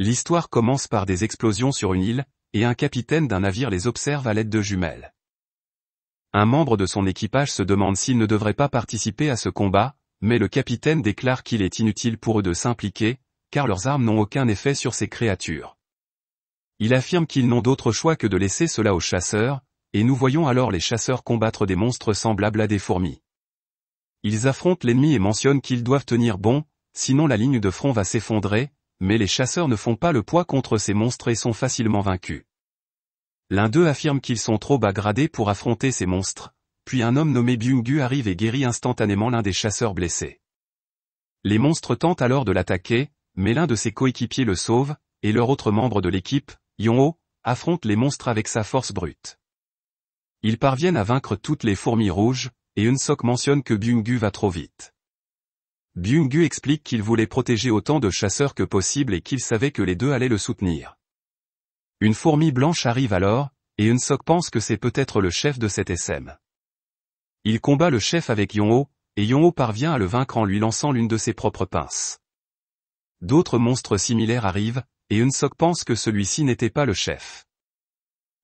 L'histoire commence par des explosions sur une île, et un capitaine d'un navire les observe à l'aide de jumelles. Un membre de son équipage se demande s'il ne devrait pas participer à ce combat, mais le capitaine déclare qu'il est inutile pour eux de s'impliquer, car leurs armes n'ont aucun effet sur ces créatures. Il affirme qu'ils n'ont d'autre choix que de laisser cela aux chasseurs, et nous voyons alors les chasseurs combattre des monstres semblables à des fourmis. Ils affrontent l'ennemi et mentionnent qu'ils doivent tenir bon, sinon la ligne de front va s'effondrer, mais les chasseurs ne font pas le poids contre ces monstres et sont facilement vaincus. L'un d'eux affirme qu'ils sont trop bas gradés pour affronter ces monstres, puis un homme nommé Byungu arrive et guérit instantanément l'un des chasseurs blessés. Les monstres tentent alors de l'attaquer, mais l'un de ses coéquipiers le sauve, et leur autre membre de l'équipe, Yonho, affronte les monstres avec sa force brute. Ils parviennent à vaincre toutes les fourmis rouges, et Unsok mentionne que Byungu va trop vite. Byung-gu explique qu'il voulait protéger autant de chasseurs que possible et qu'il savait que les deux allaient le soutenir. Une fourmi blanche arrive alors, et Eun-sok pense que c'est peut-être le chef de cet SM. Il combat le chef avec Yong-Ho, et Yong-Ho parvient à le vaincre en lui lançant l'une de ses propres pinces. D'autres monstres similaires arrivent, et Eun-sok pense que celui-ci n'était pas le chef.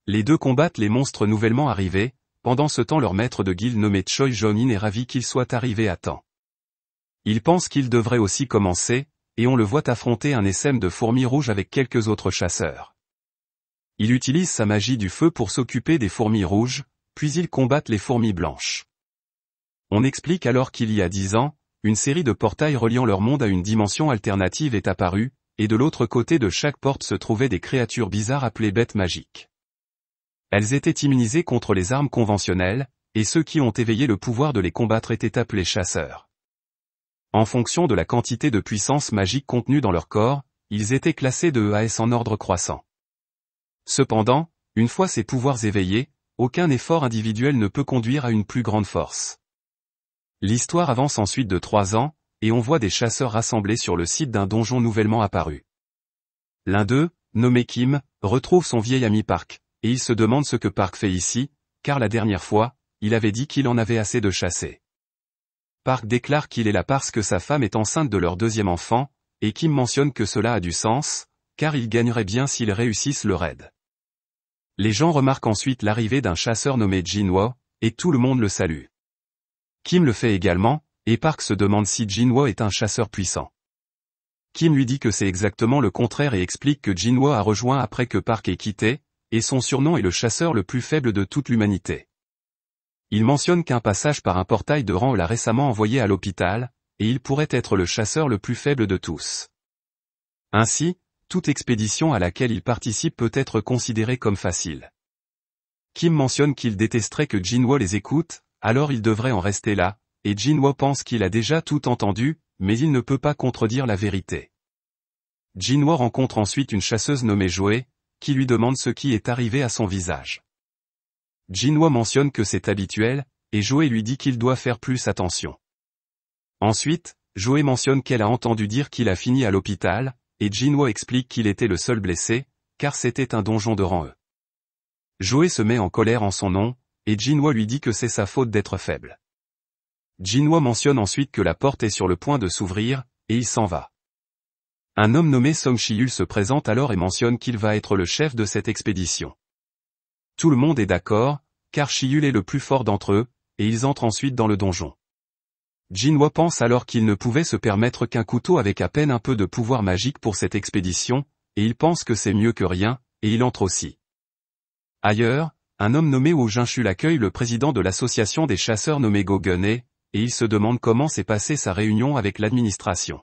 Les deux combattent les monstres nouvellement arrivés, pendant ce temps leur maître de guilde nommé Choi Jong-In est ravi qu'il soit arrivé à temps. Il pense qu'il devrait aussi commencer, et on le voit affronter un essaim de fourmis rouges avec quelques autres chasseurs. Il utilise sa magie du feu pour s'occuper des fourmis rouges, puis ils combattent les fourmis blanches. On explique alors qu'il y a dix ans, une série de portails reliant leur monde à une dimension alternative est apparue, et de l'autre côté de chaque porte se trouvaient des créatures bizarres appelées bêtes magiques. Elles étaient immunisées contre les armes conventionnelles, et ceux qui ont éveillé le pouvoir de les combattre étaient appelés chasseurs. En fonction de la quantité de puissance magique contenue dans leur corps, ils étaient classés de E à S en ordre croissant. Cependant, une fois ces pouvoirs éveillés, aucun effort individuel ne peut conduire à une plus grande force. L'histoire avance ensuite de trois ans, et on voit des chasseurs rassemblés sur le site d'un donjon nouvellement apparu. L'un d'eux, nommé Kim, retrouve son vieil ami Park, et il se demande ce que Park fait ici, car la dernière fois, il avait dit qu'il en avait assez de chasser. Park déclare qu'il est là parce que sa femme est enceinte de leur deuxième enfant, et Kim mentionne que cela a du sens, car ils gagneraient bien s'ils réussissent le raid. Les gens remarquent ensuite l'arrivée d'un chasseur nommé Jinwo, et tout le monde le salue. Kim le fait également, et Park se demande si Jinwo est un chasseur puissant. Kim lui dit que c'est exactement le contraire et explique que Jinwo a rejoint après que Park ait quitté, et son surnom est le chasseur le plus faible de toute l'humanité. Il mentionne qu'un passage par un portail de rang l'a récemment envoyé à l'hôpital, et il pourrait être le chasseur le plus faible de tous. Ainsi, toute expédition à laquelle il participe peut être considérée comme facile. Kim mentionne qu'il détesterait que Jinwo les écoute, alors il devrait en rester là, et Jinwo pense qu'il a déjà tout entendu, mais il ne peut pas contredire la vérité. Jinwo rencontre ensuite une chasseuse nommée Joe, qui lui demande ce qui est arrivé à son visage. Jinwa mentionne que c'est habituel, et Joé lui dit qu'il doit faire plus attention. Ensuite, Joé mentionne qu'elle a entendu dire qu'il a fini à l'hôpital, et Jinwa explique qu'il était le seul blessé, car c'était un donjon de rang E. se met en colère en son nom, et Jinwa lui dit que c'est sa faute d'être faible. Jinwa mentionne ensuite que la porte est sur le point de s'ouvrir, et il s'en va. Un homme nommé Song shi se présente alors et mentionne qu'il va être le chef de cette expédition. Tout le monde est d'accord, car Chiul est le plus fort d'entre eux, et ils entrent ensuite dans le donjon. Jinwa pense alors qu'il ne pouvait se permettre qu'un couteau avec à peine un peu de pouvoir magique pour cette expédition, et il pense que c'est mieux que rien, et il entre aussi. Ailleurs, un homme nommé Jinshu accueille le président de l'association des chasseurs nommé Goguenet, et il se demande comment s'est passée sa réunion avec l'administration.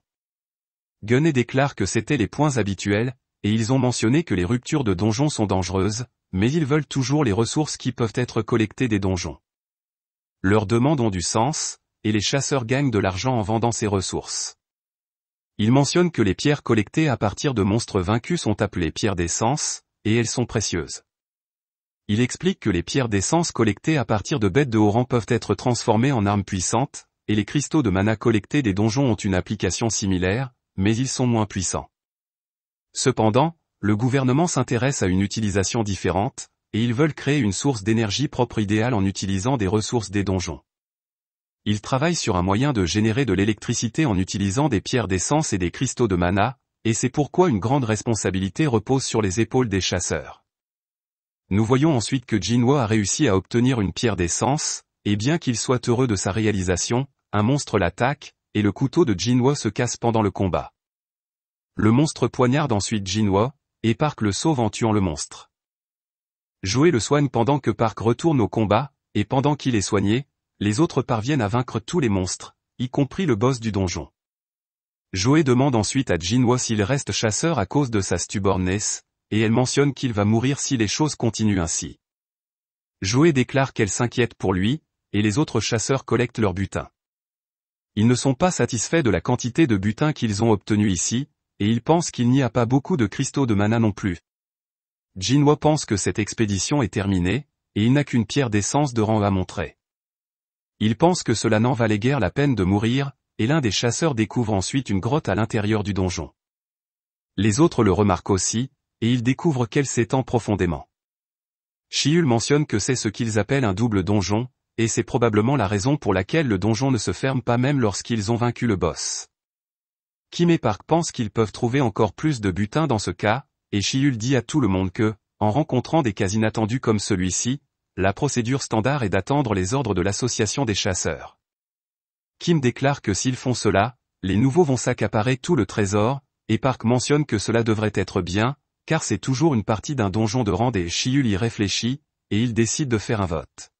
Guné déclare que c'était les points habituels, et ils ont mentionné que les ruptures de donjons sont dangereuses, mais ils veulent toujours les ressources qui peuvent être collectées des donjons. Leurs demandes ont du sens, et les chasseurs gagnent de l'argent en vendant ces ressources. Il mentionne que les pierres collectées à partir de monstres vaincus sont appelées pierres d'essence, et elles sont précieuses. Il explique que les pierres d'essence collectées à partir de bêtes de haut rang peuvent être transformées en armes puissantes, et les cristaux de mana collectés des donjons ont une application similaire, mais ils sont moins puissants. Cependant, le gouvernement s'intéresse à une utilisation différente, et ils veulent créer une source d'énergie propre idéale en utilisant des ressources des donjons. Ils travaillent sur un moyen de générer de l'électricité en utilisant des pierres d'essence et des cristaux de mana, et c'est pourquoi une grande responsabilité repose sur les épaules des chasseurs. Nous voyons ensuite que Jinwo a réussi à obtenir une pierre d'essence, et bien qu'il soit heureux de sa réalisation, un monstre l'attaque, et le couteau de Jinwo se casse pendant le combat. Le monstre poignarde ensuite Jinwo, et Park le sauve en tuant le monstre. Joué le soigne pendant que Park retourne au combat, et pendant qu'il est soigné, les autres parviennent à vaincre tous les monstres, y compris le boss du donjon. Joué demande ensuite à Jinwo s'il reste chasseur à cause de sa stubbornness, et elle mentionne qu'il va mourir si les choses continuent ainsi. Joué déclare qu'elle s'inquiète pour lui, et les autres chasseurs collectent leur butin. Ils ne sont pas satisfaits de la quantité de butin qu'ils ont obtenu ici, et il pense qu'il n'y a pas beaucoup de cristaux de mana non plus. Jinwa pense que cette expédition est terminée, et il n'a qu'une pierre d'essence de rang à montrer. Il pense que cela n'en valait guère la peine de mourir, et l'un des chasseurs découvre ensuite une grotte à l'intérieur du donjon. Les autres le remarquent aussi, et ils découvrent qu'elle s'étend profondément. Shiul mentionne que c'est ce qu'ils appellent un double donjon, et c'est probablement la raison pour laquelle le donjon ne se ferme pas même lorsqu'ils ont vaincu le boss. Kim et Park pensent qu'ils peuvent trouver encore plus de butin dans ce cas, et Chiul dit à tout le monde que, en rencontrant des cas inattendus comme celui-ci, la procédure standard est d'attendre les ordres de l'association des chasseurs. Kim déclare que s'ils font cela, les nouveaux vont s'accaparer tout le trésor, et Park mentionne que cela devrait être bien, car c'est toujours une partie d'un donjon de rang et Chiul y réfléchit, et il décide de faire un vote.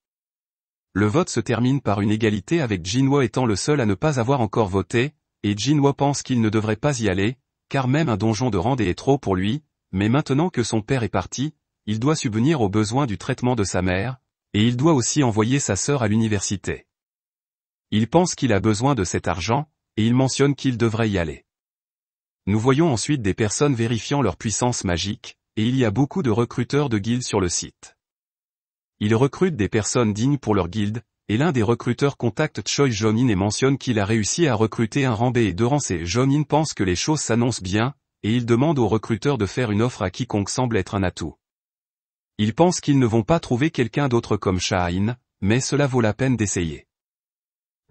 Le vote se termine par une égalité avec Jinwo étant le seul à ne pas avoir encore voté, et Jinwo pense qu'il ne devrait pas y aller, car même un donjon de rendez est trop pour lui, mais maintenant que son père est parti, il doit subvenir aux besoins du traitement de sa mère, et il doit aussi envoyer sa sœur à l'université. Il pense qu'il a besoin de cet argent, et il mentionne qu'il devrait y aller. Nous voyons ensuite des personnes vérifiant leur puissance magique, et il y a beaucoup de recruteurs de guildes sur le site. Ils recrutent des personnes dignes pour leur guilde, et l'un des recruteurs contacte Choi jong et mentionne qu'il a réussi à recruter un rang et deux rangs C. pense que les choses s'annoncent bien, et il demande au recruteur de faire une offre à quiconque semble être un atout. Il pense qu'ils ne vont pas trouver quelqu'un d'autre comme Shahin, mais cela vaut la peine d'essayer.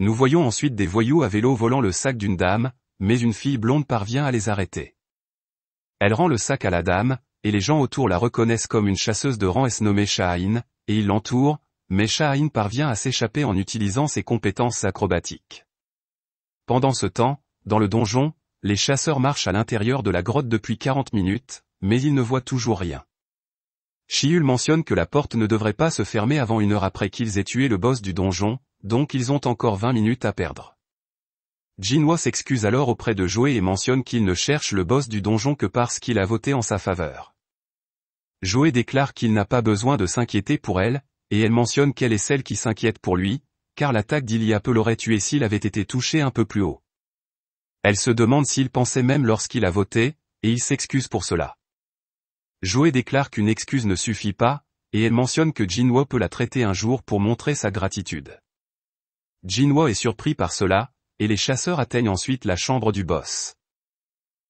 Nous voyons ensuite des voyous à vélo volant le sac d'une dame, mais une fille blonde parvient à les arrêter. Elle rend le sac à la dame, et les gens autour la reconnaissent comme une chasseuse de rang S nommée Shahin, et ils l'entourent, mais Shahin parvient à s'échapper en utilisant ses compétences acrobatiques. Pendant ce temps, dans le donjon, les chasseurs marchent à l'intérieur de la grotte depuis 40 minutes, mais ils ne voient toujours rien. Shiul mentionne que la porte ne devrait pas se fermer avant une heure après qu'ils aient tué le boss du donjon, donc ils ont encore 20 minutes à perdre. Jinwa s'excuse alors auprès de Joey et mentionne qu'il ne cherche le boss du donjon que parce qu'il a voté en sa faveur. Joey déclare qu'il n'a pas besoin de s'inquiéter pour elle, et elle mentionne qu'elle est celle qui s'inquiète pour lui, car l'attaque d'Ilia peut l'aurait tué s'il avait été touché un peu plus haut. Elle se demande s'il pensait même lorsqu'il a voté, et il s'excuse pour cela. Joé déclare qu'une excuse ne suffit pas, et elle mentionne que Jinwo peut la traiter un jour pour montrer sa gratitude. Jinwo est surpris par cela, et les chasseurs atteignent ensuite la chambre du boss.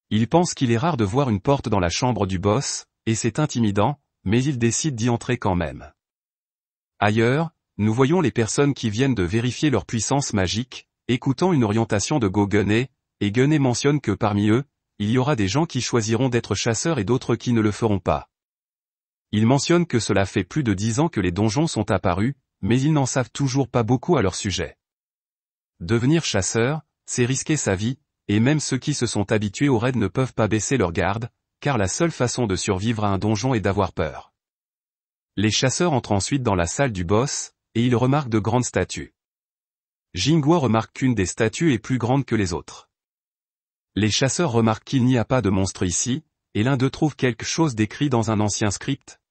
Il pense qu'il est rare de voir une porte dans la chambre du boss, et c'est intimidant, mais il décide d'y entrer quand même. Ailleurs, nous voyons les personnes qui viennent de vérifier leur puissance magique, écoutant une orientation de Goguenet, et Gunner mentionne que parmi eux, il y aura des gens qui choisiront d'être chasseurs et d'autres qui ne le feront pas. Il mentionne que cela fait plus de dix ans que les donjons sont apparus, mais ils n'en savent toujours pas beaucoup à leur sujet. Devenir chasseur, c'est risquer sa vie, et même ceux qui se sont habitués aux raids ne peuvent pas baisser leur garde, car la seule façon de survivre à un donjon est d'avoir peur. Les chasseurs entrent ensuite dans la salle du boss, et ils remarquent de grandes statues. Jingwa remarque qu'une des statues est plus grande que les autres. Les chasseurs remarquent qu'il n'y a pas de monstre ici, et l'un d'eux trouve quelque chose d'écrit dans un ancien script.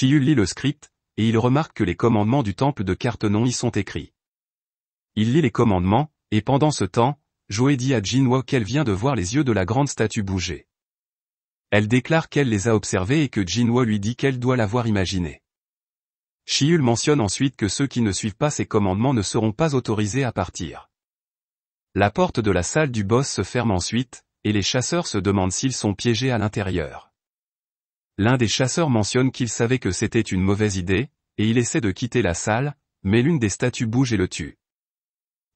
Yu lit le script, et il remarque que les commandements du temple de Cartenon y sont écrits. Il lit les commandements, et pendant ce temps, Joé dit à Jinwa qu'elle vient de voir les yeux de la grande statue bouger. Elle déclare qu'elle les a observés et que Jinwo lui dit qu'elle doit l'avoir imaginé. Shiul mentionne ensuite que ceux qui ne suivent pas ses commandements ne seront pas autorisés à partir. La porte de la salle du boss se ferme ensuite, et les chasseurs se demandent s'ils sont piégés à l'intérieur. L'un des chasseurs mentionne qu'il savait que c'était une mauvaise idée, et il essaie de quitter la salle, mais l'une des statues bouge et le tue.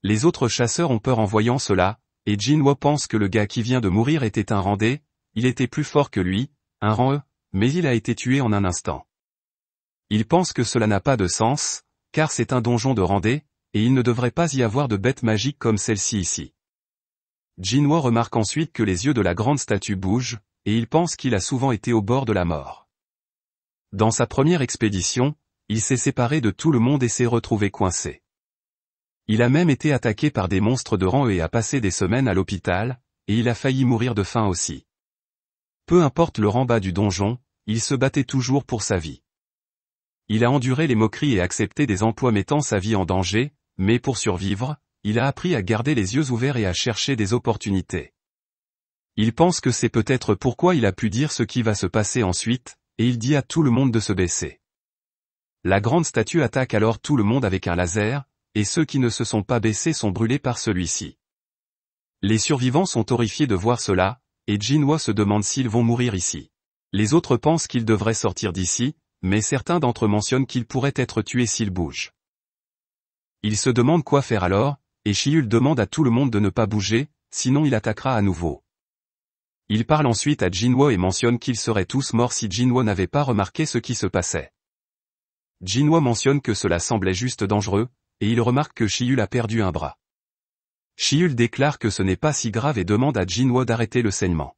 Les autres chasseurs ont peur en voyant cela, et Jinwo pense que le gars qui vient de mourir était un rendez, il était plus fort que lui, un rang E, mais il a été tué en un instant. Il pense que cela n'a pas de sens, car c'est un donjon de rendez et il ne devrait pas y avoir de bêtes magiques comme celle-ci ici. Jinwa remarque ensuite que les yeux de la grande statue bougent, et il pense qu'il a souvent été au bord de la mort. Dans sa première expédition, il s'est séparé de tout le monde et s'est retrouvé coincé. Il a même été attaqué par des monstres de rang e et a passé des semaines à l'hôpital, et il a failli mourir de faim aussi. Peu importe le rembat du donjon, il se battait toujours pour sa vie. Il a enduré les moqueries et accepté des emplois mettant sa vie en danger, mais pour survivre, il a appris à garder les yeux ouverts et à chercher des opportunités. Il pense que c'est peut-être pourquoi il a pu dire ce qui va se passer ensuite, et il dit à tout le monde de se baisser. La grande statue attaque alors tout le monde avec un laser, et ceux qui ne se sont pas baissés sont brûlés par celui-ci. Les survivants sont horrifiés de voir cela, et se demande s'ils vont mourir ici. Les autres pensent qu'ils devraient sortir d'ici, mais certains d'entre eux mentionnent qu'ils pourraient être tués s'ils bougent. Ils se demandent quoi faire alors, et Shiul demande à tout le monde de ne pas bouger, sinon il attaquera à nouveau. Il parle ensuite à Jinwo et mentionne qu'ils seraient tous morts si Jinwo n'avait pas remarqué ce qui se passait. Jinwo mentionne que cela semblait juste dangereux, et il remarque que Shiul a perdu un bras. Shiul déclare que ce n'est pas si grave et demande à Jinwo d'arrêter le saignement.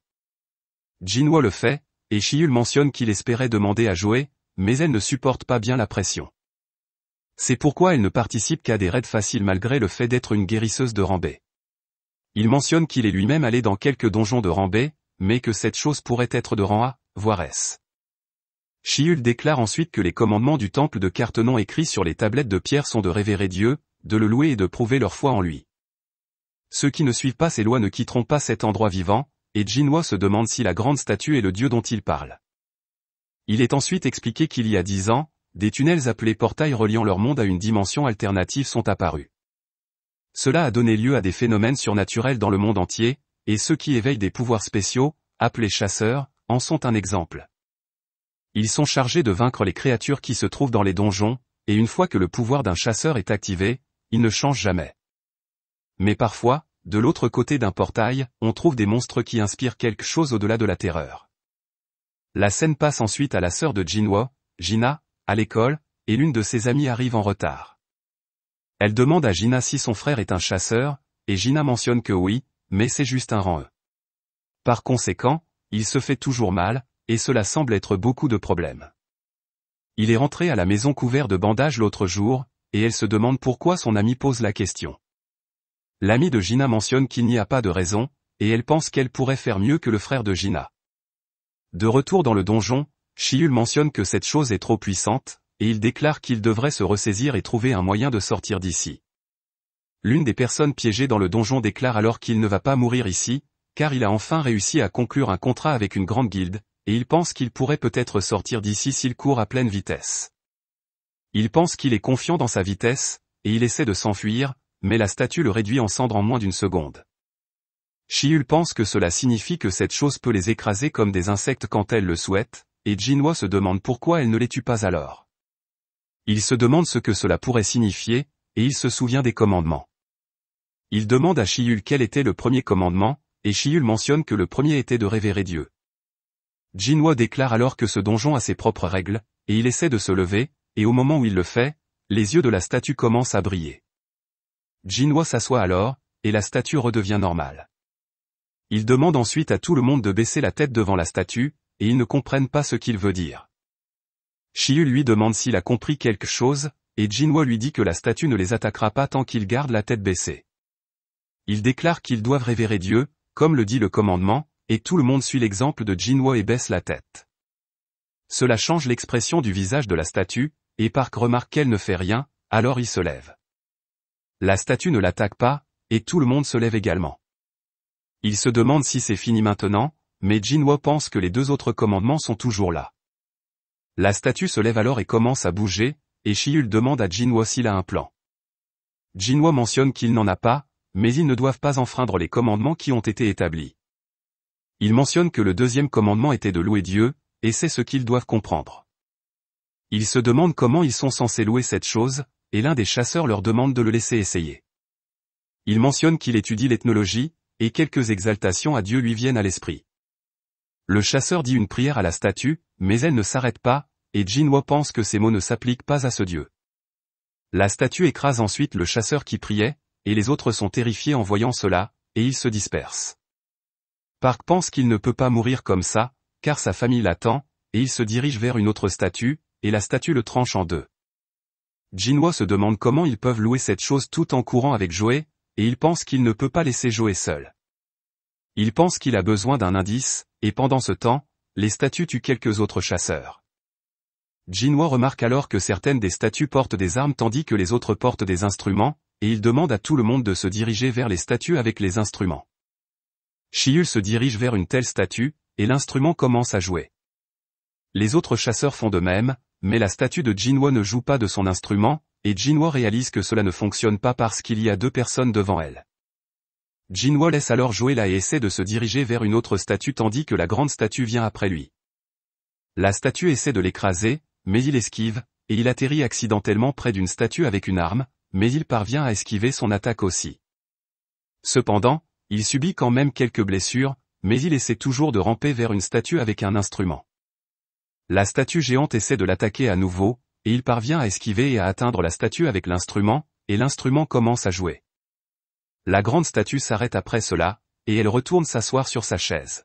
Jinwa le fait, et Shiul mentionne qu'il espérait demander à jouer, mais elle ne supporte pas bien la pression. C'est pourquoi elle ne participe qu'à des raids faciles malgré le fait d'être une guérisseuse de Rambé. Il mentionne qu'il est lui-même allé dans quelques donjons de Rambé, mais que cette chose pourrait être de rang A, voire S. Shiul déclare ensuite que les commandements du temple de Cartenon écrits sur les tablettes de pierre sont de révérer Dieu, de le louer et de prouver leur foi en lui. Ceux qui ne suivent pas ces lois ne quitteront pas cet endroit vivant, et Jinwa se demande si la grande statue est le dieu dont il parle. Il est ensuite expliqué qu'il y a dix ans, des tunnels appelés portails reliant leur monde à une dimension alternative sont apparus. Cela a donné lieu à des phénomènes surnaturels dans le monde entier, et ceux qui éveillent des pouvoirs spéciaux, appelés chasseurs, en sont un exemple. Ils sont chargés de vaincre les créatures qui se trouvent dans les donjons, et une fois que le pouvoir d'un chasseur est activé, il ne change jamais. Mais parfois, de l'autre côté d'un portail, on trouve des monstres qui inspirent quelque chose au-delà de la terreur. La scène passe ensuite à la sœur de Jinwo, Gina, à l'école, et l'une de ses amies arrive en retard. Elle demande à Gina si son frère est un chasseur, et Gina mentionne que oui, mais c'est juste un rang. Par conséquent, il se fait toujours mal, et cela semble être beaucoup de problèmes. Il est rentré à la maison couvert de bandages l'autre jour, et elle se demande pourquoi son ami pose la question. L'ami de Gina mentionne qu'il n'y a pas de raison, et elle pense qu'elle pourrait faire mieux que le frère de Gina. De retour dans le donjon, Shiul mentionne que cette chose est trop puissante, et il déclare qu'il devrait se ressaisir et trouver un moyen de sortir d'ici. L'une des personnes piégées dans le donjon déclare alors qu'il ne va pas mourir ici, car il a enfin réussi à conclure un contrat avec une grande guilde, et il pense qu'il pourrait peut-être sortir d'ici s'il court à pleine vitesse. Il pense qu'il est confiant dans sa vitesse, et il essaie de s'enfuir, mais la statue le réduit en cendres en moins d'une seconde. Shiul pense que cela signifie que cette chose peut les écraser comme des insectes quand elle le souhaite, et Jinwa se demande pourquoi elle ne les tue pas alors. Il se demande ce que cela pourrait signifier, et il se souvient des commandements. Il demande à Shiul quel était le premier commandement, et Shiul mentionne que le premier était de révérer Dieu. Jinwa déclare alors que ce donjon a ses propres règles, et il essaie de se lever, et au moment où il le fait, les yeux de la statue commencent à briller. Jinwa s'assoit alors, et la statue redevient normale. Il demande ensuite à tout le monde de baisser la tête devant la statue, et ils ne comprennent pas ce qu'il veut dire. Shiyu lui demande s'il a compris quelque chose, et Jinwa lui dit que la statue ne les attaquera pas tant qu'ils gardent la tête baissée. Il déclare qu'ils doivent révérer Dieu, comme le dit le commandement, et tout le monde suit l'exemple de Jinwa et baisse la tête. Cela change l'expression du visage de la statue, et Park remarque qu'elle ne fait rien, alors il se lève. La statue ne l'attaque pas, et tout le monde se lève également. Il se demande si c'est fini maintenant, mais Jinwo pense que les deux autres commandements sont toujours là. La statue se lève alors et commence à bouger, et Shiul demande à Jinwo s'il a un plan. Jinwo mentionne qu'il n'en a pas, mais ils ne doivent pas enfreindre les commandements qui ont été établis. Il mentionne que le deuxième commandement était de louer Dieu, et c'est ce qu'ils doivent comprendre. Ils se demandent comment ils sont censés louer cette chose, et l'un des chasseurs leur demande de le laisser essayer. Il mentionne qu'il étudie l'ethnologie, et quelques exaltations à Dieu lui viennent à l'esprit. Le chasseur dit une prière à la statue, mais elle ne s'arrête pas, et Jinwo pense que ces mots ne s'appliquent pas à ce Dieu. La statue écrase ensuite le chasseur qui priait, et les autres sont terrifiés en voyant cela, et ils se dispersent. Park pense qu'il ne peut pas mourir comme ça, car sa famille l'attend, et il se dirige vers une autre statue, et la statue le tranche en deux. Jinwo se demande comment ils peuvent louer cette chose tout en courant avec Joey, et il pense qu'il ne peut pas laisser Joey seul. Il pense qu'il a besoin d'un indice, et pendant ce temps, les statues tuent quelques autres chasseurs. Jinwa remarque alors que certaines des statues portent des armes tandis que les autres portent des instruments, et il demande à tout le monde de se diriger vers les statues avec les instruments. Shiul se dirige vers une telle statue, et l'instrument commence à jouer. Les autres chasseurs font de même, mais la statue de Jinwo ne joue pas de son instrument, et Jinwo réalise que cela ne fonctionne pas parce qu'il y a deux personnes devant elle. Jinwo laisse alors jouer la et essaie de se diriger vers une autre statue tandis que la grande statue vient après lui. La statue essaie de l'écraser, mais il esquive, et il atterrit accidentellement près d'une statue avec une arme, mais il parvient à esquiver son attaque aussi. Cependant, il subit quand même quelques blessures, mais il essaie toujours de ramper vers une statue avec un instrument. La statue géante essaie de l'attaquer à nouveau, et il parvient à esquiver et à atteindre la statue avec l'instrument, et l'instrument commence à jouer. La grande statue s'arrête après cela, et elle retourne s'asseoir sur sa chaise.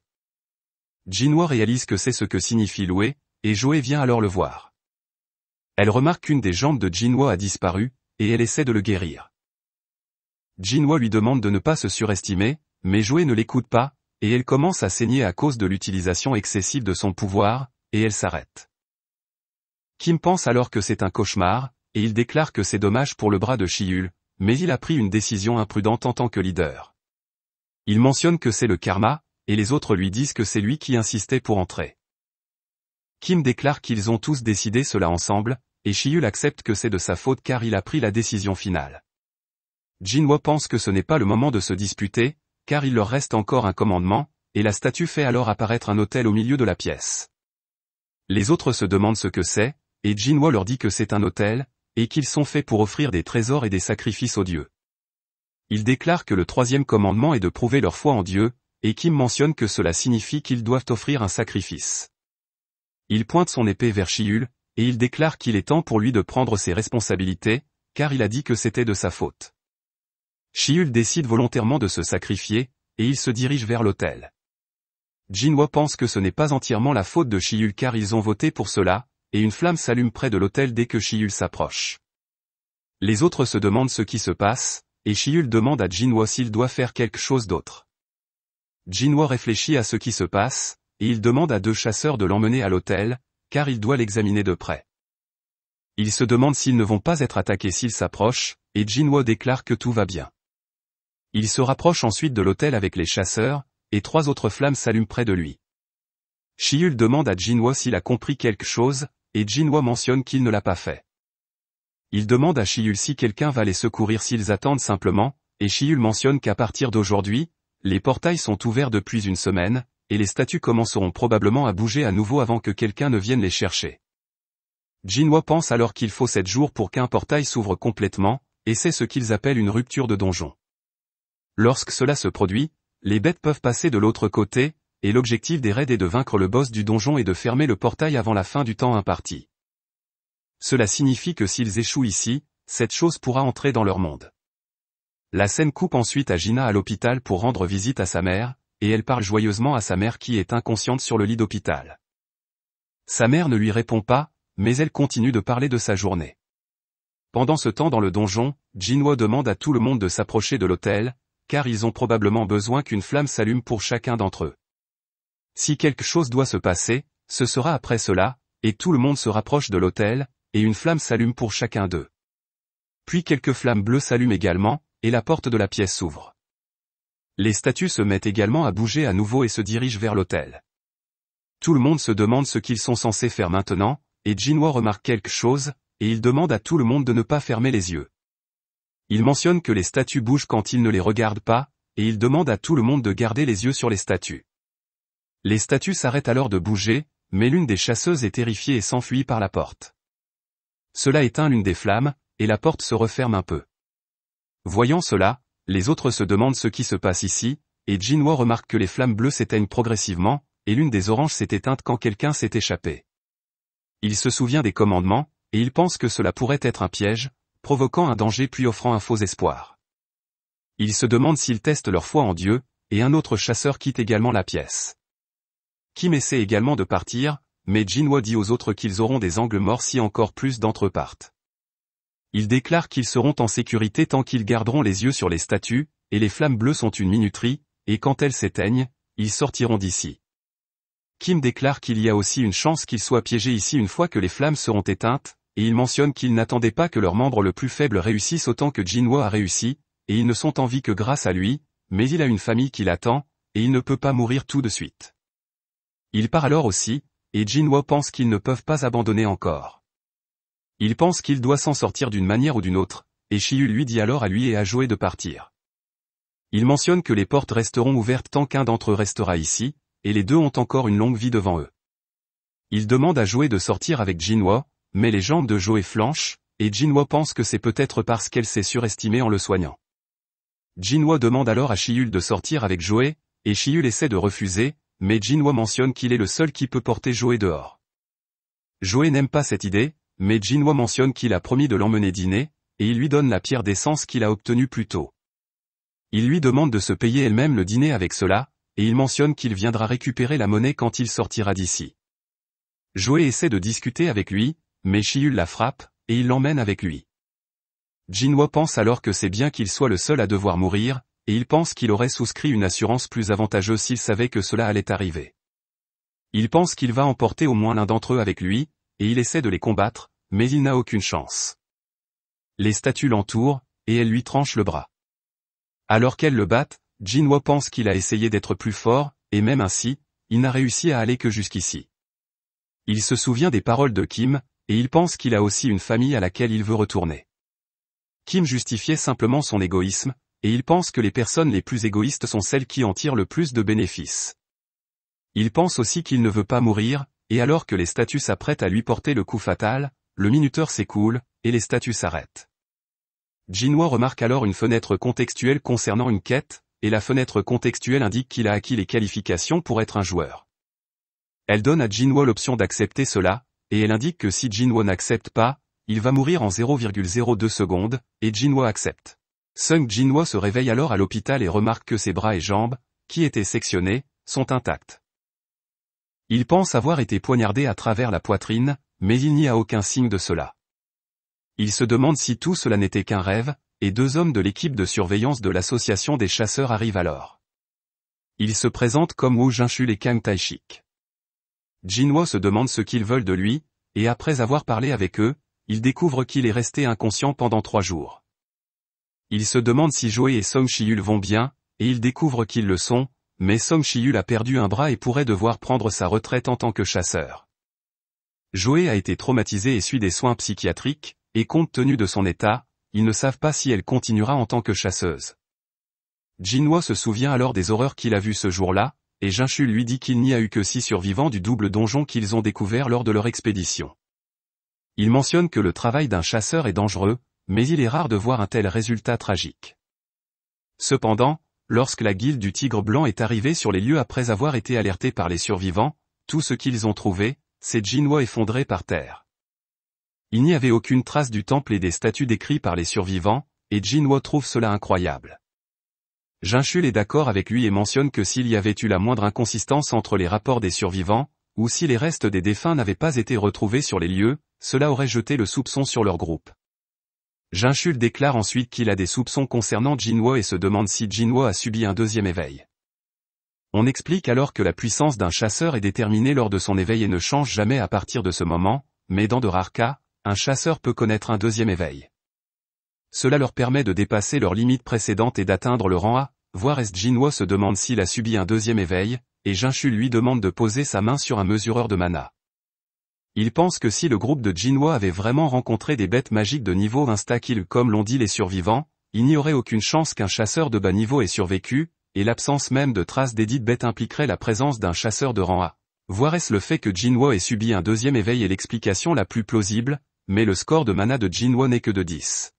Jinwa réalise que c'est ce que signifie louer, et Joué vient alors le voir. Elle remarque qu'une des jambes de Jinwa a disparu, et elle essaie de le guérir. Jinwa lui demande de ne pas se surestimer, mais Joué ne l'écoute pas, et elle commence à saigner à cause de l'utilisation excessive de son pouvoir, et elle s'arrête. Kim pense alors que c'est un cauchemar, et il déclare que c'est dommage pour le bras de Shiul, mais il a pris une décision imprudente en tant que leader. Il mentionne que c'est le karma, et les autres lui disent que c'est lui qui insistait pour entrer. Kim déclare qu'ils ont tous décidé cela ensemble, et Chiul accepte que c'est de sa faute car il a pris la décision finale. Jinwo pense que ce n'est pas le moment de se disputer, car il leur reste encore un commandement, et la statue fait alors apparaître un hôtel au milieu de la pièce. Les autres se demandent ce que c'est, et Jinwa leur dit que c'est un hôtel, et qu'ils sont faits pour offrir des trésors et des sacrifices aux dieux. Il déclare que le troisième commandement est de prouver leur foi en Dieu, et Kim mentionne que cela signifie qu'ils doivent offrir un sacrifice. Il pointe son épée vers Shiul, et il déclare qu'il est temps pour lui de prendre ses responsabilités, car il a dit que c'était de sa faute. Shiul décide volontairement de se sacrifier, et il se dirige vers l'autel. Jinwa pense que ce n'est pas entièrement la faute de Chiul car ils ont voté pour cela, et une flamme s'allume près de l'hôtel dès que Shiyul s'approche. Les autres se demandent ce qui se passe, et Shiyul demande à Jinwa s'il doit faire quelque chose d'autre. Jinwa réfléchit à ce qui se passe, et il demande à deux chasseurs de l'emmener à l'hôtel, car il doit l'examiner de près. Ils se demandent s'ils ne vont pas être attaqués s'ils s'approchent, et Jinwa déclare que tout va bien. Il se rapproche ensuite de l'hôtel avec les chasseurs, et trois autres flammes s'allument près de lui. Shiul demande à Jinwa s'il a compris quelque chose, et Jinwa mentionne qu'il ne l'a pas fait. Il demande à Shiul si quelqu'un va les secourir s'ils attendent simplement, et Shiul mentionne qu'à partir d'aujourd'hui, les portails sont ouverts depuis une semaine, et les statues commenceront probablement à bouger à nouveau avant que quelqu'un ne vienne les chercher. Jinwa pense alors qu'il faut sept jours pour qu'un portail s'ouvre complètement, et c'est ce qu'ils appellent une rupture de donjon. Lorsque cela se produit, les bêtes peuvent passer de l'autre côté, et l'objectif des raids est de vaincre le boss du donjon et de fermer le portail avant la fin du temps imparti. Cela signifie que s'ils échouent ici, cette chose pourra entrer dans leur monde. La scène coupe ensuite à Gina à l'hôpital pour rendre visite à sa mère, et elle parle joyeusement à sa mère qui est inconsciente sur le lit d'hôpital. Sa mère ne lui répond pas, mais elle continue de parler de sa journée. Pendant ce temps dans le donjon, Jinwo demande à tout le monde de s'approcher de l'hôtel, car ils ont probablement besoin qu'une flamme s'allume pour chacun d'entre eux. Si quelque chose doit se passer, ce sera après cela, et tout le monde se rapproche de l'hôtel, et une flamme s'allume pour chacun d'eux. Puis quelques flammes bleues s'allument également, et la porte de la pièce s'ouvre. Les statues se mettent également à bouger à nouveau et se dirigent vers l'autel. Tout le monde se demande ce qu'ils sont censés faire maintenant, et Jinwa remarque quelque chose, et il demande à tout le monde de ne pas fermer les yeux. Il mentionne que les statues bougent quand il ne les regarde pas, et il demande à tout le monde de garder les yeux sur les statues. Les statues s'arrêtent alors de bouger, mais l'une des chasseuses est terrifiée et s'enfuit par la porte. Cela éteint l'une des flammes, et la porte se referme un peu. Voyant cela, les autres se demandent ce qui se passe ici, et Jinwa remarque que les flammes bleues s'éteignent progressivement, et l'une des oranges s'est éteinte quand quelqu'un s'est échappé. Il se souvient des commandements, et il pense que cela pourrait être un piège, provoquant un danger puis offrant un faux espoir. Ils se demandent s'ils testent leur foi en Dieu, et un autre chasseur quitte également la pièce. Kim essaie également de partir, mais Jinwa dit aux autres qu'ils auront des angles morts si encore plus d'entre eux partent. Il déclare qu'ils seront en sécurité tant qu'ils garderont les yeux sur les statues, et les flammes bleues sont une minuterie, et quand elles s'éteignent, ils sortiront d'ici. Kim déclare qu'il y a aussi une chance qu'ils soient piégés ici une fois que les flammes seront éteintes, et il mentionne qu'ils n'attendaient pas que leur membre le plus faible réussisse autant que Jinwo a réussi, et ils ne sont en vie que grâce à lui, mais il a une famille qui l'attend, et il ne peut pas mourir tout de suite. Il part alors aussi, et Jinwo pense qu'ils ne peuvent pas abandonner encore. Il pense qu'il doit s'en sortir d'une manière ou d'une autre, et Shi-yu lui dit alors à lui et à joué de partir. Il mentionne que les portes resteront ouvertes tant qu'un d'entre eux restera ici, et les deux ont encore une longue vie devant eux. Il demande à Joé de sortir avec Jinwo, mais les jambes de Joe flanchent, et Jinwo pense que c'est peut-être parce qu'elle s'est surestimée en le soignant. Jinwa demande alors à Shiul de sortir avec Joe, et Shiul essaie de refuser, mais Jinwa mentionne qu'il est le seul qui peut porter Joe dehors. Joe n'aime pas cette idée, mais Jinwa mentionne qu'il a promis de l'emmener dîner, et il lui donne la pierre d'essence qu'il a obtenue plus tôt. Il lui demande de se payer elle-même le dîner avec cela, et il mentionne qu'il viendra récupérer la monnaie quand il sortira d'ici. Joe essaie de discuter avec lui, mais Chiyu la frappe, et il l'emmène avec lui. Jinwo pense alors que c'est bien qu'il soit le seul à devoir mourir, et il pense qu'il aurait souscrit une assurance plus avantageuse s'il savait que cela allait arriver. Il pense qu'il va emporter au moins l'un d'entre eux avec lui, et il essaie de les combattre, mais il n'a aucune chance. Les statues l'entourent, et elles lui tranchent le bras. Alors qu'elles le battent, Jinwo pense qu'il a essayé d'être plus fort, et même ainsi, il n'a réussi à aller que jusqu'ici. Il se souvient des paroles de Kim, et il pense qu'il a aussi une famille à laquelle il veut retourner. Kim justifiait simplement son égoïsme, et il pense que les personnes les plus égoïstes sont celles qui en tirent le plus de bénéfices. Il pense aussi qu'il ne veut pas mourir, et alors que les statues s'apprêtent à lui porter le coup fatal, le minuteur s'écoule, et les statues s'arrêtent. Jinwa remarque alors une fenêtre contextuelle concernant une quête, et la fenêtre contextuelle indique qu'il a acquis les qualifications pour être un joueur. Elle donne à Jinwa l'option d'accepter cela, et elle indique que si Jinwo n'accepte pas, il va mourir en 0,02 secondes, et Jinwo accepte. Sung Jinwo se réveille alors à l'hôpital et remarque que ses bras et jambes, qui étaient sectionnés, sont intacts. Il pense avoir été poignardé à travers la poitrine, mais il n'y a aucun signe de cela. Il se demande si tout cela n'était qu'un rêve, et deux hommes de l'équipe de surveillance de l'association des chasseurs arrivent alors. Ils se présentent comme Wu Jinshu et Kang Taishik. Jinwo se demande ce qu'ils veulent de lui, et après avoir parlé avec eux, il découvre qu'il est resté inconscient pendant trois jours. Il se demande si Joe et Song Shiyul vont bien, et il découvre qu'ils le sont, mais Song Shiyul a perdu un bras et pourrait devoir prendre sa retraite en tant que chasseur. Joé a été traumatisée et suit des soins psychiatriques, et compte tenu de son état, ils ne savent pas si elle continuera en tant que chasseuse. Jinwo se souvient alors des horreurs qu'il a vues ce jour-là, et Jinchu lui dit qu'il n'y a eu que six survivants du double donjon qu'ils ont découvert lors de leur expédition. Il mentionne que le travail d'un chasseur est dangereux, mais il est rare de voir un tel résultat tragique. Cependant, lorsque la guilde du Tigre Blanc est arrivée sur les lieux après avoir été alertée par les survivants, tout ce qu'ils ont trouvé, c'est Jinwa effondré par terre. Il n'y avait aucune trace du temple et des statues décrites par les survivants, et Jinwa trouve cela incroyable. Jinshul est d'accord avec lui et mentionne que s'il y avait eu la moindre inconsistance entre les rapports des survivants, ou si les restes des défunts n'avaient pas été retrouvés sur les lieux, cela aurait jeté le soupçon sur leur groupe. Jinshul déclare ensuite qu'il a des soupçons concernant Jinwo et se demande si Jinwo a subi un deuxième éveil. On explique alors que la puissance d'un chasseur est déterminée lors de son éveil et ne change jamais à partir de ce moment, mais dans de rares cas, un chasseur peut connaître un deuxième éveil. Cela leur permet de dépasser leurs limites précédentes et d'atteindre le rang A, voire Jinwo se demande s'il a subi un deuxième éveil, et Jinchu lui demande de poser sa main sur un mesureur de mana. Il pense que si le groupe de Jinwo avait vraiment rencontré des bêtes magiques de niveau insta comme l'ont dit les survivants, il n'y aurait aucune chance qu'un chasseur de bas niveau ait survécu, et l'absence même de traces dédites bêtes impliquerait la présence d'un chasseur de rang A. Voir est-ce le fait que Jinwo ait subi un deuxième éveil est l'explication la plus plausible, mais le score de mana de Jinwo n'est que de 10.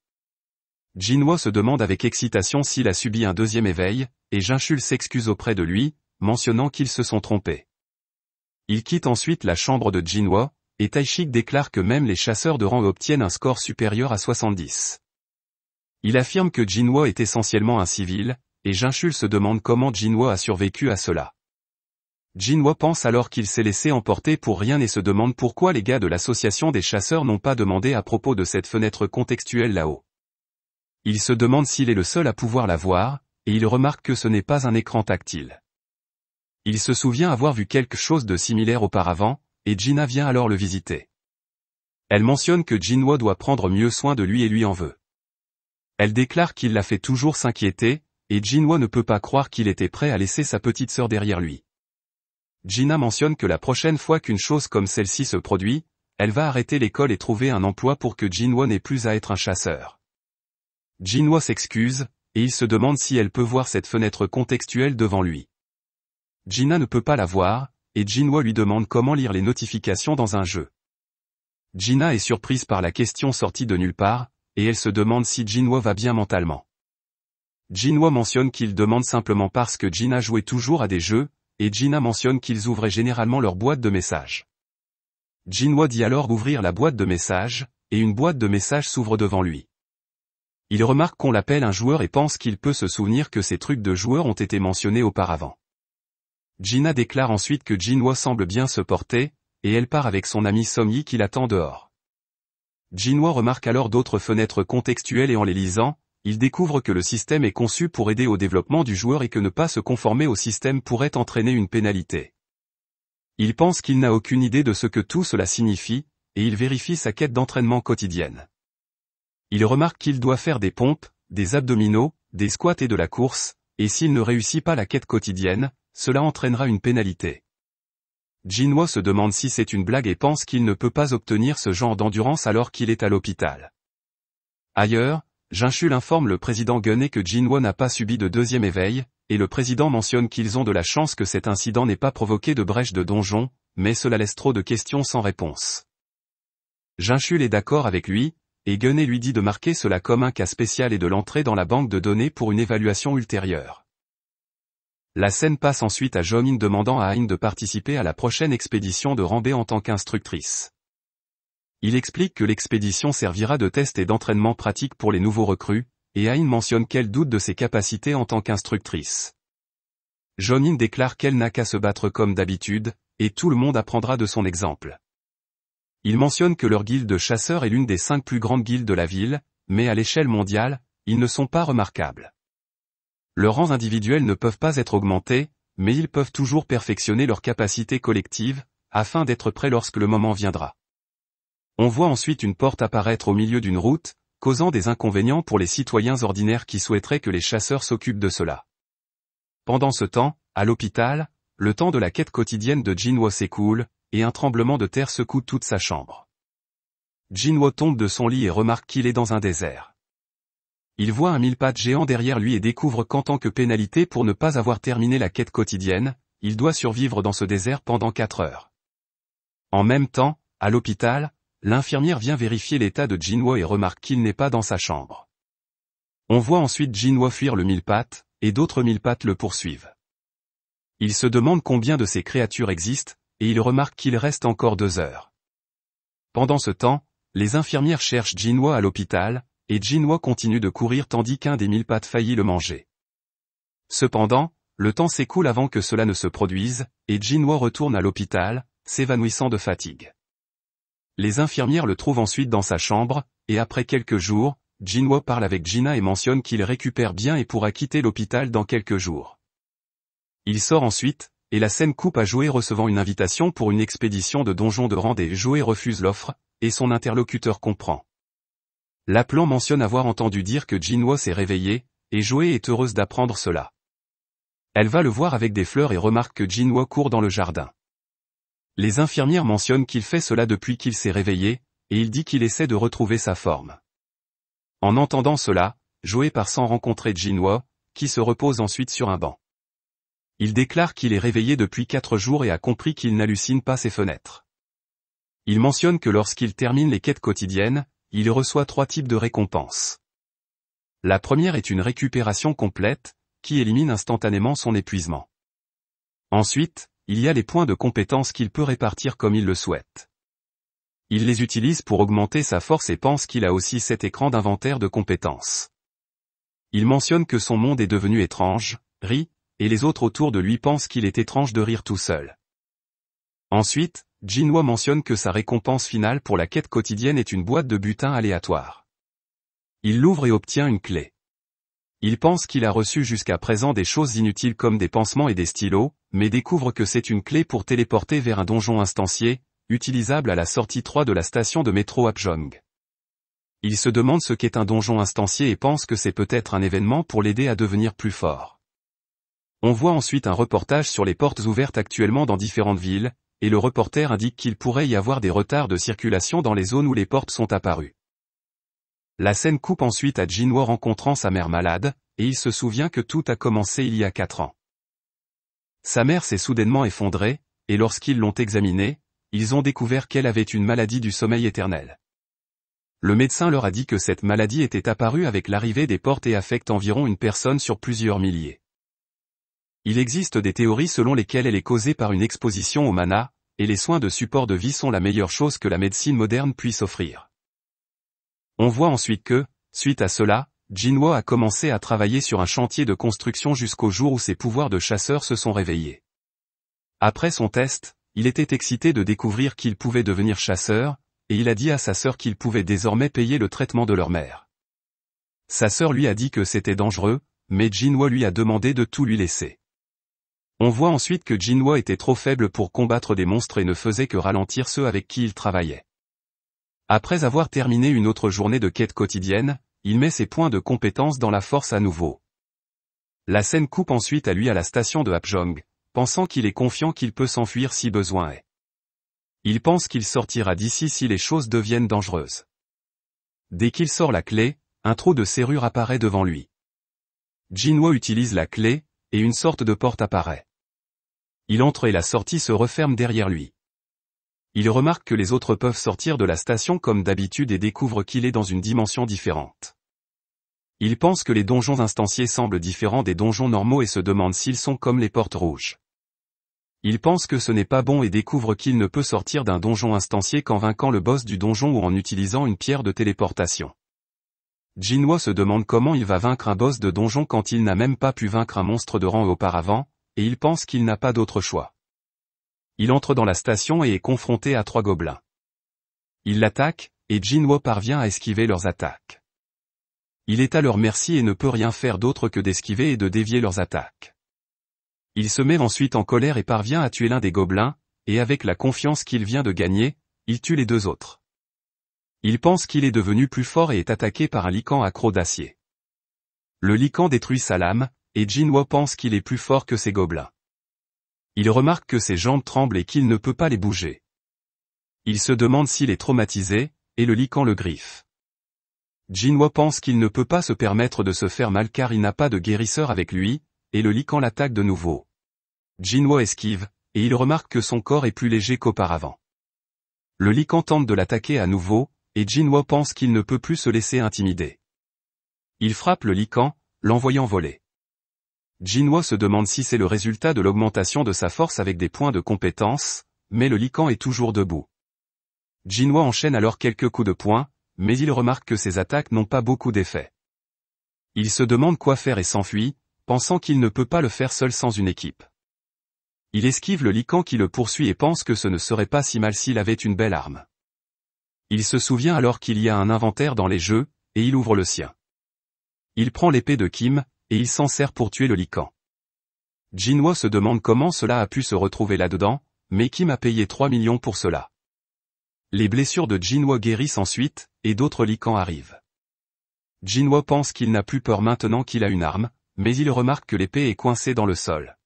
Jinwo se demande avec excitation s'il a subi un deuxième éveil, et Jinchul s'excuse auprès de lui, mentionnant qu'ils se sont trompés. Il quitte ensuite la chambre de Jinwo, et Taishik déclare que même les chasseurs de rang obtiennent un score supérieur à 70. Il affirme que Jinwo est essentiellement un civil, et Jinchul se demande comment Jinwo a survécu à cela. Jinwa pense alors qu'il s'est laissé emporter pour rien et se demande pourquoi les gars de l'association des chasseurs n'ont pas demandé à propos de cette fenêtre contextuelle là-haut. Il se demande s'il est le seul à pouvoir la voir, et il remarque que ce n'est pas un écran tactile. Il se souvient avoir vu quelque chose de similaire auparavant, et Gina vient alors le visiter. Elle mentionne que Jinwo doit prendre mieux soin de lui et lui en veut. Elle déclare qu'il la fait toujours s'inquiéter, et Jinwo ne peut pas croire qu'il était prêt à laisser sa petite sœur derrière lui. Gina mentionne que la prochaine fois qu'une chose comme celle-ci se produit, elle va arrêter l'école et trouver un emploi pour que Jinwo n'ait plus à être un chasseur. Jinwa s'excuse, et il se demande si elle peut voir cette fenêtre contextuelle devant lui. Gina ne peut pas la voir, et Jinwa lui demande comment lire les notifications dans un jeu. Gina est surprise par la question sortie de nulle part, et elle se demande si Jinwa va bien mentalement. Jinwa mentionne qu'il demande simplement parce que Gina jouait toujours à des jeux, et Gina mentionne qu'ils ouvraient généralement leur boîte de messages. Jinwa dit alors ouvrir la boîte de messages, et une boîte de messages s'ouvre devant lui il remarque qu'on l'appelle un joueur et pense qu'il peut se souvenir que ces trucs de joueurs ont été mentionnés auparavant. Gina déclare ensuite que Jinwa semble bien se porter, et elle part avec son ami Somyi qui l'attend dehors. Jinwa remarque alors d'autres fenêtres contextuelles et en les lisant, il découvre que le système est conçu pour aider au développement du joueur et que ne pas se conformer au système pourrait entraîner une pénalité. Il pense qu'il n'a aucune idée de ce que tout cela signifie, et il vérifie sa quête d'entraînement quotidienne. Il remarque qu'il doit faire des pompes, des abdominaux, des squats et de la course, et s'il ne réussit pas la quête quotidienne, cela entraînera une pénalité. Jinwo se demande si c'est une blague et pense qu'il ne peut pas obtenir ce genre d'endurance alors qu'il est à l'hôpital. Ailleurs, Jinchul informe le président et que Jinwo n'a pas subi de deuxième éveil, et le président mentionne qu'ils ont de la chance que cet incident n'ait pas provoqué de brèche de donjon, mais cela laisse trop de questions sans réponse. Jinchul est d'accord avec lui, et lui dit de marquer cela comme un cas spécial et de l'entrer dans la banque de données pour une évaluation ultérieure. La scène passe ensuite à Jomin demandant à Ayn de participer à la prochaine expédition de Rambé en tant qu'instructrice. Il explique que l'expédition servira de test et d'entraînement pratique pour les nouveaux recrues, et Ayn mentionne qu'elle doute de ses capacités en tant qu'instructrice. Jonin déclare qu'elle n'a qu'à se battre comme d'habitude, et tout le monde apprendra de son exemple. Ils mentionnent que leur guilde de chasseurs est l'une des cinq plus grandes guildes de la ville, mais à l'échelle mondiale, ils ne sont pas remarquables. Leurs rangs individuels ne peuvent pas être augmentés, mais ils peuvent toujours perfectionner leurs capacités collectives, afin d'être prêts lorsque le moment viendra. On voit ensuite une porte apparaître au milieu d'une route, causant des inconvénients pour les citoyens ordinaires qui souhaiteraient que les chasseurs s'occupent de cela. Pendant ce temps, à l'hôpital, le temps de la quête quotidienne de Jinwo s'écoule, et un tremblement de terre secoue toute sa chambre. Jinwo tombe de son lit et remarque qu'il est dans un désert. Il voit un mille pattes géant derrière lui et découvre qu'en tant que pénalité pour ne pas avoir terminé la quête quotidienne, il doit survivre dans ce désert pendant 4 heures. En même temps, à l'hôpital, l'infirmière vient vérifier l'état de Jinwo et remarque qu'il n'est pas dans sa chambre. On voit ensuite Jinwo fuir le mille pattes, et d'autres mille pattes le poursuivent. Il se demande combien de ces créatures existent, et il remarque qu'il reste encore deux heures. Pendant ce temps, les infirmières cherchent Jinwa à l'hôpital, et Jinwa continue de courir tandis qu'un des mille pattes faillit le manger. Cependant, le temps s'écoule avant que cela ne se produise, et Jinwa retourne à l'hôpital, s'évanouissant de fatigue. Les infirmières le trouvent ensuite dans sa chambre, et après quelques jours, Jinwa parle avec Gina et mentionne qu'il récupère bien et pourra quitter l'hôpital dans quelques jours. Il sort ensuite, et la scène coupe à Joué recevant une invitation pour une expédition de donjon de rendez. et Joey refuse l'offre, et son interlocuteur comprend. L'aplan mentionne avoir entendu dire que Jinwo s'est réveillé, et Joué est heureuse d'apprendre cela. Elle va le voir avec des fleurs et remarque que Jinwo court dans le jardin. Les infirmières mentionnent qu'il fait cela depuis qu'il s'est réveillé, et il dit qu'il essaie de retrouver sa forme. En entendant cela, Joué part sans rencontrer Jinwo, qui se repose ensuite sur un banc. Il déclare qu'il est réveillé depuis quatre jours et a compris qu'il n'hallucine pas ses fenêtres. Il mentionne que lorsqu'il termine les quêtes quotidiennes, il reçoit trois types de récompenses. La première est une récupération complète, qui élimine instantanément son épuisement. Ensuite, il y a les points de compétence qu'il peut répartir comme il le souhaite. Il les utilise pour augmenter sa force et pense qu'il a aussi cet écran d'inventaire de compétences. Il mentionne que son monde est devenu étrange, rit, et les autres autour de lui pensent qu'il est étrange de rire tout seul. Ensuite, Jinwa mentionne que sa récompense finale pour la quête quotidienne est une boîte de butin aléatoire. Il l'ouvre et obtient une clé. Il pense qu'il a reçu jusqu'à présent des choses inutiles comme des pansements et des stylos, mais découvre que c'est une clé pour téléporter vers un donjon instancié, utilisable à la sortie 3 de la station de métro Apjong. Il se demande ce qu'est un donjon instancié et pense que c'est peut-être un événement pour l'aider à devenir plus fort. On voit ensuite un reportage sur les portes ouvertes actuellement dans différentes villes, et le reporter indique qu'il pourrait y avoir des retards de circulation dans les zones où les portes sont apparues. La scène coupe ensuite à Jinwo rencontrant sa mère malade, et il se souvient que tout a commencé il y a quatre ans. Sa mère s'est soudainement effondrée, et lorsqu'ils l'ont examinée, ils ont découvert qu'elle avait une maladie du sommeil éternel. Le médecin leur a dit que cette maladie était apparue avec l'arrivée des portes et affecte environ une personne sur plusieurs milliers. Il existe des théories selon lesquelles elle est causée par une exposition au mana, et les soins de support de vie sont la meilleure chose que la médecine moderne puisse offrir. On voit ensuite que, suite à cela, Jinwo a commencé à travailler sur un chantier de construction jusqu'au jour où ses pouvoirs de chasseur se sont réveillés. Après son test, il était excité de découvrir qu'il pouvait devenir chasseur, et il a dit à sa sœur qu'il pouvait désormais payer le traitement de leur mère. Sa sœur lui a dit que c'était dangereux, mais Jinwo lui a demandé de tout lui laisser. On voit ensuite que Jinwa était trop faible pour combattre des monstres et ne faisait que ralentir ceux avec qui il travaillait. Après avoir terminé une autre journée de quête quotidienne, il met ses points de compétence dans la force à nouveau. La scène coupe ensuite à lui à la station de Hapjong, pensant qu'il est confiant qu'il peut s'enfuir si besoin est. Il pense qu'il sortira d'ici si les choses deviennent dangereuses. Dès qu'il sort la clé, un trou de serrure apparaît devant lui. Jinwa utilise la clé, et une sorte de porte apparaît. Il entre et la sortie se referme derrière lui. Il remarque que les autres peuvent sortir de la station comme d'habitude et découvre qu'il est dans une dimension différente. Il pense que les donjons instanciés semblent différents des donjons normaux et se demande s'ils sont comme les portes rouges. Il pense que ce n'est pas bon et découvre qu'il ne peut sortir d'un donjon instancié qu'en vainquant le boss du donjon ou en utilisant une pierre de téléportation. Jinwa se demande comment il va vaincre un boss de donjon quand il n'a même pas pu vaincre un monstre de rang auparavant, et il pense qu'il n'a pas d'autre choix. Il entre dans la station et est confronté à trois gobelins. Il l'attaque, et Jinwo parvient à esquiver leurs attaques. Il est à leur merci et ne peut rien faire d'autre que d'esquiver et de dévier leurs attaques. Il se met ensuite en colère et parvient à tuer l'un des gobelins, et avec la confiance qu'il vient de gagner, il tue les deux autres. Il pense qu'il est devenu plus fort et est attaqué par un lican accro d'acier. Le lican détruit sa lame, et Jinwo pense qu'il est plus fort que ses gobelins. Il remarque que ses jambes tremblent et qu'il ne peut pas les bouger. Il se demande s'il est traumatisé, et le lican le griffe. Jinwo pense qu'il ne peut pas se permettre de se faire mal car il n'a pas de guérisseur avec lui, et le lican l'attaque de nouveau. Jinwo esquive, et il remarque que son corps est plus léger qu'auparavant. Le lican tente de l'attaquer à nouveau, et Jinwo pense qu'il ne peut plus se laisser intimider. Il frappe le lican, l'envoyant voler. Jinwo se demande si c'est le résultat de l'augmentation de sa force avec des points de compétence, mais le lican est toujours debout. Jinwo enchaîne alors quelques coups de poing, mais il remarque que ses attaques n'ont pas beaucoup d'effet. Il se demande quoi faire et s'enfuit, pensant qu'il ne peut pas le faire seul sans une équipe. Il esquive le lican qui le poursuit et pense que ce ne serait pas si mal s'il avait une belle arme. Il se souvient alors qu'il y a un inventaire dans les jeux, et il ouvre le sien. Il prend l'épée de Kim, et il s'en sert pour tuer le lican. Jinwo se demande comment cela a pu se retrouver là-dedans, mais qui m'a payé 3 millions pour cela. Les blessures de Jinwo guérissent ensuite, et d'autres licans arrivent. Jinwo pense qu'il n'a plus peur maintenant qu'il a une arme, mais il remarque que l'épée est coincée dans le sol.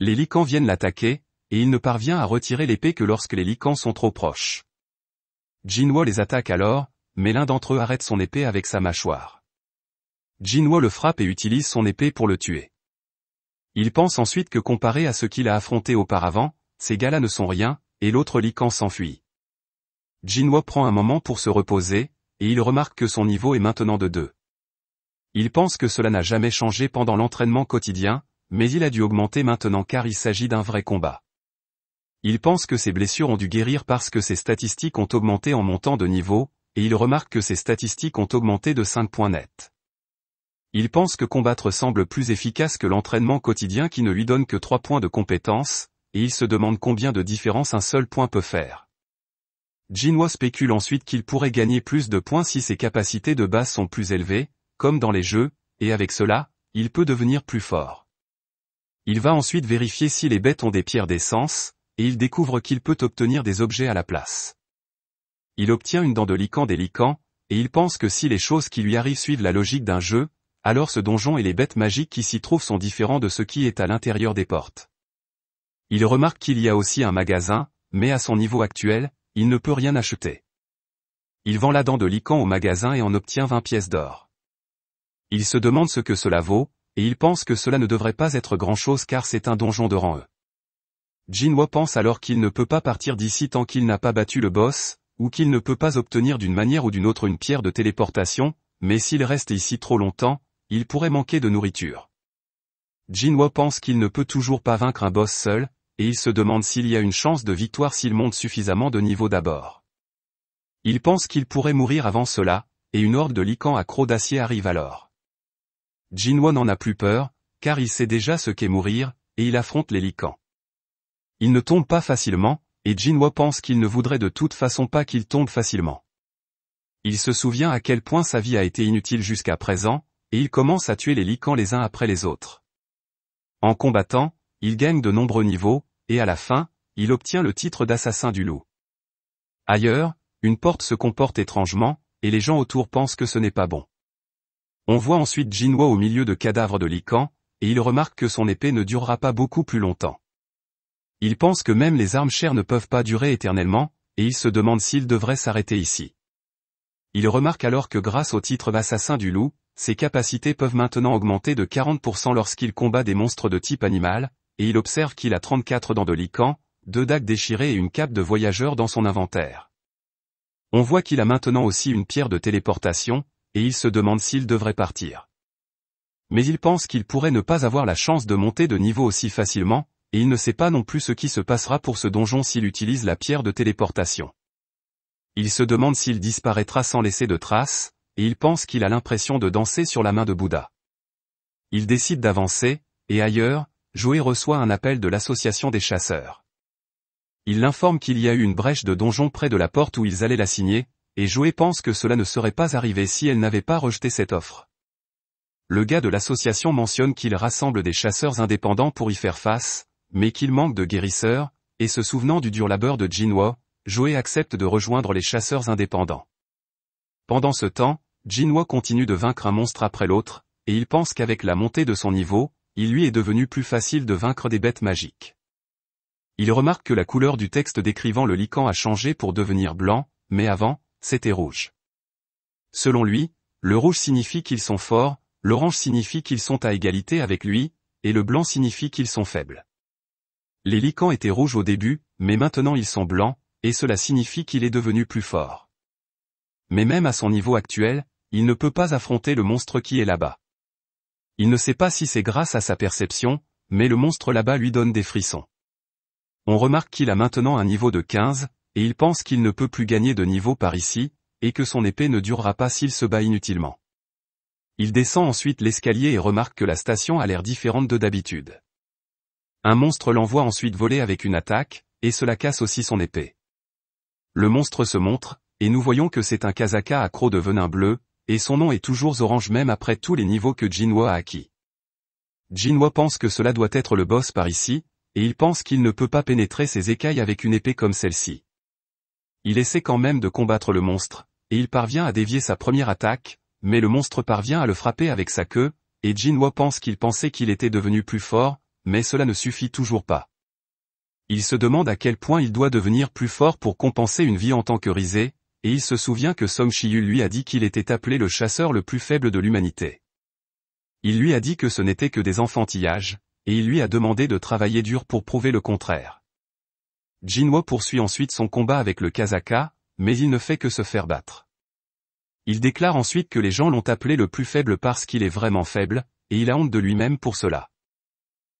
Les licans viennent l'attaquer, et il ne parvient à retirer l'épée que lorsque les licans sont trop proches. Jinwo les attaque alors, mais l'un d'entre eux arrête son épée avec sa mâchoire. Jinwo le frappe et utilise son épée pour le tuer. Il pense ensuite que comparé à ce qu'il a affronté auparavant, ces gars-là ne sont rien, et l'autre lican s'enfuit. Jinwo prend un moment pour se reposer, et il remarque que son niveau est maintenant de 2. Il pense que cela n'a jamais changé pendant l'entraînement quotidien, mais il a dû augmenter maintenant car il s'agit d'un vrai combat. Il pense que ses blessures ont dû guérir parce que ses statistiques ont augmenté en montant de niveau, et il remarque que ses statistiques ont augmenté de 5 points nets. Il pense que combattre semble plus efficace que l'entraînement quotidien qui ne lui donne que trois points de compétence, et il se demande combien de différence un seul point peut faire. Jinwa spécule ensuite qu'il pourrait gagner plus de points si ses capacités de base sont plus élevées, comme dans les jeux, et avec cela, il peut devenir plus fort. Il va ensuite vérifier si les bêtes ont des pierres d'essence, et il découvre qu'il peut obtenir des objets à la place. Il obtient une dent de lican des licans, et il pense que si les choses qui lui arrivent suivent la logique d'un jeu, alors ce donjon et les bêtes magiques qui s'y trouvent sont différents de ce qui est à l'intérieur des portes. Il remarque qu'il y a aussi un magasin, mais à son niveau actuel, il ne peut rien acheter. Il vend la dent de l'ican au magasin et en obtient 20 pièces d'or. Il se demande ce que cela vaut, et il pense que cela ne devrait pas être grand-chose car c'est un donjon de rang E. Jinwa pense alors qu'il ne peut pas partir d'ici tant qu'il n'a pas battu le boss, ou qu'il ne peut pas obtenir d'une manière ou d'une autre une pierre de téléportation, mais s'il reste ici trop longtemps, il pourrait manquer de nourriture. Jinwa pense qu'il ne peut toujours pas vaincre un boss seul, et il se demande s'il y a une chance de victoire s'il monte suffisamment de niveau d'abord. Il pense qu'il pourrait mourir avant cela, et une horde de licans à crocs d'acier arrive alors. Jinwa n'en a plus peur, car il sait déjà ce qu'est mourir, et il affronte les licans. Il ne tombe pas facilement, et Jinwa pense qu'il ne voudrait de toute façon pas qu'il tombe facilement. Il se souvient à quel point sa vie a été inutile jusqu'à présent, et il commence à tuer les licans les uns après les autres. En combattant, il gagne de nombreux niveaux, et à la fin, il obtient le titre d'assassin du loup. Ailleurs, une porte se comporte étrangement, et les gens autour pensent que ce n'est pas bon. On voit ensuite Jinwa au milieu de cadavres de Lican, et il remarque que son épée ne durera pas beaucoup plus longtemps. Il pense que même les armes chères ne peuvent pas durer éternellement, et il se demande s'il devrait s'arrêter ici. Il remarque alors que grâce au titre d'assassin du loup, ses capacités peuvent maintenant augmenter de 40% lorsqu'il combat des monstres de type animal, et il observe qu'il a 34 dents de lican, deux dagues déchirées et une cape de voyageur dans son inventaire. On voit qu'il a maintenant aussi une pierre de téléportation, et il se demande s'il devrait partir. Mais il pense qu'il pourrait ne pas avoir la chance de monter de niveau aussi facilement, et il ne sait pas non plus ce qui se passera pour ce donjon s'il utilise la pierre de téléportation. Il se demande s'il disparaîtra sans laisser de traces, et il pense qu'il a l'impression de danser sur la main de Bouddha. Il décide d'avancer, et ailleurs, Joué reçoit un appel de l'association des chasseurs. Il l'informe qu'il y a eu une brèche de donjon près de la porte où ils allaient la signer, et Joué pense que cela ne serait pas arrivé si elle n'avait pas rejeté cette offre. Le gars de l'association mentionne qu'il rassemble des chasseurs indépendants pour y faire face, mais qu'il manque de guérisseurs, et se souvenant du dur labeur de Jinwo, Joué accepte de rejoindre les chasseurs indépendants. Pendant ce temps, Jinwa continue de vaincre un monstre après l'autre, et il pense qu'avec la montée de son niveau, il lui est devenu plus facile de vaincre des bêtes magiques. Il remarque que la couleur du texte décrivant le lican a changé pour devenir blanc, mais avant, c'était rouge. Selon lui, le rouge signifie qu'ils sont forts, l'orange signifie qu'ils sont à égalité avec lui, et le blanc signifie qu'ils sont faibles. Les licans étaient rouges au début, mais maintenant ils sont blancs, et cela signifie qu'il est devenu plus fort. Mais même à son niveau actuel, il ne peut pas affronter le monstre qui est là-bas. Il ne sait pas si c'est grâce à sa perception, mais le monstre là-bas lui donne des frissons. On remarque qu'il a maintenant un niveau de 15, et il pense qu'il ne peut plus gagner de niveau par ici, et que son épée ne durera pas s'il se bat inutilement. Il descend ensuite l'escalier et remarque que la station a l'air différente de d'habitude. Un monstre l'envoie ensuite voler avec une attaque, et cela casse aussi son épée. Le monstre se montre, et nous voyons que c'est un Kazaka crocs de venin bleu, et son nom est toujours orange même après tous les niveaux que Jinwa a acquis. Jinwa pense que cela doit être le boss par ici, et il pense qu'il ne peut pas pénétrer ses écailles avec une épée comme celle-ci. Il essaie quand même de combattre le monstre, et il parvient à dévier sa première attaque, mais le monstre parvient à le frapper avec sa queue, et Jinwa pense qu'il pensait qu'il était devenu plus fort, mais cela ne suffit toujours pas. Il se demande à quel point il doit devenir plus fort pour compenser une vie en tant que risée, et il se souvient que Song Shiyu lui a dit qu'il était appelé le chasseur le plus faible de l'humanité. Il lui a dit que ce n'était que des enfantillages, et il lui a demandé de travailler dur pour prouver le contraire. Jinwo poursuit ensuite son combat avec le Kazaka, mais il ne fait que se faire battre. Il déclare ensuite que les gens l'ont appelé le plus faible parce qu'il est vraiment faible, et il a honte de lui-même pour cela.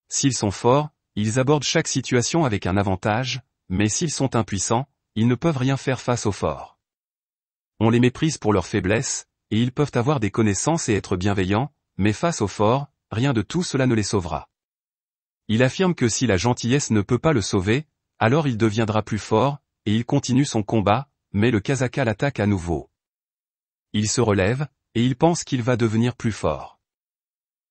S'ils sont forts, ils abordent chaque situation avec un avantage, mais s'ils sont impuissants, ils ne peuvent rien faire face aux forts. On les méprise pour leurs faiblesses, et ils peuvent avoir des connaissances et être bienveillants, mais face aux forts, rien de tout cela ne les sauvera. Il affirme que si la gentillesse ne peut pas le sauver, alors il deviendra plus fort, et il continue son combat, mais le Kazaka l'attaque à nouveau. Il se relève, et il pense qu'il va devenir plus fort.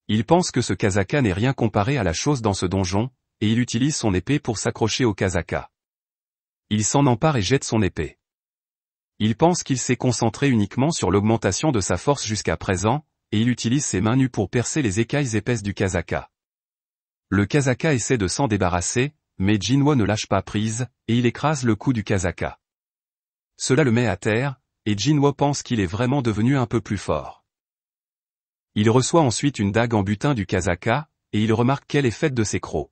Il pense que ce Kazaka n'est rien comparé à la chose dans ce donjon, et il utilise son épée pour s'accrocher au Kazaka. Il s'en empare et jette son épée. Il pense qu'il s'est concentré uniquement sur l'augmentation de sa force jusqu'à présent, et il utilise ses mains nues pour percer les écailles épaisses du Kazaka. Le Kazaka essaie de s'en débarrasser, mais Jinwa ne lâche pas prise, et il écrase le cou du Kazaka. Cela le met à terre, et Jinwa pense qu'il est vraiment devenu un peu plus fort. Il reçoit ensuite une dague en butin du Kazaka, et il remarque qu'elle est faite de ses crocs.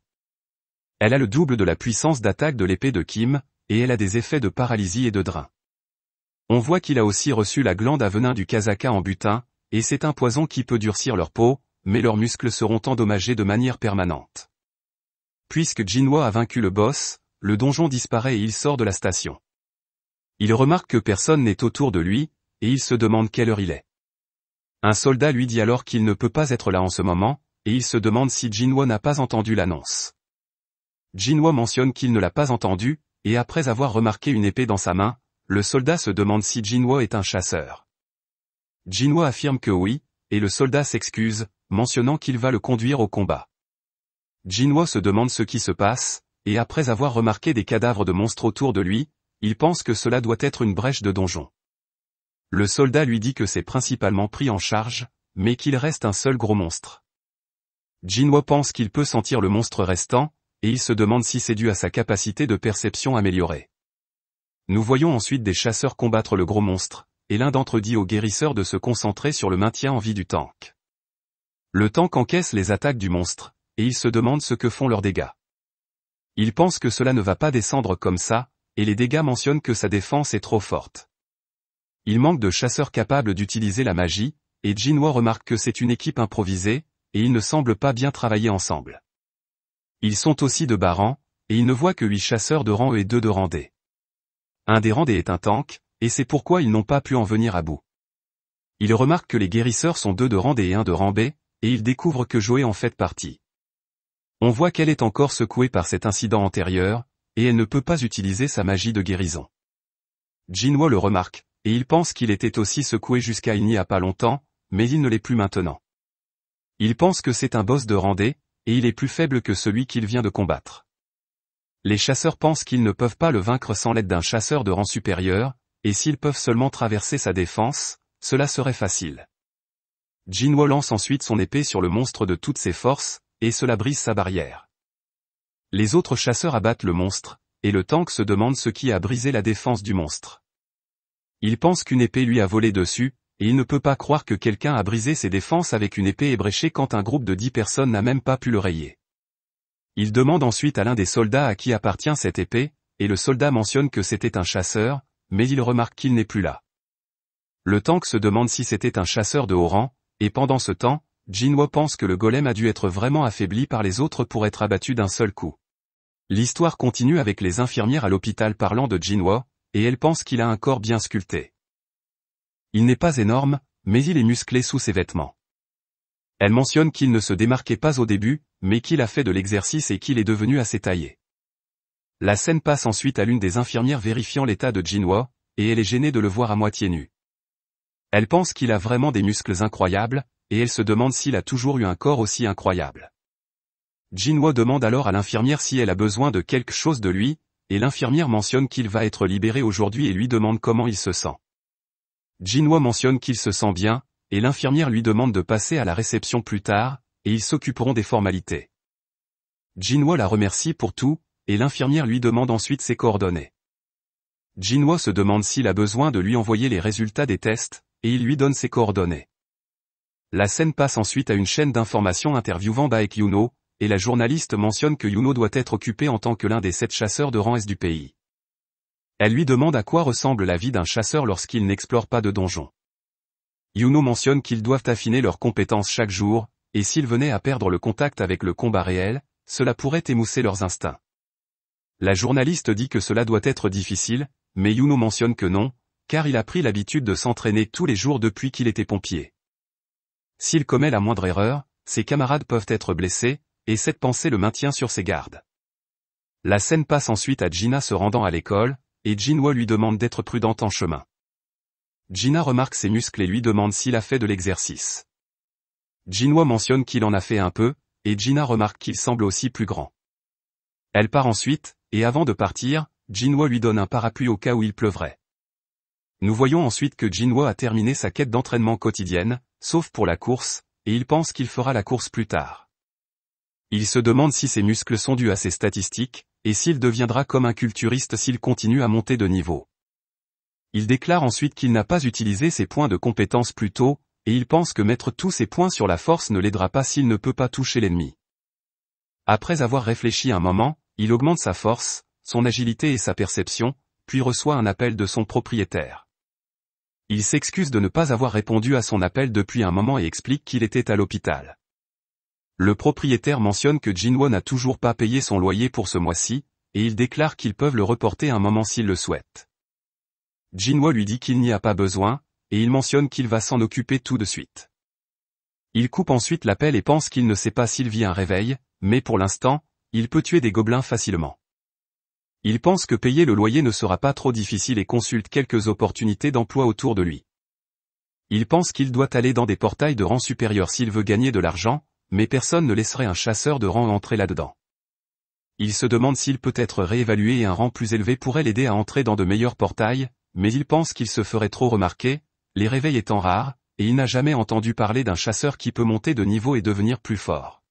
Elle a le double de la puissance d'attaque de l'épée de Kim, et elle a des effets de paralysie et de drain. On voit qu'il a aussi reçu la glande à venin du Kazaka en butin, et c'est un poison qui peut durcir leur peau, mais leurs muscles seront endommagés de manière permanente. Puisque Jinwa a vaincu le boss, le donjon disparaît et il sort de la station. Il remarque que personne n'est autour de lui, et il se demande quelle heure il est. Un soldat lui dit alors qu'il ne peut pas être là en ce moment, et il se demande si Jinwa n'a pas entendu l'annonce. Jinwa mentionne qu'il ne l'a pas entendu, et après avoir remarqué une épée dans sa main, le soldat se demande si Jinwo est un chasseur. Jinwo affirme que oui, et le soldat s'excuse, mentionnant qu'il va le conduire au combat. Jinwo se demande ce qui se passe, et après avoir remarqué des cadavres de monstres autour de lui, il pense que cela doit être une brèche de donjon. Le soldat lui dit que c'est principalement pris en charge, mais qu'il reste un seul gros monstre. Jinwo pense qu'il peut sentir le monstre restant, et il se demande si c'est dû à sa capacité de perception améliorée. Nous voyons ensuite des chasseurs combattre le gros monstre, et l'un d'entre eux dit aux guérisseurs de se concentrer sur le maintien en vie du tank. Le tank encaisse les attaques du monstre, et il se demande ce que font leurs dégâts. Il pense que cela ne va pas descendre comme ça, et les dégâts mentionnent que sa défense est trop forte. Il manque de chasseurs capables d'utiliser la magie, et Jinwa remarque que c'est une équipe improvisée, et ils ne semblent pas bien travailler ensemble. Ils sont aussi de bas et ils ne voient que huit chasseurs de rang et deux de rang un des rendez est un tank, et c'est pourquoi ils n'ont pas pu en venir à bout. Il remarque que les guérisseurs sont deux de rendez et un de Rambé, et il découvre que Joé en fait partie. On voit qu'elle est encore secouée par cet incident antérieur, et elle ne peut pas utiliser sa magie de guérison. Jinwo le remarque, et il pense qu'il était aussi secoué jusqu'à il n'y a pas longtemps, mais il ne l'est plus maintenant. Il pense que c'est un boss de rendez, et il est plus faible que celui qu'il vient de combattre les chasseurs pensent qu'ils ne peuvent pas le vaincre sans l'aide d'un chasseur de rang supérieur, et s'ils peuvent seulement traverser sa défense, cela serait facile. Jinwo lance ensuite son épée sur le monstre de toutes ses forces, et cela brise sa barrière. Les autres chasseurs abattent le monstre, et le tank se demande ce qui a brisé la défense du monstre. Il pense qu'une épée lui a volé dessus, et il ne peut pas croire que quelqu'un a brisé ses défenses avec une épée ébréchée quand un groupe de dix personnes n'a même pas pu le rayer. Il demande ensuite à l'un des soldats à qui appartient cette épée, et le soldat mentionne que c'était un chasseur, mais il remarque qu'il n'est plus là. Le tank se demande si c'était un chasseur de haut rang, et pendant ce temps, Jinwo pense que le golem a dû être vraiment affaibli par les autres pour être abattu d'un seul coup. L'histoire continue avec les infirmières à l'hôpital parlant de Jinwo, et elles pensent qu'il a un corps bien sculpté. Il n'est pas énorme, mais il est musclé sous ses vêtements. Elle mentionne qu'il ne se démarquait pas au début, mais qu'il a fait de l'exercice et qu'il est devenu assez taillé. La scène passe ensuite à l'une des infirmières vérifiant l'état de Jinwa, et elle est gênée de le voir à moitié nu. Elle pense qu'il a vraiment des muscles incroyables, et elle se demande s'il a toujours eu un corps aussi incroyable. Jinwa demande alors à l'infirmière si elle a besoin de quelque chose de lui, et l'infirmière mentionne qu'il va être libéré aujourd'hui et lui demande comment il se sent. Jinwa mentionne qu'il se sent bien, et l'infirmière lui demande de passer à la réception plus tard, et ils s'occuperont des formalités. Jinwo la remercie pour tout, et l'infirmière lui demande ensuite ses coordonnées. Jinwa se demande s'il a besoin de lui envoyer les résultats des tests, et il lui donne ses coordonnées. La scène passe ensuite à une chaîne d'information interviewant Baek Yuno, et la journaliste mentionne que Yuno doit être occupé en tant que l'un des sept chasseurs de rang S du pays. Elle lui demande à quoi ressemble la vie d'un chasseur lorsqu'il n'explore pas de donjon. Yuno mentionne qu'ils doivent affiner leurs compétences chaque jour, et s'ils venaient à perdre le contact avec le combat réel, cela pourrait émousser leurs instincts. La journaliste dit que cela doit être difficile, mais Yuno mentionne que non, car il a pris l'habitude de s'entraîner tous les jours depuis qu'il était pompier. S'il commet la moindre erreur, ses camarades peuvent être blessés, et cette pensée le maintient sur ses gardes. La scène passe ensuite à Gina se rendant à l'école, et Jinwo lui demande d'être prudente en chemin. Gina remarque ses muscles et lui demande s'il a fait de l'exercice. Jinwa mentionne qu'il en a fait un peu, et Gina remarque qu'il semble aussi plus grand. Elle part ensuite, et avant de partir, Jinwa lui donne un parapluie au cas où il pleuvrait. Nous voyons ensuite que Jinwa a terminé sa quête d'entraînement quotidienne, sauf pour la course, et il pense qu'il fera la course plus tard. Il se demande si ses muscles sont dus à ses statistiques, et s'il deviendra comme un culturiste s'il continue à monter de niveau. Il déclare ensuite qu'il n'a pas utilisé ses points de compétence plus tôt, et il pense que mettre tous ses points sur la force ne l'aidera pas s'il ne peut pas toucher l'ennemi. Après avoir réfléchi un moment, il augmente sa force, son agilité et sa perception, puis reçoit un appel de son propriétaire. Il s'excuse de ne pas avoir répondu à son appel depuis un moment et explique qu'il était à l'hôpital. Le propriétaire mentionne que Jinwon n'a toujours pas payé son loyer pour ce mois-ci, et il déclare qu'ils peuvent le reporter un moment s'il le souhaite. Jinwo lui dit qu'il n'y a pas besoin, et il mentionne qu'il va s'en occuper tout de suite. Il coupe ensuite l'appel et pense qu'il ne sait pas s'il vit un réveil, mais pour l'instant, il peut tuer des gobelins facilement. Il pense que payer le loyer ne sera pas trop difficile et consulte quelques opportunités d'emploi autour de lui. Il pense qu'il doit aller dans des portails de rang supérieur s'il veut gagner de l'argent, mais personne ne laisserait un chasseur de rang entrer là-dedans. Il se demande s'il peut être réévalué et un rang plus élevé pourrait l'aider à entrer dans de meilleurs portails, mais il pense qu'il se ferait trop remarquer, les réveils étant rares, et il n'a jamais entendu parler d'un chasseur qui peut monter de niveau et devenir plus fort.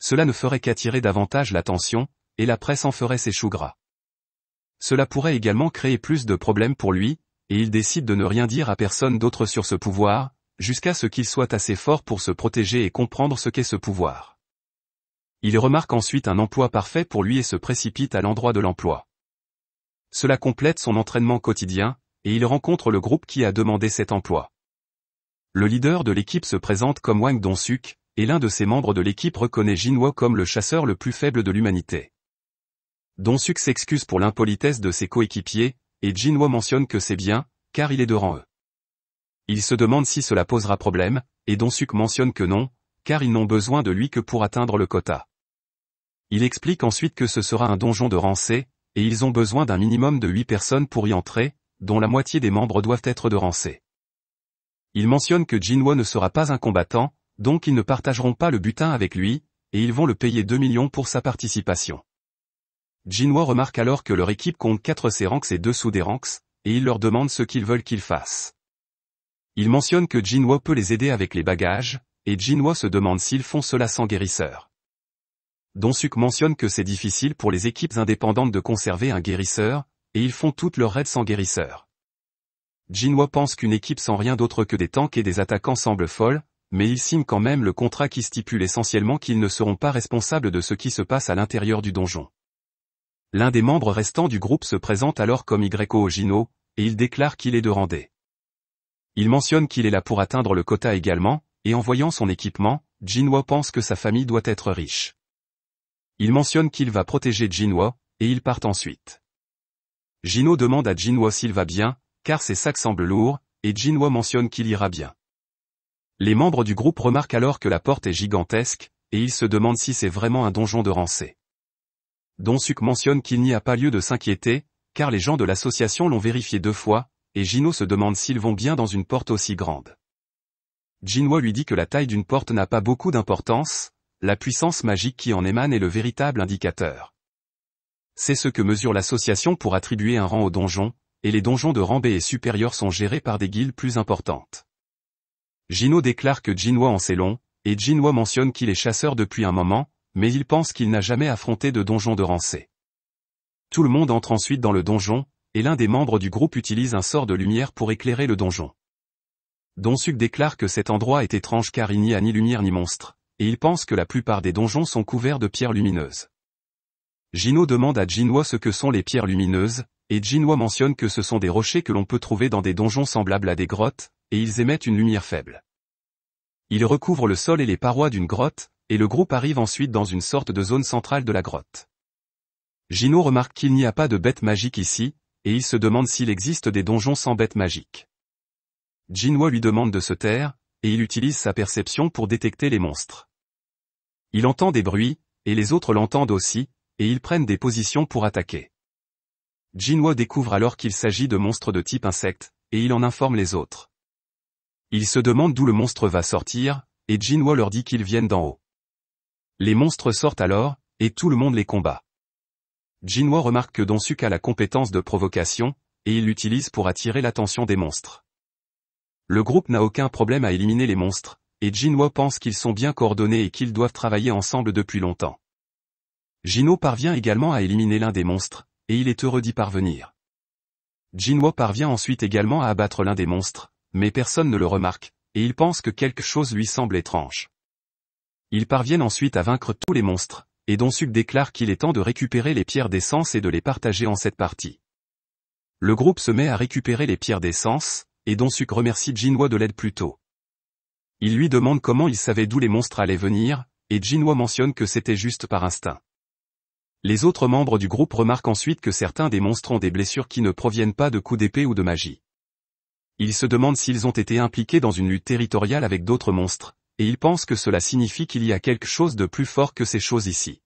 Cela ne ferait qu'attirer davantage l'attention, et la presse en ferait ses choux gras. Cela pourrait également créer plus de problèmes pour lui, et il décide de ne rien dire à personne d'autre sur ce pouvoir, jusqu'à ce qu'il soit assez fort pour se protéger et comprendre ce qu'est ce pouvoir. Il remarque ensuite un emploi parfait pour lui et se précipite à l'endroit de l'emploi. Cela complète son entraînement quotidien, et il rencontre le groupe qui a demandé cet emploi. Le leader de l'équipe se présente comme Wang Dong-suk, et l'un de ses membres de l'équipe reconnaît Jinwo comme le chasseur le plus faible de l'humanité. Dong-suk s'excuse pour l'impolitesse de ses coéquipiers, et Jinwo mentionne que c'est bien, car il est de rang E. Il se demande si cela posera problème, et Dong-suk mentionne que non, car ils n'ont besoin de lui que pour atteindre le quota. Il explique ensuite que ce sera un donjon de rang C, et ils ont besoin d'un minimum de 8 personnes pour y entrer, dont la moitié des membres doivent être de Rancé. Ils mentionnent que Jinwo ne sera pas un combattant, donc ils ne partageront pas le butin avec lui, et ils vont le payer 2 millions pour sa participation. Jinwo remarque alors que leur équipe compte 4 c et 2 sous et il leur demande ce qu'ils veulent qu'ils fassent. Il mentionne que Jinwo peut les aider avec les bagages, et Jinwo se demande s'ils font cela sans guérisseur. Suk mentionne que c'est difficile pour les équipes indépendantes de conserver un guérisseur, et ils font toutes leurs raids sans guérisseur. Jinwa pense qu'une équipe sans rien d'autre que des tanks et des attaquants semble folle, mais il signe quand même le contrat qui stipule essentiellement qu'ils ne seront pas responsables de ce qui se passe à l'intérieur du donjon. L'un des membres restants du groupe se présente alors comme YO Ojino, et il déclare qu'il est de Randé. Il mentionne qu'il est là pour atteindre le quota également, et en voyant son équipement, Jinwa pense que sa famille doit être riche. Il mentionne qu'il va protéger Jinwa, et ils partent ensuite. Gino demande à Jinwa s'il va bien, car ses sacs semblent lourds, et Jinwo mentionne qu'il ira bien. Les membres du groupe remarquent alors que la porte est gigantesque, et ils se demandent si c'est vraiment un donjon de rancé. Donsuk mentionne qu'il n'y a pas lieu de s'inquiéter, car les gens de l'association l'ont vérifié deux fois, et Gino se demande s'ils vont bien dans une porte aussi grande. Jinwa lui dit que la taille d'une porte n'a pas beaucoup d'importance, la puissance magique qui en émane est le véritable indicateur. C'est ce que mesure l'association pour attribuer un rang au donjon, et les donjons de rang B et supérieur sont gérés par des guildes plus importantes. Gino déclare que Jinwa en sait long, et Jinwa mentionne qu'il est chasseur depuis un moment, mais il pense qu'il n'a jamais affronté de donjon de rang C. Tout le monde entre ensuite dans le donjon, et l'un des membres du groupe utilise un sort de lumière pour éclairer le donjon. Donsuk déclare que cet endroit est étrange car il n'y a ni lumière ni monstre, et il pense que la plupart des donjons sont couverts de pierres lumineuses. Gino demande à Jinwa ce que sont les pierres lumineuses, et Jinwa mentionne que ce sont des rochers que l'on peut trouver dans des donjons semblables à des grottes, et ils émettent une lumière faible. Ils recouvrent le sol et les parois d'une grotte, et le groupe arrive ensuite dans une sorte de zone centrale de la grotte. Gino remarque qu'il n'y a pas de bêtes magiques ici, et il se demande s'il existe des donjons sans bêtes magiques. Jinwa lui demande de se taire, et il utilise sa perception pour détecter les monstres. Il entend des bruits, et les autres l'entendent aussi, et ils prennent des positions pour attaquer. Jinwo découvre alors qu'il s'agit de monstres de type insecte, et il en informe les autres. Ils se demandent d'où le monstre va sortir, et Jinwo leur dit qu'ils viennent d'en haut. Les monstres sortent alors, et tout le monde les combat. Jinwo remarque que Suk a la compétence de provocation, et il l'utilise pour attirer l'attention des monstres. Le groupe n'a aucun problème à éliminer les monstres, et Jinwo pense qu'ils sont bien coordonnés et qu'ils doivent travailler ensemble depuis longtemps. Jinwo parvient également à éliminer l'un des monstres, et il est heureux d'y parvenir. Jinwo parvient ensuite également à abattre l'un des monstres, mais personne ne le remarque, et il pense que quelque chose lui semble étrange. Ils parviennent ensuite à vaincre tous les monstres, et Donsuk déclare qu'il est temps de récupérer les pierres d'essence et de les partager en cette partie. Le groupe se met à récupérer les pierres d'essence, et Donsuk remercie Jinwo de l'aide plus tôt. Il lui demande comment il savait d'où les monstres allaient venir, et Jinwa mentionne que c'était juste par instinct. Les autres membres du groupe remarquent ensuite que certains des monstres ont des blessures qui ne proviennent pas de coups d'épée ou de magie. Ils se demandent s'ils ont été impliqués dans une lutte territoriale avec d'autres monstres, et ils pensent que cela signifie qu'il y a quelque chose de plus fort que ces choses ici.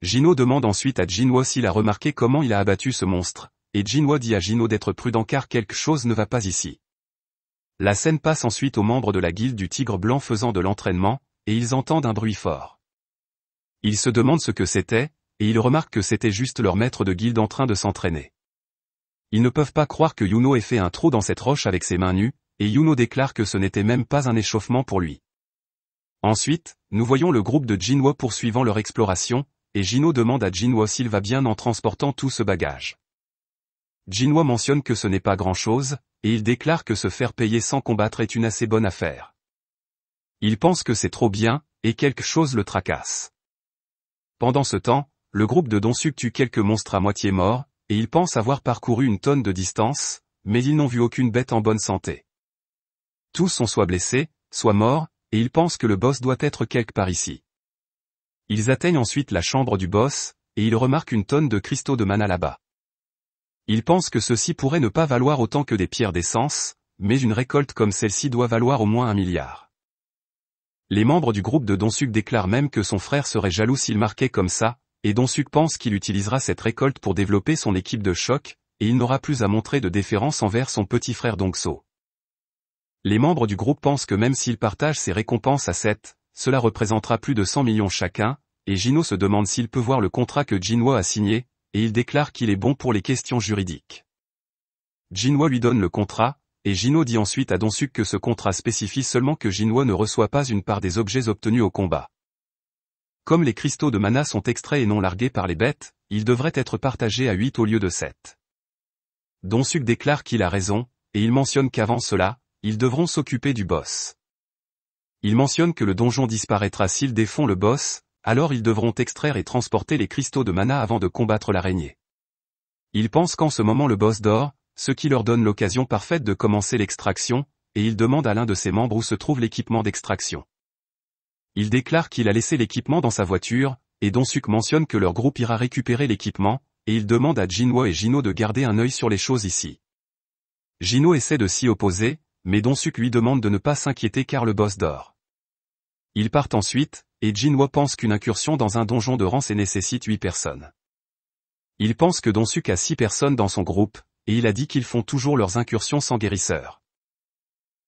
Gino demande ensuite à Jinwa s'il a remarqué comment il a abattu ce monstre, et Jinwa dit à Gino d'être prudent car quelque chose ne va pas ici. La scène passe ensuite aux membres de la guilde du Tigre Blanc faisant de l'entraînement, et ils entendent un bruit fort. Ils se demandent ce que c'était, et ils remarquent que c'était juste leur maître de guilde en train de s'entraîner. Ils ne peuvent pas croire que Yuno ait fait un trou dans cette roche avec ses mains nues, et Yuno déclare que ce n'était même pas un échauffement pour lui. Ensuite, nous voyons le groupe de Jinwo poursuivant leur exploration, et Jino demande à Jinwo s'il va bien en transportant tout ce bagage. Jinwo mentionne que ce n'est pas grand-chose, et il déclare que se faire payer sans combattre est une assez bonne affaire. Il pense que c'est trop bien, et quelque chose le tracasse. Pendant ce temps, le groupe de Suc tue quelques monstres à moitié morts, et ils pensent avoir parcouru une tonne de distance, mais ils n'ont vu aucune bête en bonne santé. Tous sont soit blessés, soit morts, et ils pensent que le boss doit être quelque part ici. Ils atteignent ensuite la chambre du boss, et ils remarquent une tonne de cristaux de mana là-bas. Il pense que ceci pourrait ne pas valoir autant que des pierres d'essence, mais une récolte comme celle-ci doit valoir au moins un milliard. Les membres du groupe de Donsuc déclarent même que son frère serait jaloux s'il marquait comme ça, et Donsuc pense qu'il utilisera cette récolte pour développer son équipe de choc, et il n'aura plus à montrer de déférence envers son petit frère Dongso. Les membres du groupe pensent que même s'il partage ses récompenses à 7, cela représentera plus de 100 millions chacun, et Gino se demande s'il peut voir le contrat que Jinwo a signé, et il déclare qu'il est bon pour les questions juridiques. Jinwa lui donne le contrat, et Jino dit ensuite à Donsuk que ce contrat spécifie seulement que Jinwa ne reçoit pas une part des objets obtenus au combat. Comme les cristaux de mana sont extraits et non largués par les bêtes, ils devraient être partagés à 8 au lieu de 7. Donsuk déclare qu'il a raison, et il mentionne qu'avant cela, ils devront s'occuper du boss. Il mentionne que le donjon disparaîtra s'ils défend le boss, alors ils devront extraire et transporter les cristaux de mana avant de combattre l'araignée. Ils pensent qu'en ce moment le boss dort, ce qui leur donne l'occasion parfaite de commencer l'extraction, et ils demandent à l'un de ses membres où se trouve l'équipement d'extraction. Il déclare qu'il a laissé l'équipement dans sa voiture, et Donsuk mentionne que leur groupe ira récupérer l'équipement, et il demande à Jinwo et Jino de garder un œil sur les choses ici. Jino essaie de s'y opposer, mais Donsuk lui demande de ne pas s'inquiéter car le boss dort. Ils partent ensuite, et Jinwo pense qu'une incursion dans un donjon de rancé nécessite huit personnes. Il pense que Donsuk a six personnes dans son groupe, et il a dit qu'ils font toujours leurs incursions sans guérisseur.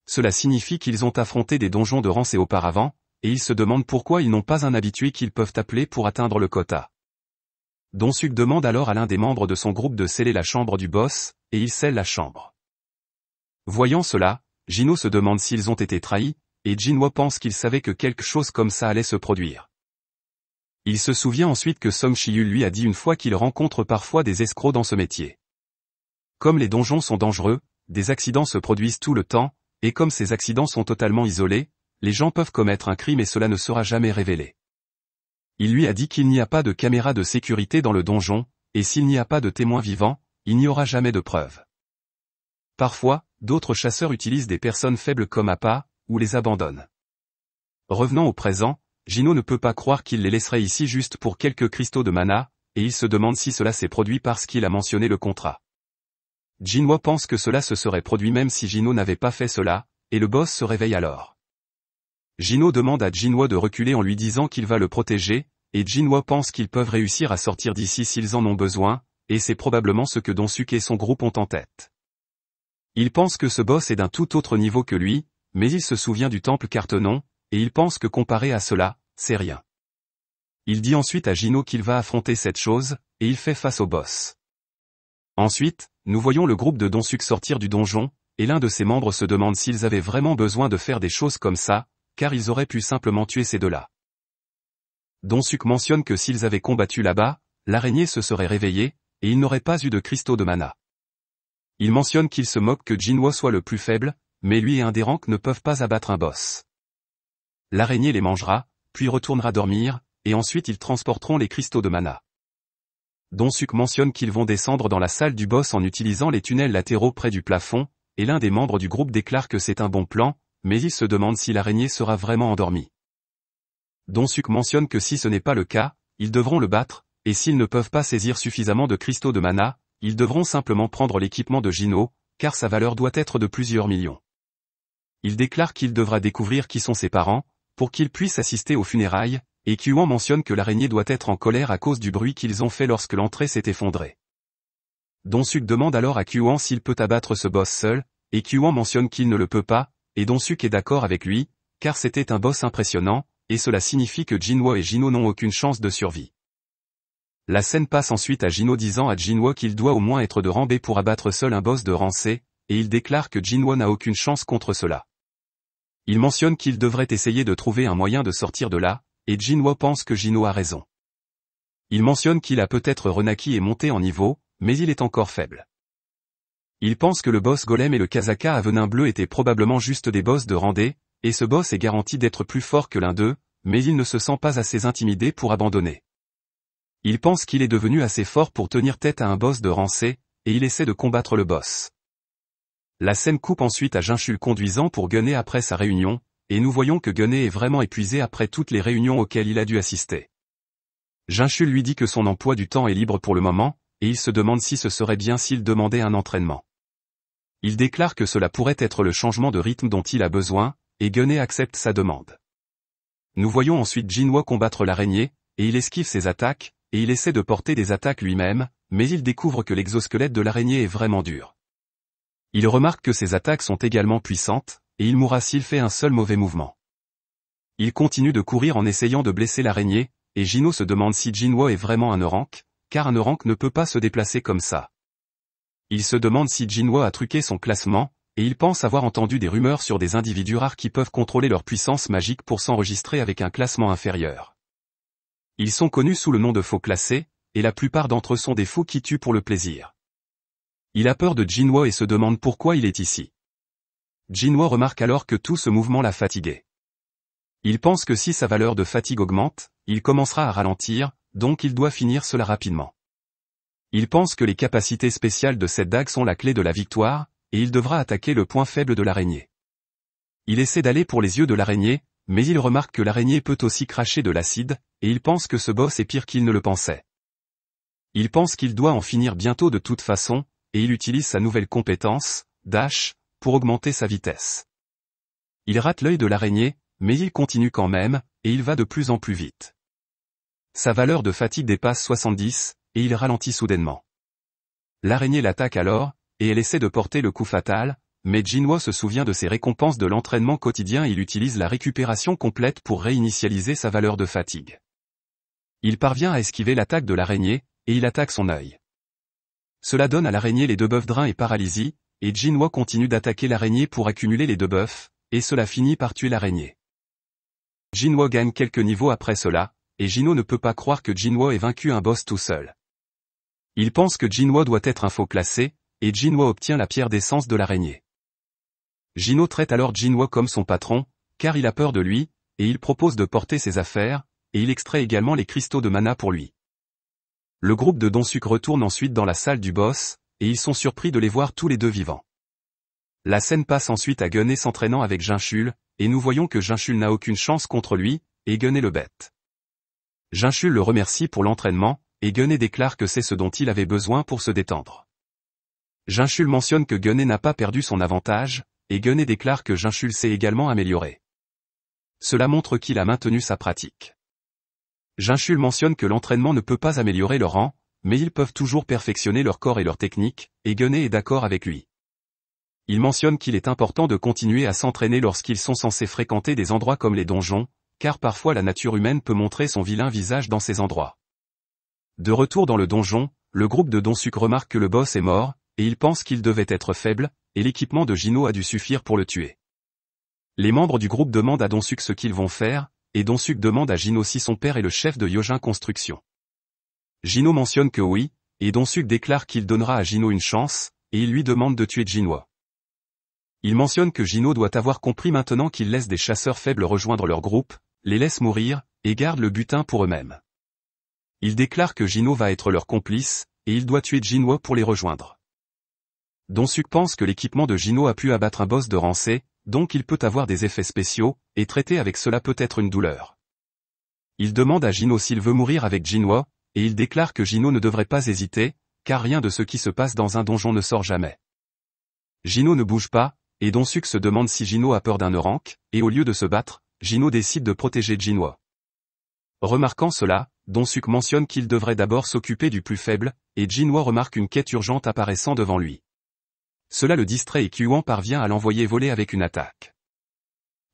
Cela signifie qu'ils ont affronté des donjons de rancé auparavant, et ils se demandent pourquoi ils n'ont pas un habitué qu'ils peuvent appeler pour atteindre le quota. Donsuk demande alors à l'un des membres de son groupe de sceller la chambre du boss, et il scelle la chambre. Voyant cela, Gino se demande s'ils ont été trahis, et Jinwo pense qu'il savait que quelque chose comme ça allait se produire. Il se souvient ensuite que Song Shiyu lui a dit une fois qu'il rencontre parfois des escrocs dans ce métier. Comme les donjons sont dangereux, des accidents se produisent tout le temps, et comme ces accidents sont totalement isolés, les gens peuvent commettre un crime et cela ne sera jamais révélé. Il lui a dit qu'il n'y a pas de caméra de sécurité dans le donjon, et s'il n'y a pas de témoin vivant, il n'y aura jamais de preuves. Parfois, d'autres chasseurs utilisent des personnes faibles comme appât, les abandonne. Revenant au présent, Gino ne peut pas croire qu'il les laisserait ici juste pour quelques cristaux de mana, et il se demande si cela s'est produit parce qu'il a mentionné le contrat. Jinwa pense que cela se serait produit même si Gino n'avait pas fait cela, et le boss se réveille alors. Gino demande à Jinwa de reculer en lui disant qu'il va le protéger, et Jinwa pense qu'ils peuvent réussir à sortir d'ici s'ils en ont besoin, et c'est probablement ce que Suk et son groupe ont en tête. Il pense que ce boss est d'un tout autre niveau que lui, mais il se souvient du temple Cartenon, et il pense que comparé à cela, c'est rien. Il dit ensuite à Gino qu'il va affronter cette chose, et il fait face au boss. Ensuite, nous voyons le groupe de Suc sortir du donjon, et l'un de ses membres se demande s'ils avaient vraiment besoin de faire des choses comme ça, car ils auraient pu simplement tuer ces deux-là. Suc mentionne que s'ils avaient combattu là-bas, l'araignée se serait réveillée, et ils n'auraient pas eu de cristaux de mana. Il mentionne qu'il se moque que Jinwo soit le plus faible, mais lui et un des ranks ne peuvent pas abattre un boss. L'araignée les mangera, puis retournera dormir, et ensuite ils transporteront les cristaux de mana. Donsuk mentionne qu'ils vont descendre dans la salle du boss en utilisant les tunnels latéraux près du plafond, et l'un des membres du groupe déclare que c'est un bon plan, mais il se demande si l'araignée sera vraiment endormie. Donsuk mentionne que si ce n'est pas le cas, ils devront le battre, et s'ils ne peuvent pas saisir suffisamment de cristaux de mana, ils devront simplement prendre l'équipement de Gino, car sa valeur doit être de plusieurs millions il déclare qu'il devra découvrir qui sont ses parents, pour qu'il puisse assister aux funérailles, et Quan mentionne que l'araignée doit être en colère à cause du bruit qu'ils ont fait lorsque l'entrée s'est effondrée. Donsuk demande alors à Qan s'il peut abattre ce boss seul, et Quan mentionne qu'il ne le peut pas, et Donsuk est d'accord avec lui, car c'était un boss impressionnant, et cela signifie que Jinwo et Jino n'ont aucune chance de survie. La scène passe ensuite à Jino disant à Jinwo qu'il doit au moins être de rang pour abattre seul un boss de rang C, et il déclare que Jinwo n'a aucune chance contre cela. Il mentionne qu'il devrait essayer de trouver un moyen de sortir de là, et Jinwo pense que Jinwo a raison. Il mentionne qu'il a peut-être renaki et monté en niveau, mais il est encore faible. Il pense que le boss Golem et le Kazaka à venin bleu étaient probablement juste des boss de rendez, et ce boss est garanti d'être plus fort que l'un d'eux, mais il ne se sent pas assez intimidé pour abandonner. Il pense qu'il est devenu assez fort pour tenir tête à un boss de Rancé, et il essaie de combattre le boss. La scène coupe ensuite à Jinshu conduisant pour Guené après sa réunion, et nous voyons que Guené est vraiment épuisé après toutes les réunions auxquelles il a dû assister. Jinshu lui dit que son emploi du temps est libre pour le moment, et il se demande si ce serait bien s'il demandait un entraînement. Il déclare que cela pourrait être le changement de rythme dont il a besoin, et Guenet accepte sa demande. Nous voyons ensuite Jinwa combattre l'araignée, et il esquive ses attaques, et il essaie de porter des attaques lui-même, mais il découvre que l'exosquelette de l'araignée est vraiment dur. Il remarque que ses attaques sont également puissantes, et il mourra s'il fait un seul mauvais mouvement. Il continue de courir en essayant de blesser l'araignée, et Gino se demande si Jinwo est vraiment un Orank, car un Orank ne peut pas se déplacer comme ça. Il se demande si Jinwo a truqué son classement, et il pense avoir entendu des rumeurs sur des individus rares qui peuvent contrôler leur puissance magique pour s'enregistrer avec un classement inférieur. Ils sont connus sous le nom de faux classés, et la plupart d'entre eux sont des faux qui tuent pour le plaisir. Il a peur de Jinwo et se demande pourquoi il est ici. Jinwo remarque alors que tout ce mouvement l'a fatigué. Il pense que si sa valeur de fatigue augmente, il commencera à ralentir, donc il doit finir cela rapidement. Il pense que les capacités spéciales de cette dague sont la clé de la victoire, et il devra attaquer le point faible de l'araignée. Il essaie d'aller pour les yeux de l'araignée, mais il remarque que l'araignée peut aussi cracher de l'acide, et il pense que ce boss est pire qu'il ne le pensait. Il pense qu'il doit en finir bientôt de toute façon, et il utilise sa nouvelle compétence, Dash, pour augmenter sa vitesse. Il rate l'œil de l'araignée, mais il continue quand même, et il va de plus en plus vite. Sa valeur de fatigue dépasse 70, et il ralentit soudainement. L'araignée l'attaque alors, et elle essaie de porter le coup fatal, mais Jinwo se souvient de ses récompenses de l'entraînement quotidien et il utilise la récupération complète pour réinitialiser sa valeur de fatigue. Il parvient à esquiver l'attaque de l'araignée, et il attaque son œil. Cela donne à l'araignée les deux bœufs drains et paralysie, et Jinwa continue d'attaquer l'araignée pour accumuler les deux bœufs, et cela finit par tuer l'araignée. Jinwa gagne quelques niveaux après cela, et Jino ne peut pas croire que Jinwa ait vaincu un boss tout seul. Il pense que Jinwa doit être un faux classé, et Jinwa obtient la pierre d'essence de l'araignée. Jino traite alors Jinwa comme son patron, car il a peur de lui, et il propose de porter ses affaires, et il extrait également les cristaux de mana pour lui. Le groupe de Don Suc retourne ensuite dans la salle du boss, et ils sont surpris de les voir tous les deux vivants. La scène passe ensuite à Gunné s'entraînant avec Jinshul, et nous voyons que Jinshul n'a aucune chance contre lui, et Gunné le bête. Jinshul le remercie pour l'entraînement, et Gunné déclare que c'est ce dont il avait besoin pour se détendre. Jinshul mentionne que Gunné n'a pas perdu son avantage, et Gunné déclare que Jinshul s'est également amélioré. Cela montre qu'il a maintenu sa pratique. Jinshul mentionne que l'entraînement ne peut pas améliorer leur rang, mais ils peuvent toujours perfectionner leur corps et leur technique, et Guené est d'accord avec lui. Il mentionne qu'il est important de continuer à s'entraîner lorsqu'ils sont censés fréquenter des endroits comme les donjons, car parfois la nature humaine peut montrer son vilain visage dans ces endroits. De retour dans le donjon, le groupe de Donsuk remarque que le boss est mort, et il pense qu'il devait être faible, et l'équipement de Gino a dû suffire pour le tuer. Les membres du groupe demandent à Donsuk ce qu'ils vont faire, et Suk demande à Gino si son père est le chef de Yojin Construction. Gino mentionne que oui, et Don Suk déclare qu'il donnera à Gino une chance, et il lui demande de tuer Jinwa. Il mentionne que Gino doit avoir compris maintenant qu'il laisse des chasseurs faibles rejoindre leur groupe, les laisse mourir, et garde le butin pour eux-mêmes. Il déclare que Gino va être leur complice, et il doit tuer Gino pour les rejoindre. Don Suk pense que l'équipement de Gino a pu abattre un boss de Rancé, donc il peut avoir des effets spéciaux, et traiter avec cela peut-être une douleur. Il demande à Gino s'il veut mourir avec Ginois, et il déclare que Gino ne devrait pas hésiter, car rien de ce qui se passe dans un donjon ne sort jamais. Gino ne bouge pas, et Donsuk se demande si Gino a peur d'un oranque et au lieu de se battre, Gino décide de protéger Ginois. Remarquant cela, Donsuk mentionne qu'il devrait d'abord s'occuper du plus faible, et Ginois remarque une quête urgente apparaissant devant lui. Cela le distrait et Kyuan parvient à l'envoyer voler avec une attaque.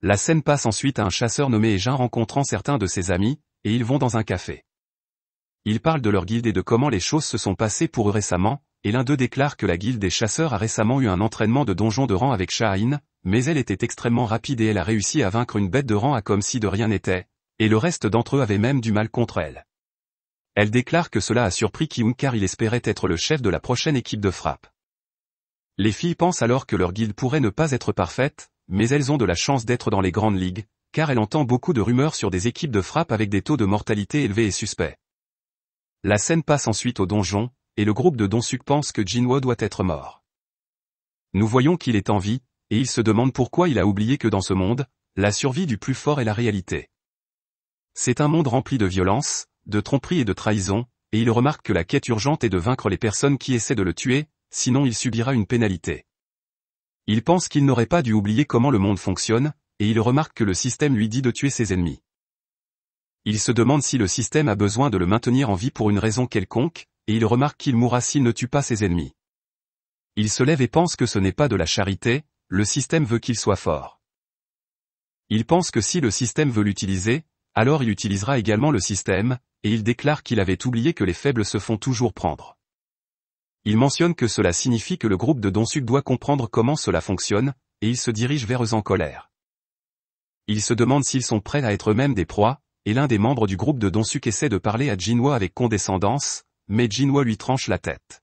La scène passe ensuite à un chasseur nommé Ejin rencontrant certains de ses amis, et ils vont dans un café. Ils parlent de leur guilde et de comment les choses se sont passées pour eux récemment, et l'un d'eux déclare que la guilde des chasseurs a récemment eu un entraînement de donjon de rang avec Shahin, mais elle était extrêmement rapide et elle a réussi à vaincre une bête de rang à comme si de rien n'était, et le reste d'entre eux avait même du mal contre elle. Elle déclare que cela a surpris Kiun car il espérait être le chef de la prochaine équipe de frappe. Les filles pensent alors que leur guide pourrait ne pas être parfaite, mais elles ont de la chance d'être dans les grandes ligues, car elle entend beaucoup de rumeurs sur des équipes de frappe avec des taux de mortalité élevés et suspects. La scène passe ensuite au donjon, et le groupe de Donsuk pense que Jinwo doit être mort. Nous voyons qu'il est en vie, et il se demande pourquoi il a oublié que dans ce monde, la survie du plus fort est la réalité. C'est un monde rempli de violence, de tromperie et de trahison, et il remarque que la quête urgente est de vaincre les personnes qui essaient de le tuer, sinon il subira une pénalité. Il pense qu'il n'aurait pas dû oublier comment le monde fonctionne, et il remarque que le système lui dit de tuer ses ennemis. Il se demande si le système a besoin de le maintenir en vie pour une raison quelconque, et il remarque qu'il mourra s'il ne tue pas ses ennemis. Il se lève et pense que ce n'est pas de la charité, le système veut qu'il soit fort. Il pense que si le système veut l'utiliser, alors il utilisera également le système, et il déclare qu'il avait oublié que les faibles se font toujours prendre il mentionne que cela signifie que le groupe de Donsuk doit comprendre comment cela fonctionne, et il se dirige vers eux en colère. Il se demande s'ils sont prêts à être eux-mêmes des proies, et l'un des membres du groupe de Donsuk essaie de parler à Jinwa avec condescendance, mais Jinwa lui tranche la tête.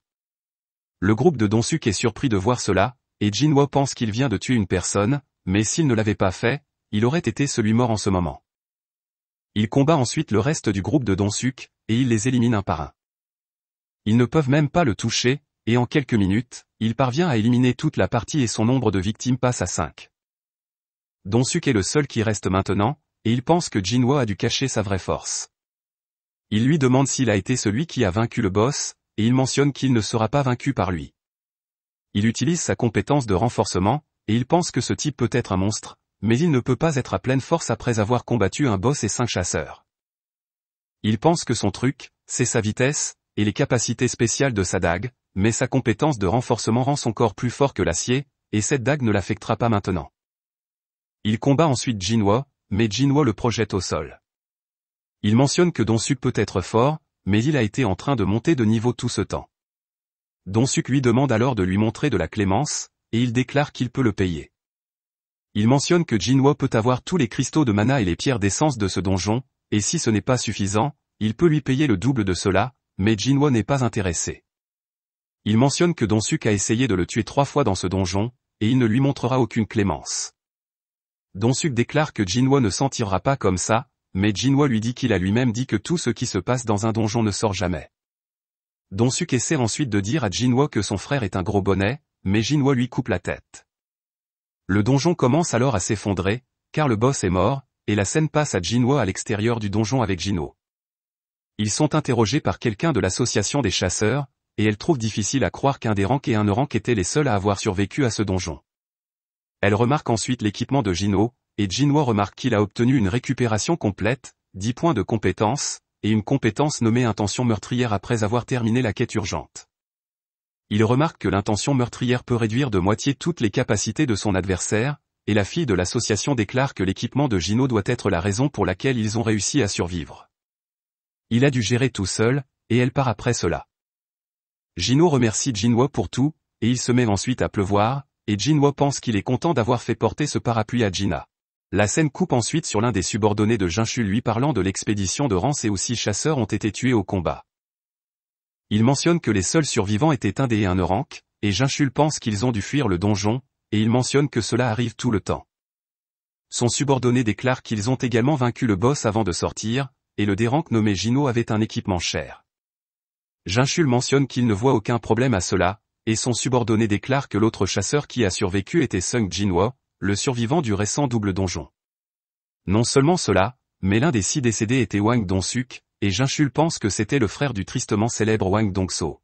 Le groupe de Donsuk est surpris de voir cela, et Jinwa pense qu'il vient de tuer une personne, mais s'il ne l'avait pas fait, il aurait été celui mort en ce moment. Il combat ensuite le reste du groupe de Donsuk, et il les élimine un par un. Ils ne peuvent même pas le toucher, et en quelques minutes, il parvient à éliminer toute la partie et son nombre de victimes passe à 5. Donsuk est le seul qui reste maintenant, et il pense que Jinwa a dû cacher sa vraie force. Il lui demande s'il a été celui qui a vaincu le boss, et il mentionne qu'il ne sera pas vaincu par lui. Il utilise sa compétence de renforcement, et il pense que ce type peut être un monstre, mais il ne peut pas être à pleine force après avoir combattu un boss et cinq chasseurs. Il pense que son truc, c'est sa vitesse, et les capacités spéciales de sa dague, mais sa compétence de renforcement rend son corps plus fort que l'acier, et cette dague ne l'affectera pas maintenant. Il combat ensuite Jinwa, mais Jinwa le projette au sol. Il mentionne que Suk peut être fort, mais il a été en train de monter de niveau tout ce temps. Donsuk lui demande alors de lui montrer de la clémence, et il déclare qu'il peut le payer. Il mentionne que Jinwa peut avoir tous les cristaux de mana et les pierres d'essence de ce donjon, et si ce n'est pas suffisant, il peut lui payer le double de cela, mais Jinwo n'est pas intéressé. Il mentionne que Donsuk a essayé de le tuer trois fois dans ce donjon, et il ne lui montrera aucune clémence. Donsuk déclare que Jinwo ne s'en tirera pas comme ça, mais Jinwo lui dit qu'il a lui-même dit que tout ce qui se passe dans un donjon ne sort jamais. Dong-suk essaie ensuite de dire à Jinwo que son frère est un gros bonnet, mais Jinwo lui coupe la tête. Le donjon commence alors à s'effondrer, car le boss est mort, et la scène passe à Jinwo à l'extérieur du donjon avec Jino. Ils sont interrogés par quelqu'un de l'association des chasseurs, et elle trouve difficile à croire qu'un des Rank et un rank étaient les seuls à avoir survécu à ce donjon. Elle remarque ensuite l'équipement de Gino, et Gino remarque qu'il a obtenu une récupération complète, 10 points de compétence, et une compétence nommée intention meurtrière après avoir terminé la quête urgente. Il remarque que l'intention meurtrière peut réduire de moitié toutes les capacités de son adversaire, et la fille de l'association déclare que l'équipement de Gino doit être la raison pour laquelle ils ont réussi à survivre. Il a dû gérer tout seul, et elle part après cela. Gino remercie Jinwo pour tout, et il se met ensuite à pleuvoir, et Jinwo pense qu'il est content d'avoir fait porter ce parapluie à Gina. La scène coupe ensuite sur l'un des subordonnés de Jinshu lui parlant de l'expédition de Rance et où six chasseurs ont été tués au combat. Il mentionne que les seuls survivants étaient un des et un Orank, et Jinshu pense qu'ils ont dû fuir le donjon, et il mentionne que cela arrive tout le temps. Son subordonné déclare qu'ils ont également vaincu le boss avant de sortir, et le déranc nommé Gino avait un équipement cher. Jinchul mentionne qu'il ne voit aucun problème à cela, et son subordonné déclare que l'autre chasseur qui a survécu était Sung Jinwo, le survivant du récent double donjon. Non seulement cela, mais l'un des six décédés était Wang Dong-suk, et Jinchul pense que c'était le frère du tristement célèbre Wang Dong-so.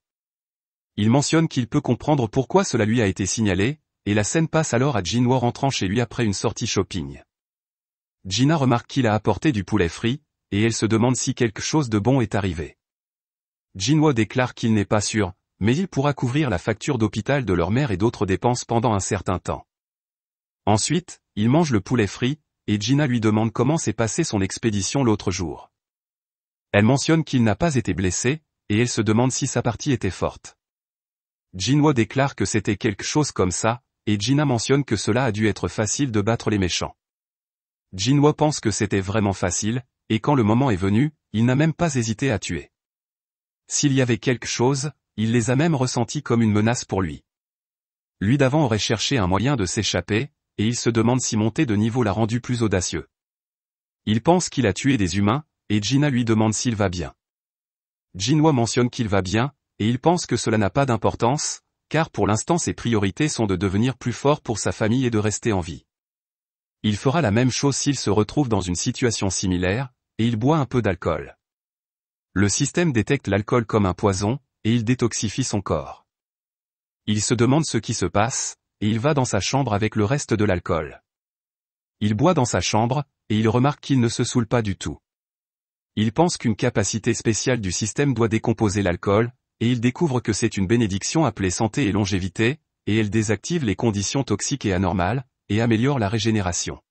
Il mentionne qu'il peut comprendre pourquoi cela lui a été signalé, et la scène passe alors à Jinwo rentrant chez lui après une sortie shopping. Gina remarque qu'il a apporté du poulet frit, et elle se demande si quelque chose de bon est arrivé. Jinwo déclare qu'il n'est pas sûr, mais il pourra couvrir la facture d'hôpital de leur mère et d'autres dépenses pendant un certain temps. Ensuite, il mange le poulet frit, et Gina lui demande comment s'est passée son expédition l'autre jour. Elle mentionne qu'il n'a pas été blessé, et elle se demande si sa partie était forte. Jinwo déclare que c'était quelque chose comme ça, et Gina mentionne que cela a dû être facile de battre les méchants. Jinwo pense que c'était vraiment facile, et quand le moment est venu, il n'a même pas hésité à tuer. S'il y avait quelque chose, il les a même ressentis comme une menace pour lui. Lui d'avant aurait cherché un moyen de s'échapper, et il se demande si monter de niveau l'a rendu plus audacieux. Il pense qu'il a tué des humains, et Gina lui demande s'il va bien. Jinwa mentionne qu'il va bien, et il pense que cela n'a pas d'importance, car pour l'instant ses priorités sont de devenir plus fort pour sa famille et de rester en vie. Il fera la même chose s'il se retrouve dans une situation similaire, et il boit un peu d'alcool. Le système détecte l'alcool comme un poison, et il détoxifie son corps. Il se demande ce qui se passe, et il va dans sa chambre avec le reste de l'alcool. Il boit dans sa chambre, et il remarque qu'il ne se saoule pas du tout. Il pense qu'une capacité spéciale du système doit décomposer l'alcool, et il découvre que c'est une bénédiction appelée santé et longévité, et elle désactive les conditions toxiques et anormales, et améliore la régénération.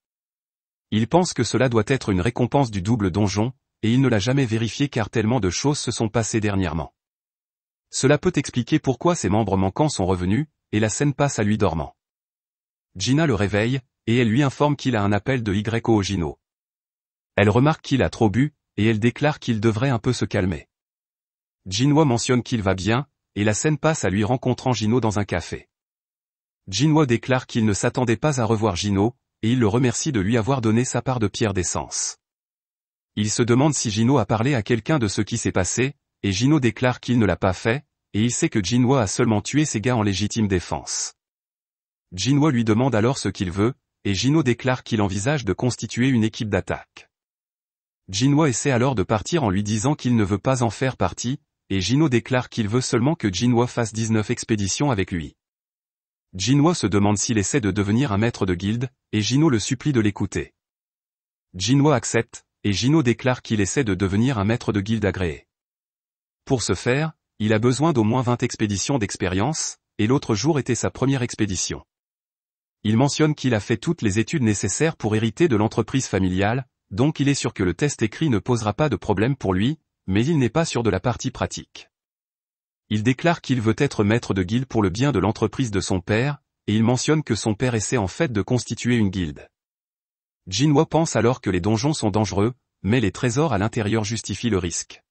Il pense que cela doit être une récompense du double donjon, et il ne l'a jamais vérifié car tellement de choses se sont passées dernièrement. Cela peut expliquer pourquoi ses membres manquants sont revenus, et la scène passe à lui dormant. Gina le réveille, et elle lui informe qu'il a un appel de Y. Gino. Elle remarque qu'il a trop bu, et elle déclare qu'il devrait un peu se calmer. Jinwa mentionne qu'il va bien, et la scène passe à lui rencontrant Gino dans un café. Jinwo déclare qu'il ne s'attendait pas à revoir Gino, et il le remercie de lui avoir donné sa part de pierre d'essence. Il se demande si Gino a parlé à quelqu'un de ce qui s'est passé, et Gino déclare qu'il ne l'a pas fait, et il sait que Jinwo a seulement tué ses gars en légitime défense. Jinwo lui demande alors ce qu'il veut, et Gino déclare qu'il envisage de constituer une équipe d'attaque. Jinwo essaie alors de partir en lui disant qu'il ne veut pas en faire partie, et Gino déclare qu'il veut seulement que Jinwo fasse 19 expéditions avec lui. Gino se demande s'il essaie de devenir un maître de guilde, et Gino le supplie de l'écouter. Gino accepte, et Gino déclare qu'il essaie de devenir un maître de guilde agréé. Pour ce faire, il a besoin d'au moins 20 expéditions d'expérience, et l'autre jour était sa première expédition. Il mentionne qu'il a fait toutes les études nécessaires pour hériter de l'entreprise familiale, donc il est sûr que le test écrit ne posera pas de problème pour lui, mais il n'est pas sûr de la partie pratique. Il déclare qu'il veut être maître de guilde pour le bien de l'entreprise de son père, et il mentionne que son père essaie en fait de constituer une guilde. Jinwa pense alors que les donjons sont dangereux, mais les trésors à l'intérieur justifient le risque.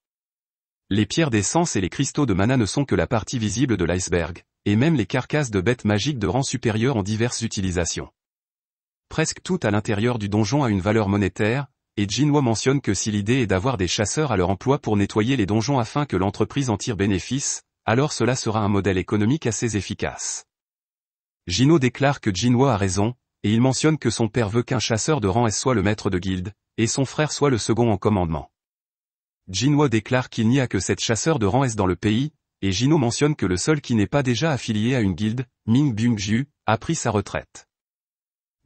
Les pierres d'essence et les cristaux de mana ne sont que la partie visible de l'iceberg, et même les carcasses de bêtes magiques de rang supérieur ont diverses utilisations. Presque tout à l'intérieur du donjon a une valeur monétaire, et Jinwa mentionne que si l'idée est d'avoir des chasseurs à leur emploi pour nettoyer les donjons afin que l'entreprise en tire bénéfice, alors cela sera un modèle économique assez efficace. Gino déclare que Jinwo a raison, et il mentionne que son père veut qu'un chasseur de rang S soit le maître de guilde, et son frère soit le second en commandement. Jinwo déclare qu'il n'y a que sept chasseurs de rang S dans le pays, et Gino mentionne que le seul qui n'est pas déjà affilié à une guilde, Ming Byung-ju, a pris sa retraite.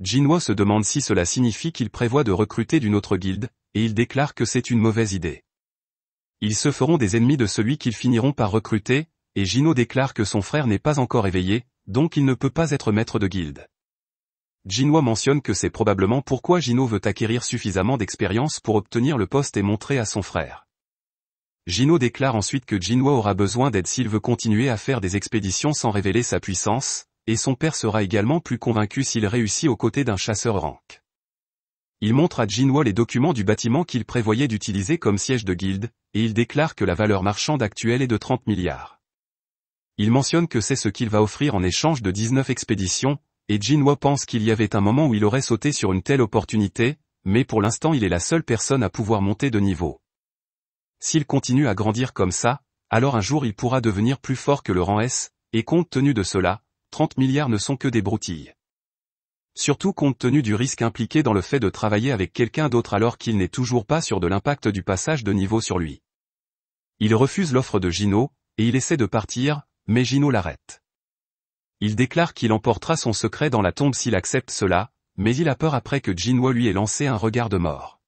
Jinwo se demande si cela signifie qu'il prévoit de recruter d'une autre guilde, et il déclare que c'est une mauvaise idée. Ils se feront des ennemis de celui qu'ils finiront par recruter, et Gino déclare que son frère n'est pas encore éveillé, donc il ne peut pas être maître de guilde. Ginois mentionne que c'est probablement pourquoi Gino veut acquérir suffisamment d'expérience pour obtenir le poste et montrer à son frère. Gino déclare ensuite que Gino aura besoin d'aide s'il veut continuer à faire des expéditions sans révéler sa puissance, et son père sera également plus convaincu s'il réussit aux côtés d'un chasseur rank. Il montre à Jinwa les documents du bâtiment qu'il prévoyait d'utiliser comme siège de guilde, et il déclare que la valeur marchande actuelle est de 30 milliards. Il mentionne que c'est ce qu'il va offrir en échange de 19 expéditions, et Jinwo pense qu'il y avait un moment où il aurait sauté sur une telle opportunité, mais pour l'instant il est la seule personne à pouvoir monter de niveau. S'il continue à grandir comme ça, alors un jour il pourra devenir plus fort que le rang S, et compte tenu de cela, 30 milliards ne sont que des broutilles surtout compte tenu du risque impliqué dans le fait de travailler avec quelqu'un d'autre alors qu'il n'est toujours pas sûr de l'impact du passage de niveau sur lui. Il refuse l'offre de Gino, et il essaie de partir, mais Gino l'arrête. Il déclare qu'il emportera son secret dans la tombe s'il accepte cela, mais il a peur après que Jinwo lui ait lancé un regard de mort.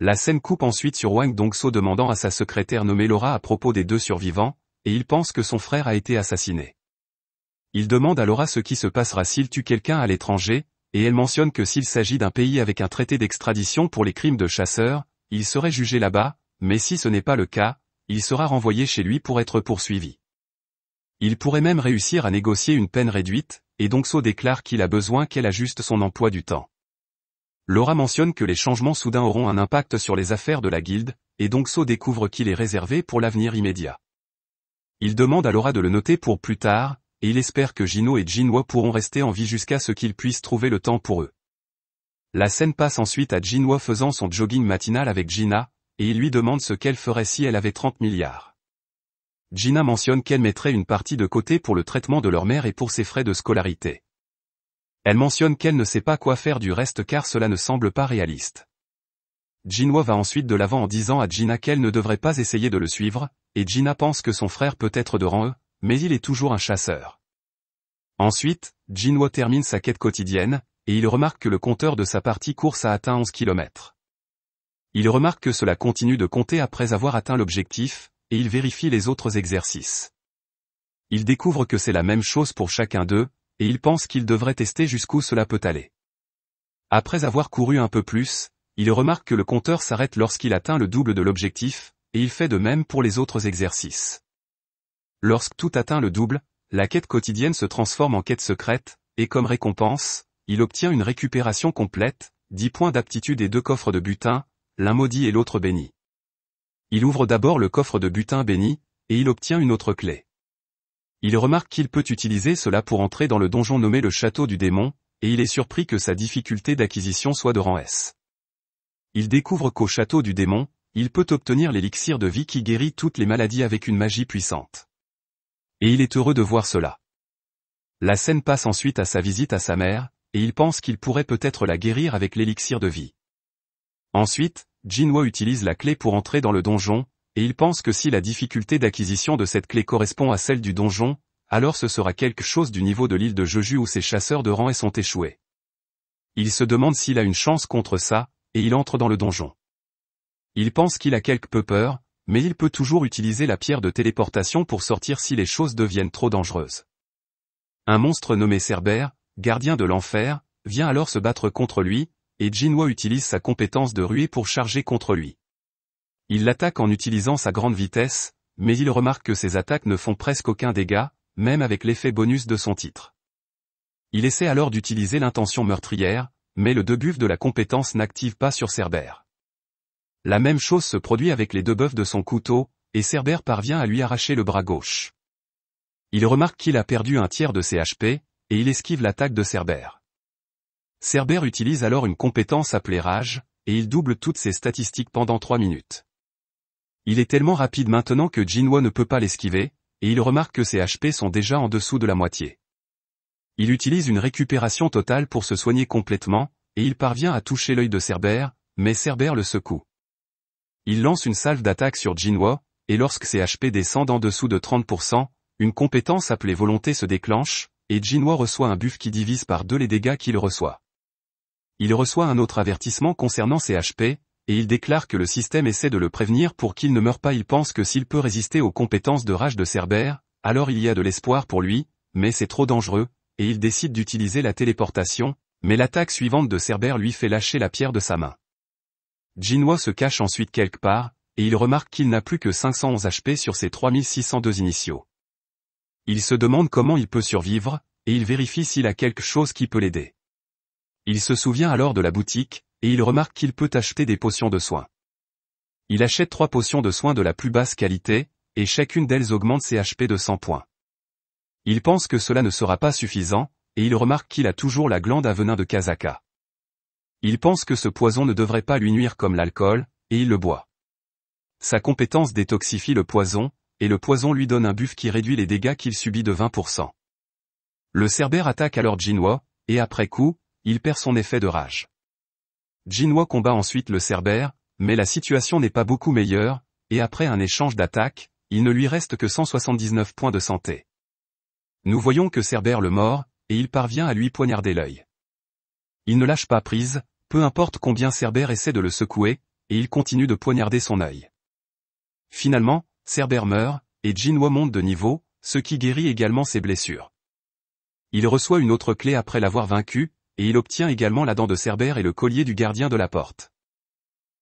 La scène coupe ensuite sur Wang Dongso demandant à sa secrétaire nommée Laura à propos des deux survivants, et il pense que son frère a été assassiné. Il demande à Laura ce qui se passera s'il tue quelqu'un à l'étranger, et elle mentionne que s'il s'agit d'un pays avec un traité d'extradition pour les crimes de chasseurs, il serait jugé là-bas, mais si ce n'est pas le cas, il sera renvoyé chez lui pour être poursuivi. Il pourrait même réussir à négocier une peine réduite, et donc So déclare qu'il a besoin qu'elle ajuste son emploi du temps. Laura mentionne que les changements soudains auront un impact sur les affaires de la guilde, et donc So découvre qu'il est réservé pour l'avenir immédiat. Il demande à Laura de le noter pour plus tard, et il espère que Gino et Jinwa pourront rester en vie jusqu'à ce qu'ils puissent trouver le temps pour eux. La scène passe ensuite à Jinwa faisant son jogging matinal avec Gina, et il lui demande ce qu'elle ferait si elle avait 30 milliards. Gina mentionne qu'elle mettrait une partie de côté pour le traitement de leur mère et pour ses frais de scolarité. Elle mentionne qu'elle ne sait pas quoi faire du reste car cela ne semble pas réaliste. Jinwa va ensuite de l'avant en disant à Gina qu'elle ne devrait pas essayer de le suivre, et Gina pense que son frère peut être de rang e, mais il est toujours un chasseur. Ensuite, Jinwo termine sa quête quotidienne, et il remarque que le compteur de sa partie course a atteint 11 km. Il remarque que cela continue de compter après avoir atteint l'objectif, et il vérifie les autres exercices. Il découvre que c'est la même chose pour chacun d'eux, et il pense qu'il devrait tester jusqu'où cela peut aller. Après avoir couru un peu plus, il remarque que le compteur s'arrête lorsqu'il atteint le double de l'objectif, et il fait de même pour les autres exercices. Lorsque tout atteint le double, la quête quotidienne se transforme en quête secrète, et comme récompense, il obtient une récupération complète, 10 points d'aptitude et deux coffres de butin, l'un maudit et l'autre béni. Il ouvre d'abord le coffre de butin béni, et il obtient une autre clé. Il remarque qu'il peut utiliser cela pour entrer dans le donjon nommé le château du démon, et il est surpris que sa difficulté d'acquisition soit de rang S. Il découvre qu'au château du démon, il peut obtenir l'élixir de vie qui guérit toutes les maladies avec une magie puissante. Et il est heureux de voir cela. La scène passe ensuite à sa visite à sa mère, et il pense qu'il pourrait peut-être la guérir avec l'élixir de vie. Ensuite, Jinwo utilise la clé pour entrer dans le donjon, et il pense que si la difficulté d'acquisition de cette clé correspond à celle du donjon, alors ce sera quelque chose du niveau de l'île de Jeju où ses chasseurs de rang et sont échoués. Il se demande s'il a une chance contre ça, et il entre dans le donjon. Il pense qu'il a quelque peu peur, mais il peut toujours utiliser la pierre de téléportation pour sortir si les choses deviennent trop dangereuses. Un monstre nommé Cerbère, gardien de l'enfer, vient alors se battre contre lui, et Jinwa utilise sa compétence de ruée pour charger contre lui. Il l'attaque en utilisant sa grande vitesse, mais il remarque que ses attaques ne font presque aucun dégât, même avec l'effet bonus de son titre. Il essaie alors d'utiliser l'intention meurtrière, mais le debuff de la compétence n'active pas sur Cerbère. La même chose se produit avec les deux bœufs de son couteau, et Cerbère parvient à lui arracher le bras gauche. Il remarque qu'il a perdu un tiers de ses HP, et il esquive l'attaque de Cerbère. Cerbère utilise alors une compétence appelée Rage, et il double toutes ses statistiques pendant trois minutes. Il est tellement rapide maintenant que Jinwa ne peut pas l'esquiver, et il remarque que ses HP sont déjà en dessous de la moitié. Il utilise une récupération totale pour se soigner complètement, et il parvient à toucher l'œil de Cerber, mais Cerber le secoue. Il lance une salve d'attaque sur Jinwa, et lorsque ses HP descendent en dessous de 30%, une compétence appelée volonté se déclenche, et Jinwa reçoit un buff qui divise par deux les dégâts qu'il reçoit. Il reçoit un autre avertissement concernant ses HP, et il déclare que le système essaie de le prévenir pour qu'il ne meure pas. Il pense que s'il peut résister aux compétences de rage de Cerber, alors il y a de l'espoir pour lui, mais c'est trop dangereux, et il décide d'utiliser la téléportation, mais l'attaque suivante de Cerber lui fait lâcher la pierre de sa main. Jinwa se cache ensuite quelque part, et il remarque qu'il n'a plus que 511 HP sur ses 3602 initiaux. Il se demande comment il peut survivre, et il vérifie s'il a quelque chose qui peut l'aider. Il se souvient alors de la boutique, et il remarque qu'il peut acheter des potions de soins. Il achète trois potions de soins de la plus basse qualité, et chacune d'elles augmente ses HP de 100 points. Il pense que cela ne sera pas suffisant, et il remarque qu'il a toujours la glande à venin de Kazaka. Il pense que ce poison ne devrait pas lui nuire comme l'alcool, et il le boit. Sa compétence détoxifie le poison, et le poison lui donne un buff qui réduit les dégâts qu'il subit de 20%. Le Cerbère attaque alors Jinwa, et après coup, il perd son effet de rage. Jinwa combat ensuite le Cerbère, mais la situation n'est pas beaucoup meilleure, et après un échange d'attaques, il ne lui reste que 179 points de santé. Nous voyons que Cerbère le mord, et il parvient à lui poignarder l'œil. Il ne lâche pas prise, peu importe combien Cerber essaie de le secouer, et il continue de poignarder son œil. Finalement, Cerber meurt, et Jinwa monte de niveau, ce qui guérit également ses blessures. Il reçoit une autre clé après l'avoir vaincu, et il obtient également la dent de Cerbère et le collier du gardien de la porte.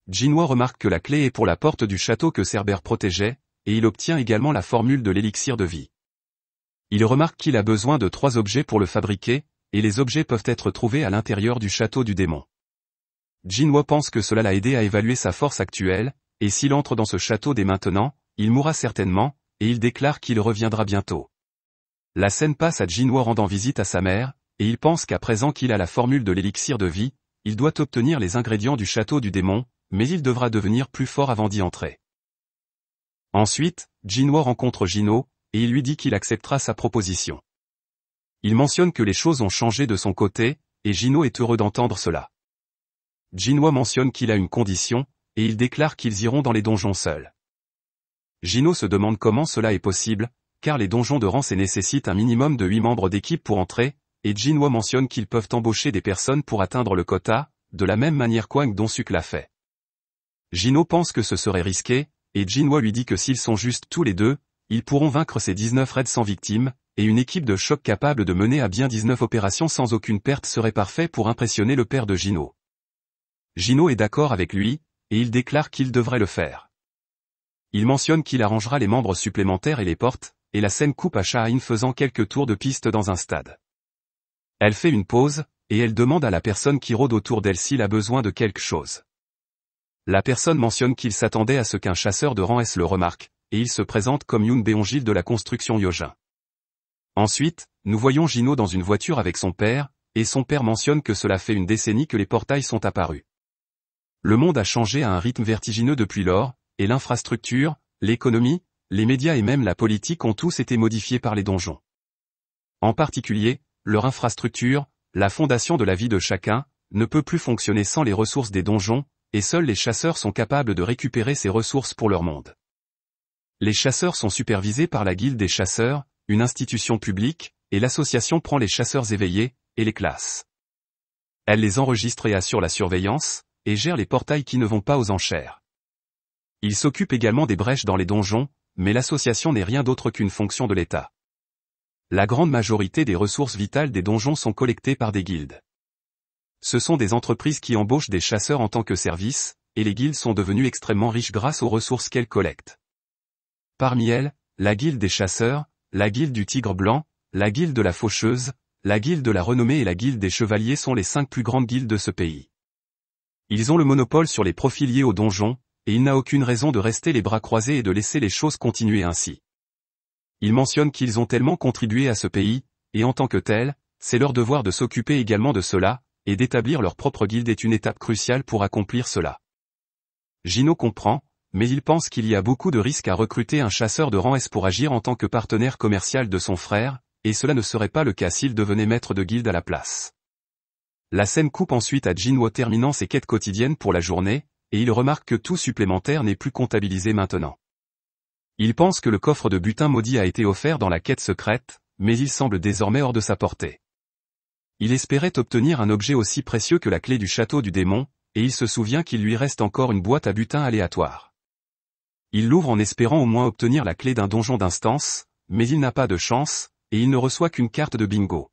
Jinwa remarque que la clé est pour la porte du château que Cerbère protégeait, et il obtient également la formule de l'élixir de vie. Il remarque qu'il a besoin de trois objets pour le fabriquer, et les objets peuvent être trouvés à l'intérieur du château du démon. Jinwo pense que cela l'a aidé à évaluer sa force actuelle, et s'il entre dans ce château dès maintenant, il mourra certainement, et il déclare qu'il reviendra bientôt. La scène passe à Jinwo rendant visite à sa mère, et il pense qu'à présent qu'il a la formule de l'élixir de vie, il doit obtenir les ingrédients du château du démon, mais il devra devenir plus fort avant d'y entrer. Ensuite, Jinwo rencontre Jino, et il lui dit qu'il acceptera sa proposition. Il mentionne que les choses ont changé de son côté, et Gino est heureux d'entendre cela. Jinwa mentionne qu'il a une condition, et il déclare qu'ils iront dans les donjons seuls. Gino se demande comment cela est possible, car les donjons de Rancé nécessitent un minimum de 8 membres d'équipe pour entrer, et Jinwa mentionne qu'ils peuvent embaucher des personnes pour atteindre le quota, de la même manière qu'Wang Donsuk l'a fait. Gino pense que ce serait risqué, et Jinwa lui dit que s'ils sont juste tous les deux, ils pourront vaincre ces 19 raids sans victimes, et une équipe de choc capable de mener à bien 19 opérations sans aucune perte serait parfait pour impressionner le père de Gino. Gino est d'accord avec lui, et il déclare qu'il devrait le faire. Il mentionne qu'il arrangera les membres supplémentaires et les portes, et la scène coupe à Shahin faisant quelques tours de piste dans un stade. Elle fait une pause, et elle demande à la personne qui rôde autour d'elle s'il a besoin de quelque chose. La personne mentionne qu'il s'attendait à ce qu'un chasseur de rang S le remarque, et il se présente comme Yun Beongil de la construction Yojin. Ensuite, nous voyons Gino dans une voiture avec son père, et son père mentionne que cela fait une décennie que les portails sont apparus. Le monde a changé à un rythme vertigineux depuis lors, et l'infrastructure, l'économie, les médias et même la politique ont tous été modifiés par les donjons. En particulier, leur infrastructure, la fondation de la vie de chacun, ne peut plus fonctionner sans les ressources des donjons, et seuls les chasseurs sont capables de récupérer ces ressources pour leur monde. Les chasseurs sont supervisés par la Guilde des chasseurs, une institution publique, et l'association prend les chasseurs éveillés, et les classe. Elle les enregistre et assure la surveillance, et gère les portails qui ne vont pas aux enchères. Il s'occupe également des brèches dans les donjons, mais l'association n'est rien d'autre qu'une fonction de l'État. La grande majorité des ressources vitales des donjons sont collectées par des guildes. Ce sont des entreprises qui embauchent des chasseurs en tant que service, et les guildes sont devenues extrêmement riches grâce aux ressources qu'elles collectent. Parmi elles, la guilde des chasseurs, la guilde du tigre blanc, la guilde de la faucheuse, la guilde de la renommée et la guilde des chevaliers sont les cinq plus grandes guildes de ce pays. Ils ont le monopole sur les profiliers au donjon, et il n'a aucune raison de rester les bras croisés et de laisser les choses continuer ainsi. Ils mentionnent qu'ils ont tellement contribué à ce pays, et en tant que tel, c'est leur devoir de s'occuper également de cela, et d'établir leur propre guilde est une étape cruciale pour accomplir cela. Gino comprend, mais il pense qu'il y a beaucoup de risques à recruter un chasseur de rang S pour agir en tant que partenaire commercial de son frère, et cela ne serait pas le cas s'il devenait maître de guilde à la place. La scène coupe ensuite à Jinwo terminant ses quêtes quotidiennes pour la journée, et il remarque que tout supplémentaire n'est plus comptabilisé maintenant. Il pense que le coffre de butin maudit a été offert dans la quête secrète, mais il semble désormais hors de sa portée. Il espérait obtenir un objet aussi précieux que la clé du château du démon, et il se souvient qu'il lui reste encore une boîte à butin aléatoire. Il l'ouvre en espérant au moins obtenir la clé d'un donjon d'instance, mais il n'a pas de chance, et il ne reçoit qu'une carte de bingo.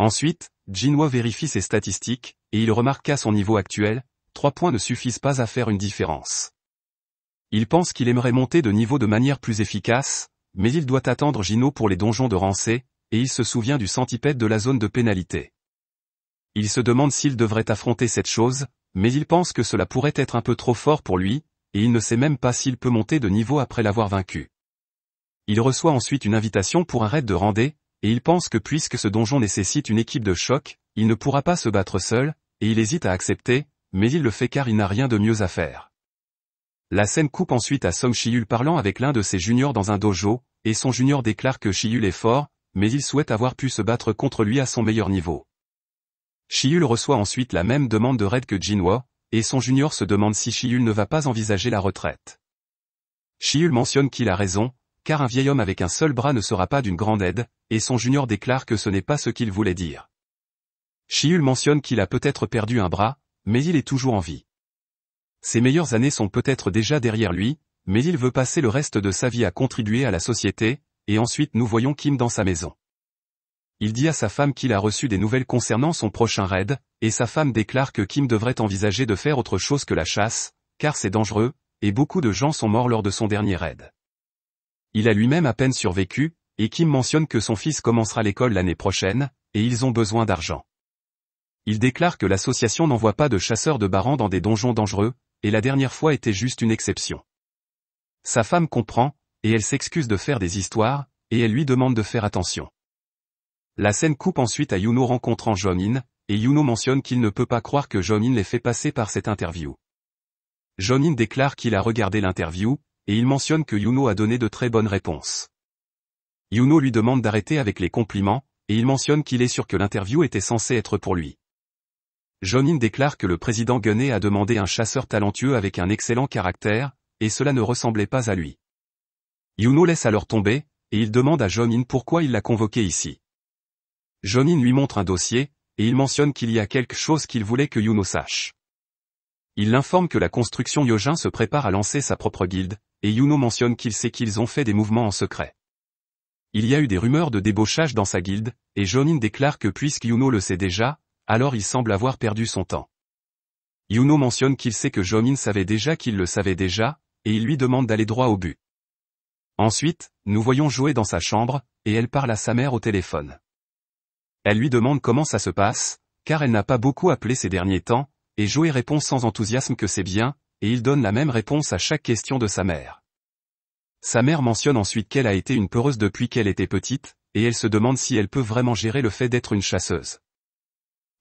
Ensuite, Jinwa vérifie ses statistiques, et il remarque qu'à son niveau actuel, Trois points ne suffisent pas à faire une différence. Il pense qu'il aimerait monter de niveau de manière plus efficace, mais il doit attendre Gino pour les donjons de Rancé, et il se souvient du centipède de la zone de pénalité. Il se demande s'il devrait affronter cette chose, mais il pense que cela pourrait être un peu trop fort pour lui, et il ne sait même pas s'il peut monter de niveau après l'avoir vaincu. Il reçoit ensuite une invitation pour un raid de Rendez, et il pense que puisque ce donjon nécessite une équipe de choc, il ne pourra pas se battre seul, et il hésite à accepter, mais il le fait car il n'a rien de mieux à faire. La scène coupe ensuite à Som parlant avec l'un de ses juniors dans un dojo, et son junior déclare que Shiul est fort, mais il souhaite avoir pu se battre contre lui à son meilleur niveau. Chiul reçoit ensuite la même demande de raid que Jinwa, et son junior se demande si Shiul ne va pas envisager la retraite. Shiul mentionne qu'il a raison, car un vieil homme avec un seul bras ne sera pas d'une grande aide, et son junior déclare que ce n'est pas ce qu'il voulait dire. Shiul mentionne qu'il a peut-être perdu un bras, mais il est toujours en vie. Ses meilleures années sont peut-être déjà derrière lui, mais il veut passer le reste de sa vie à contribuer à la société, et ensuite nous voyons Kim dans sa maison. Il dit à sa femme qu'il a reçu des nouvelles concernant son prochain raid, et sa femme déclare que Kim devrait envisager de faire autre chose que la chasse, car c'est dangereux, et beaucoup de gens sont morts lors de son dernier raid. Il a lui-même à peine survécu, et Kim mentionne que son fils commencera l'école l'année prochaine, et ils ont besoin d'argent. Il déclare que l'association n'envoie pas de chasseurs de barons dans des donjons dangereux, et la dernière fois était juste une exception. Sa femme comprend, et elle s'excuse de faire des histoires, et elle lui demande de faire attention. La scène coupe ensuite à Yuno rencontrant Johnin, et Yuno mentionne qu'il ne peut pas croire que Johnin l'ait fait passer par cette interview. Jonin déclare qu'il a regardé l'interview, et il mentionne que Yuno a donné de très bonnes réponses. Yuno lui demande d'arrêter avec les compliments, et il mentionne qu'il est sûr que l'interview était censée être pour lui. Jonin déclare que le président Guné a demandé un chasseur talentueux avec un excellent caractère, et cela ne ressemblait pas à lui. Yuno laisse alors tomber, et il demande à Jonin pourquoi il l'a convoqué ici. Jonin lui montre un dossier, et il mentionne qu'il y a quelque chose qu'il voulait que Yuno sache. Il l'informe que la construction Yojin se prépare à lancer sa propre guilde, et Yuno mentionne qu'il sait qu'ils ont fait des mouvements en secret. Il y a eu des rumeurs de débauchage dans sa guilde, et Jonin déclare que puisque Yuno le sait déjà, alors il semble avoir perdu son temps. Yuno mentionne qu'il sait que Jonin savait déjà qu'il le savait déjà, et il lui demande d'aller droit au but. Ensuite, nous voyons jouer dans sa chambre, et elle parle à sa mère au téléphone. Elle lui demande comment ça se passe, car elle n'a pas beaucoup appelé ces derniers temps, et Joé répond sans enthousiasme que c'est bien, et il donne la même réponse à chaque question de sa mère. Sa mère mentionne ensuite qu'elle a été une peureuse depuis qu'elle était petite, et elle se demande si elle peut vraiment gérer le fait d'être une chasseuse.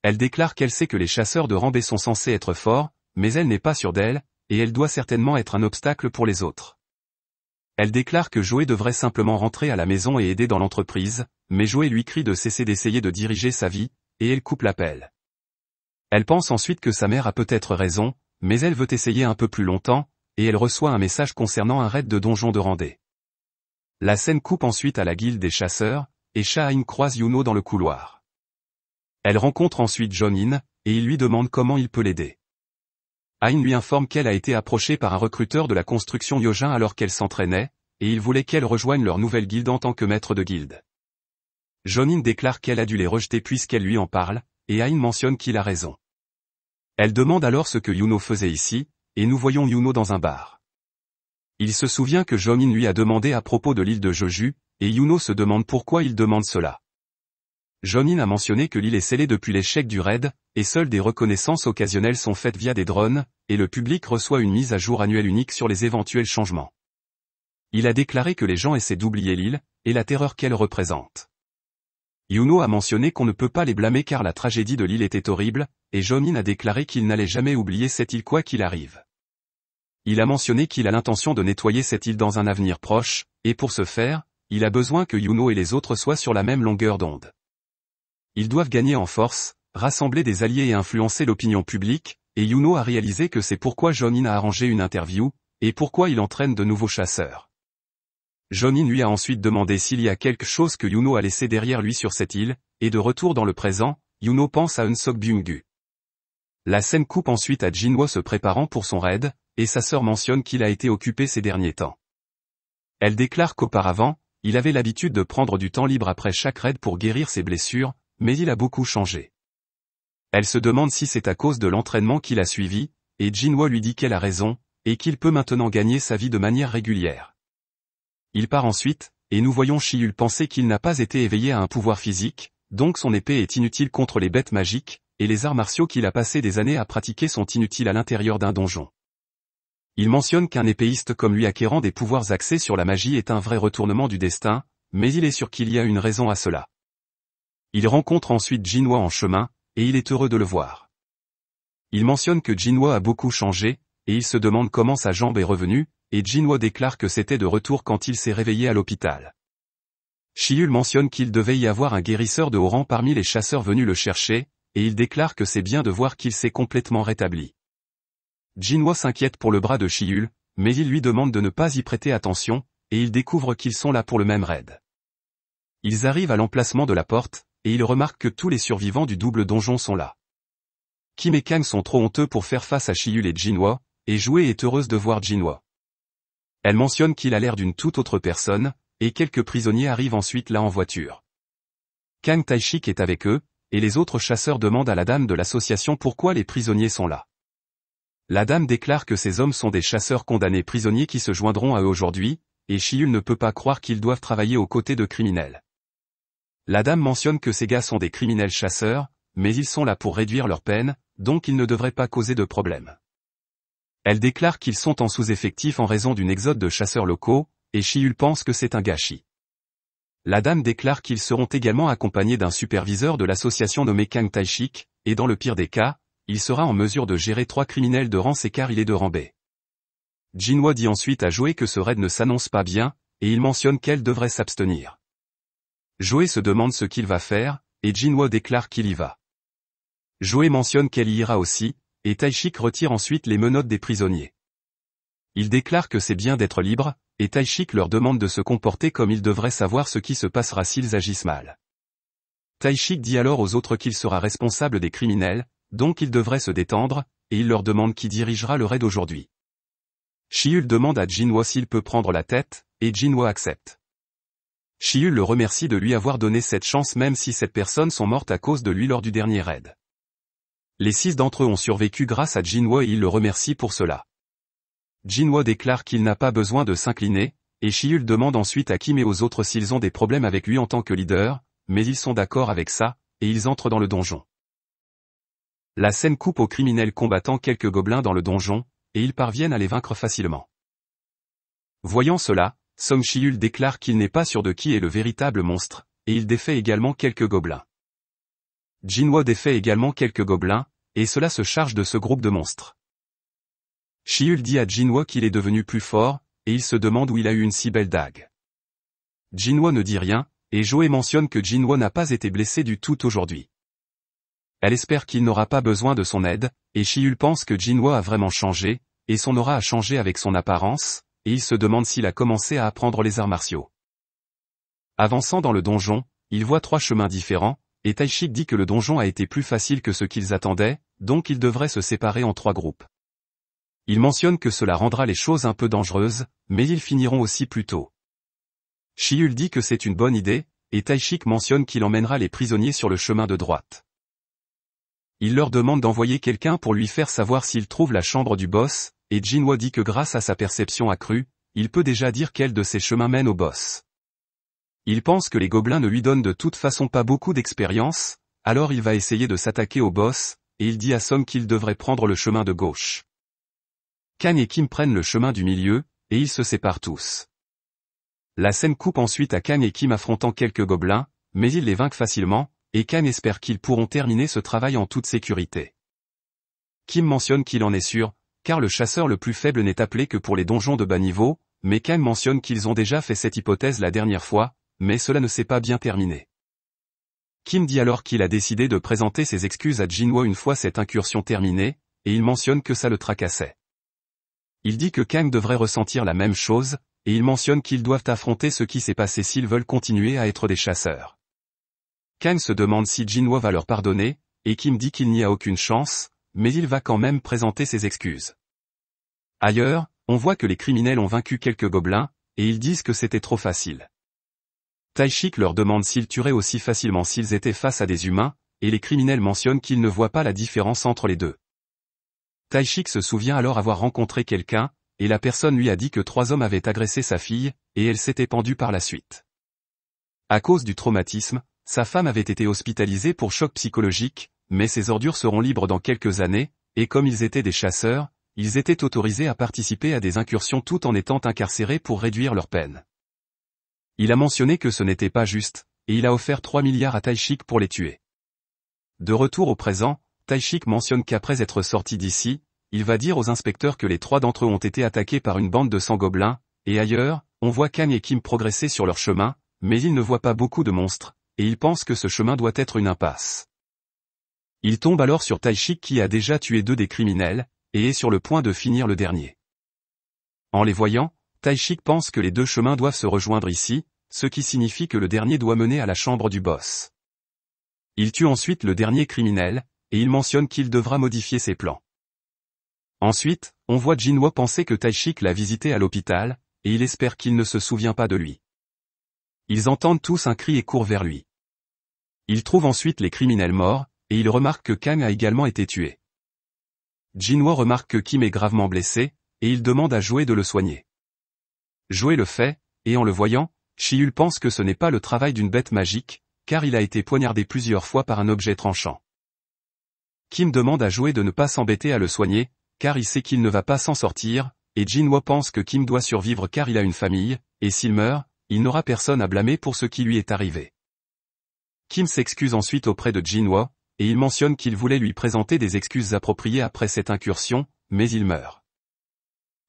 Elle déclare qu'elle sait que les chasseurs de rambais sont censés être forts, mais elle n'est pas sûre d'elle, et elle doit certainement être un obstacle pour les autres. Elle déclare que Joey devrait simplement rentrer à la maison et aider dans l'entreprise, mais Joey lui crie de cesser d'essayer de diriger sa vie, et elle coupe l'appel. Elle pense ensuite que sa mère a peut-être raison, mais elle veut essayer un peu plus longtemps, et elle reçoit un message concernant un raid de donjon de rendez. La scène coupe ensuite à la guilde des chasseurs, et Shahin croise Yuno dans le couloir. Elle rencontre ensuite Jonin, et il lui demande comment il peut l'aider. Ain lui informe qu'elle a été approchée par un recruteur de la construction Yojin alors qu'elle s'entraînait, et il voulait qu'elle rejoigne leur nouvelle guilde en tant que maître de guilde. Jonin déclare qu'elle a dû les rejeter puisqu'elle lui en parle, et Ain mentionne qu'il a raison. Elle demande alors ce que Yuno faisait ici, et nous voyons Yuno dans un bar. Il se souvient que Jomin lui a demandé à propos de l'île de Joju, et Yuno se demande pourquoi il demande cela. Jomin a mentionné que l'île est scellée depuis l'échec du raid, et seules des reconnaissances occasionnelles sont faites via des drones, et le public reçoit une mise à jour annuelle unique sur les éventuels changements. Il a déclaré que les gens essaient d'oublier l'île, et la terreur qu'elle représente. Yuno a mentionné qu'on ne peut pas les blâmer car la tragédie de l'île était horrible, et Jonin a déclaré qu'il n'allait jamais oublier cette île quoi qu'il arrive. Il a mentionné qu'il a l'intention de nettoyer cette île dans un avenir proche, et pour ce faire, il a besoin que Yuno et les autres soient sur la même longueur d'onde. Ils doivent gagner en force, rassembler des alliés et influencer l'opinion publique, et Yuno a réalisé que c'est pourquoi Jonin a arrangé une interview, et pourquoi il entraîne de nouveaux chasseurs. Johnny lui a ensuite demandé s'il y a quelque chose que Yuno a laissé derrière lui sur cette île, et de retour dans le présent, Yuno pense à Unsok byung La scène coupe ensuite à Jinwo se préparant pour son raid, et sa sœur mentionne qu'il a été occupé ces derniers temps. Elle déclare qu'auparavant, il avait l'habitude de prendre du temps libre après chaque raid pour guérir ses blessures, mais il a beaucoup changé. Elle se demande si c'est à cause de l'entraînement qu'il a suivi, et Jinwo lui dit qu'elle a raison, et qu'il peut maintenant gagner sa vie de manière régulière. Il part ensuite, et nous voyons Shiul penser qu'il n'a pas été éveillé à un pouvoir physique, donc son épée est inutile contre les bêtes magiques, et les arts martiaux qu'il a passé des années à pratiquer sont inutiles à l'intérieur d'un donjon. Il mentionne qu'un épéiste comme lui acquérant des pouvoirs axés sur la magie est un vrai retournement du destin, mais il est sûr qu'il y a une raison à cela. Il rencontre ensuite Jinwa en chemin, et il est heureux de le voir. Il mentionne que Jinwa a beaucoup changé, et il se demande comment sa jambe est revenue, et Jinhua déclare que c'était de retour quand il s'est réveillé à l'hôpital. Shiul mentionne qu'il devait y avoir un guérisseur de haut rang parmi les chasseurs venus le chercher, et il déclare que c'est bien de voir qu'il s'est complètement rétabli. Jinhua s'inquiète pour le bras de Shiul, mais il lui demande de ne pas y prêter attention, et il découvre qu'ils sont là pour le même raid. Ils arrivent à l'emplacement de la porte, et ils remarquent que tous les survivants du double donjon sont là. Kim et Kang sont trop honteux pour faire face à Shiul et Jinhua, et Joué est heureuse de voir Jinhua. Elle mentionne qu'il a l'air d'une toute autre personne, et quelques prisonniers arrivent ensuite là en voiture. Kang Taishik est avec eux, et les autres chasseurs demandent à la dame de l'association pourquoi les prisonniers sont là. La dame déclare que ces hommes sont des chasseurs condamnés prisonniers qui se joindront à eux aujourd'hui, et Shiul ne peut pas croire qu'ils doivent travailler aux côtés de criminels. La dame mentionne que ces gars sont des criminels chasseurs, mais ils sont là pour réduire leur peine, donc ils ne devraient pas causer de problème. Elle déclare qu'ils sont en sous-effectif en raison d'une exode de chasseurs locaux, et Shiul pense que c'est un gâchis. La dame déclare qu'ils seront également accompagnés d'un superviseur de l'association nommé Kang Taishik, et dans le pire des cas, il sera en mesure de gérer trois criminels de rang C car il est de rang B. Jinwa dit ensuite à Joey que ce raid ne s'annonce pas bien, et il mentionne qu'elle devrait s'abstenir. Joey se demande ce qu'il va faire, et Jinwa déclare qu'il y va. Joey mentionne qu'elle y ira aussi, et Taïchik retire ensuite les menottes des prisonniers. Il déclare que c'est bien d'être libre, et Taïchik leur demande de se comporter comme ils devraient savoir ce qui se passera s'ils agissent mal. Taïchik dit alors aux autres qu'il sera responsable des criminels, donc il devraient se détendre, et il leur demande qui dirigera le raid aujourd'hui. Shiul demande à Jinwa s'il peut prendre la tête, et Jinwa accepte. Shiul le remercie de lui avoir donné cette chance même si cette personne sont mortes à cause de lui lors du dernier raid. Les six d'entre eux ont survécu grâce à Jinwo et il le remercie pour cela. Jinwo déclare qu'il n'a pas besoin de s'incliner, et Shiul demande ensuite à Kim et aux autres s'ils ont des problèmes avec lui en tant que leader, mais ils sont d'accord avec ça, et ils entrent dans le donjon. La scène coupe aux criminels combattant quelques gobelins dans le donjon, et ils parviennent à les vaincre facilement. Voyant cela, Song Shiul déclare qu'il n'est pas sûr de qui est le véritable monstre, et il défait également quelques gobelins. Jinwo défait également quelques gobelins, et cela se charge de ce groupe de monstres. Shiul dit à Jinwo qu'il est devenu plus fort, et il se demande où il a eu une si belle dague. Jinwo ne dit rien, et Joe mentionne que Jinwo n'a pas été blessé du tout aujourd'hui. Elle espère qu'il n'aura pas besoin de son aide, et Shiul pense que Jinwo a vraiment changé, et son aura a changé avec son apparence, et il se demande s'il a commencé à apprendre les arts martiaux. Avançant dans le donjon, il voit trois chemins différents, et Taishik dit que le donjon a été plus facile que ce qu'ils attendaient, donc ils devraient se séparer en trois groupes. Il mentionne que cela rendra les choses un peu dangereuses, mais ils finiront aussi plus tôt. Shiul dit que c'est une bonne idée, et Taishik mentionne qu'il emmènera les prisonniers sur le chemin de droite. Il leur demande d'envoyer quelqu'un pour lui faire savoir s'il trouve la chambre du boss, et Jinwo dit que grâce à sa perception accrue, il peut déjà dire quel de ces chemins mène au boss. Il pense que les gobelins ne lui donnent de toute façon pas beaucoup d'expérience, alors il va essayer de s'attaquer au boss, et il dit à Somme qu'il devrait prendre le chemin de gauche. Khan et Kim prennent le chemin du milieu, et ils se séparent tous. La scène coupe ensuite à Khan et Kim affrontant quelques gobelins, mais ils les vainquent facilement, et Khan espère qu'ils pourront terminer ce travail en toute sécurité. Kim mentionne qu'il en est sûr, car le chasseur le plus faible n'est appelé que pour les donjons de bas niveau, mais Kang mentionne qu'ils ont déjà fait cette hypothèse la dernière fois, mais cela ne s'est pas bien terminé. Kim dit alors qu'il a décidé de présenter ses excuses à Jinwa une fois cette incursion terminée, et il mentionne que ça le tracassait. Il dit que Kang devrait ressentir la même chose, et il mentionne qu'ils doivent affronter ce qui s'est passé s'ils veulent continuer à être des chasseurs. Kang se demande si Jinwa va leur pardonner, et Kim dit qu'il n'y a aucune chance, mais il va quand même présenter ses excuses. Ailleurs, on voit que les criminels ont vaincu quelques gobelins, et ils disent que c'était trop facile. Taishik leur demande s'ils tueraient aussi facilement s'ils étaient face à des humains, et les criminels mentionnent qu'ils ne voient pas la différence entre les deux. Taishik se souvient alors avoir rencontré quelqu'un, et la personne lui a dit que trois hommes avaient agressé sa fille, et elle s'était pendue par la suite. À cause du traumatisme, sa femme avait été hospitalisée pour choc psychologique, mais ses ordures seront libres dans quelques années, et comme ils étaient des chasseurs, ils étaient autorisés à participer à des incursions tout en étant incarcérés pour réduire leur peine. Il a mentionné que ce n'était pas juste, et il a offert 3 milliards à Taishik pour les tuer. De retour au présent, Taishik mentionne qu'après être sorti d'ici, il va dire aux inspecteurs que les trois d'entre eux ont été attaqués par une bande de 100 gobelins, et ailleurs, on voit Kang et Kim progresser sur leur chemin, mais ils ne voient pas beaucoup de monstres, et ils pensent que ce chemin doit être une impasse. Il tombe alors sur Taishik qui a déjà tué deux des criminels, et est sur le point de finir le dernier. En les voyant, Taishik pense que les deux chemins doivent se rejoindre ici, ce qui signifie que le dernier doit mener à la chambre du boss. Il tue ensuite le dernier criminel, et il mentionne qu'il devra modifier ses plans. Ensuite, on voit Jinwo penser que Taishik l'a visité à l'hôpital, et il espère qu'il ne se souvient pas de lui. Ils entendent tous un cri et courent vers lui. Il trouve ensuite les criminels morts, et il remarque que Kang a également été tué. Jinwo remarque que Kim est gravement blessé, et il demande à Joué de le soigner. Joué le fait, et en le voyant, Chiul pense que ce n'est pas le travail d'une bête magique, car il a été poignardé plusieurs fois par un objet tranchant. Kim demande à Joué de ne pas s'embêter à le soigner, car il sait qu'il ne va pas s'en sortir, et Jinwo pense que Kim doit survivre car il a une famille, et s'il meurt, il n'aura personne à blâmer pour ce qui lui est arrivé. Kim s'excuse ensuite auprès de Jinwo, et il mentionne qu'il voulait lui présenter des excuses appropriées après cette incursion, mais il meurt.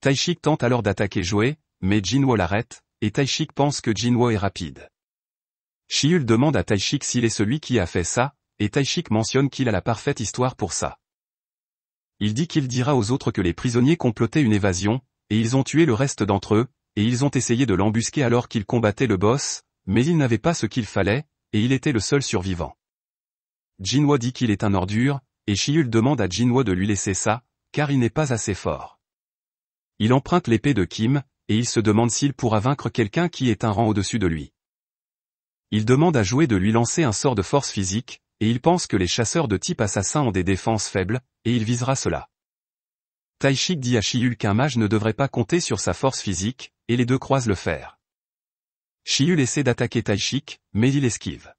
Taishik tente alors d'attaquer Joué mais Jinwo l'arrête, et Taishik pense que Jinwo est rapide. Shiul demande à Taishik s'il est celui qui a fait ça, et Taishik mentionne qu'il a la parfaite histoire pour ça. Il dit qu'il dira aux autres que les prisonniers complotaient une évasion, et ils ont tué le reste d'entre eux, et ils ont essayé de l'embusquer alors qu'il combattait le boss, mais il n'avait pas ce qu'il fallait, et il était le seul survivant. Jinwo dit qu'il est un ordure, et Shiul demande à Jinwo de lui laisser ça, car il n'est pas assez fort. Il emprunte l'épée de Kim, et il se demande s'il pourra vaincre quelqu'un qui est un rang au-dessus de lui. Il demande à jouer de lui lancer un sort de force physique, et il pense que les chasseurs de type assassin ont des défenses faibles, et il visera cela. Taishik dit à Shiul qu'un mage ne devrait pas compter sur sa force physique, et les deux croisent le fer. Shiul essaie d'attaquer Taishik, mais il esquive.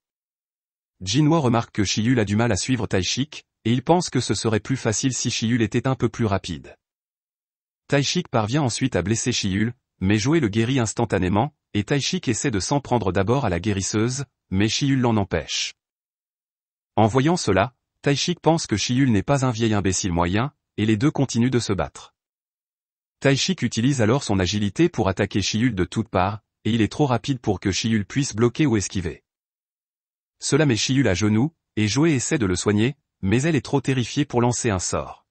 Jinwa remarque que Shiul a du mal à suivre Taishik, et il pense que ce serait plus facile si Shiul était un peu plus rapide. Taishik parvient ensuite à blesser Shiul, mais Joué le guérit instantanément, et Taishik essaie de s'en prendre d'abord à la guérisseuse, mais Shiul l'en empêche. En voyant cela, Taishik pense que Shiul n'est pas un vieil imbécile moyen, et les deux continuent de se battre. Taishik utilise alors son agilité pour attaquer Shiul de toutes parts, et il est trop rapide pour que Shiul puisse bloquer ou esquiver. Cela met Shiul à genoux, et Joué essaie de le soigner, mais elle est trop terrifiée pour lancer un sort.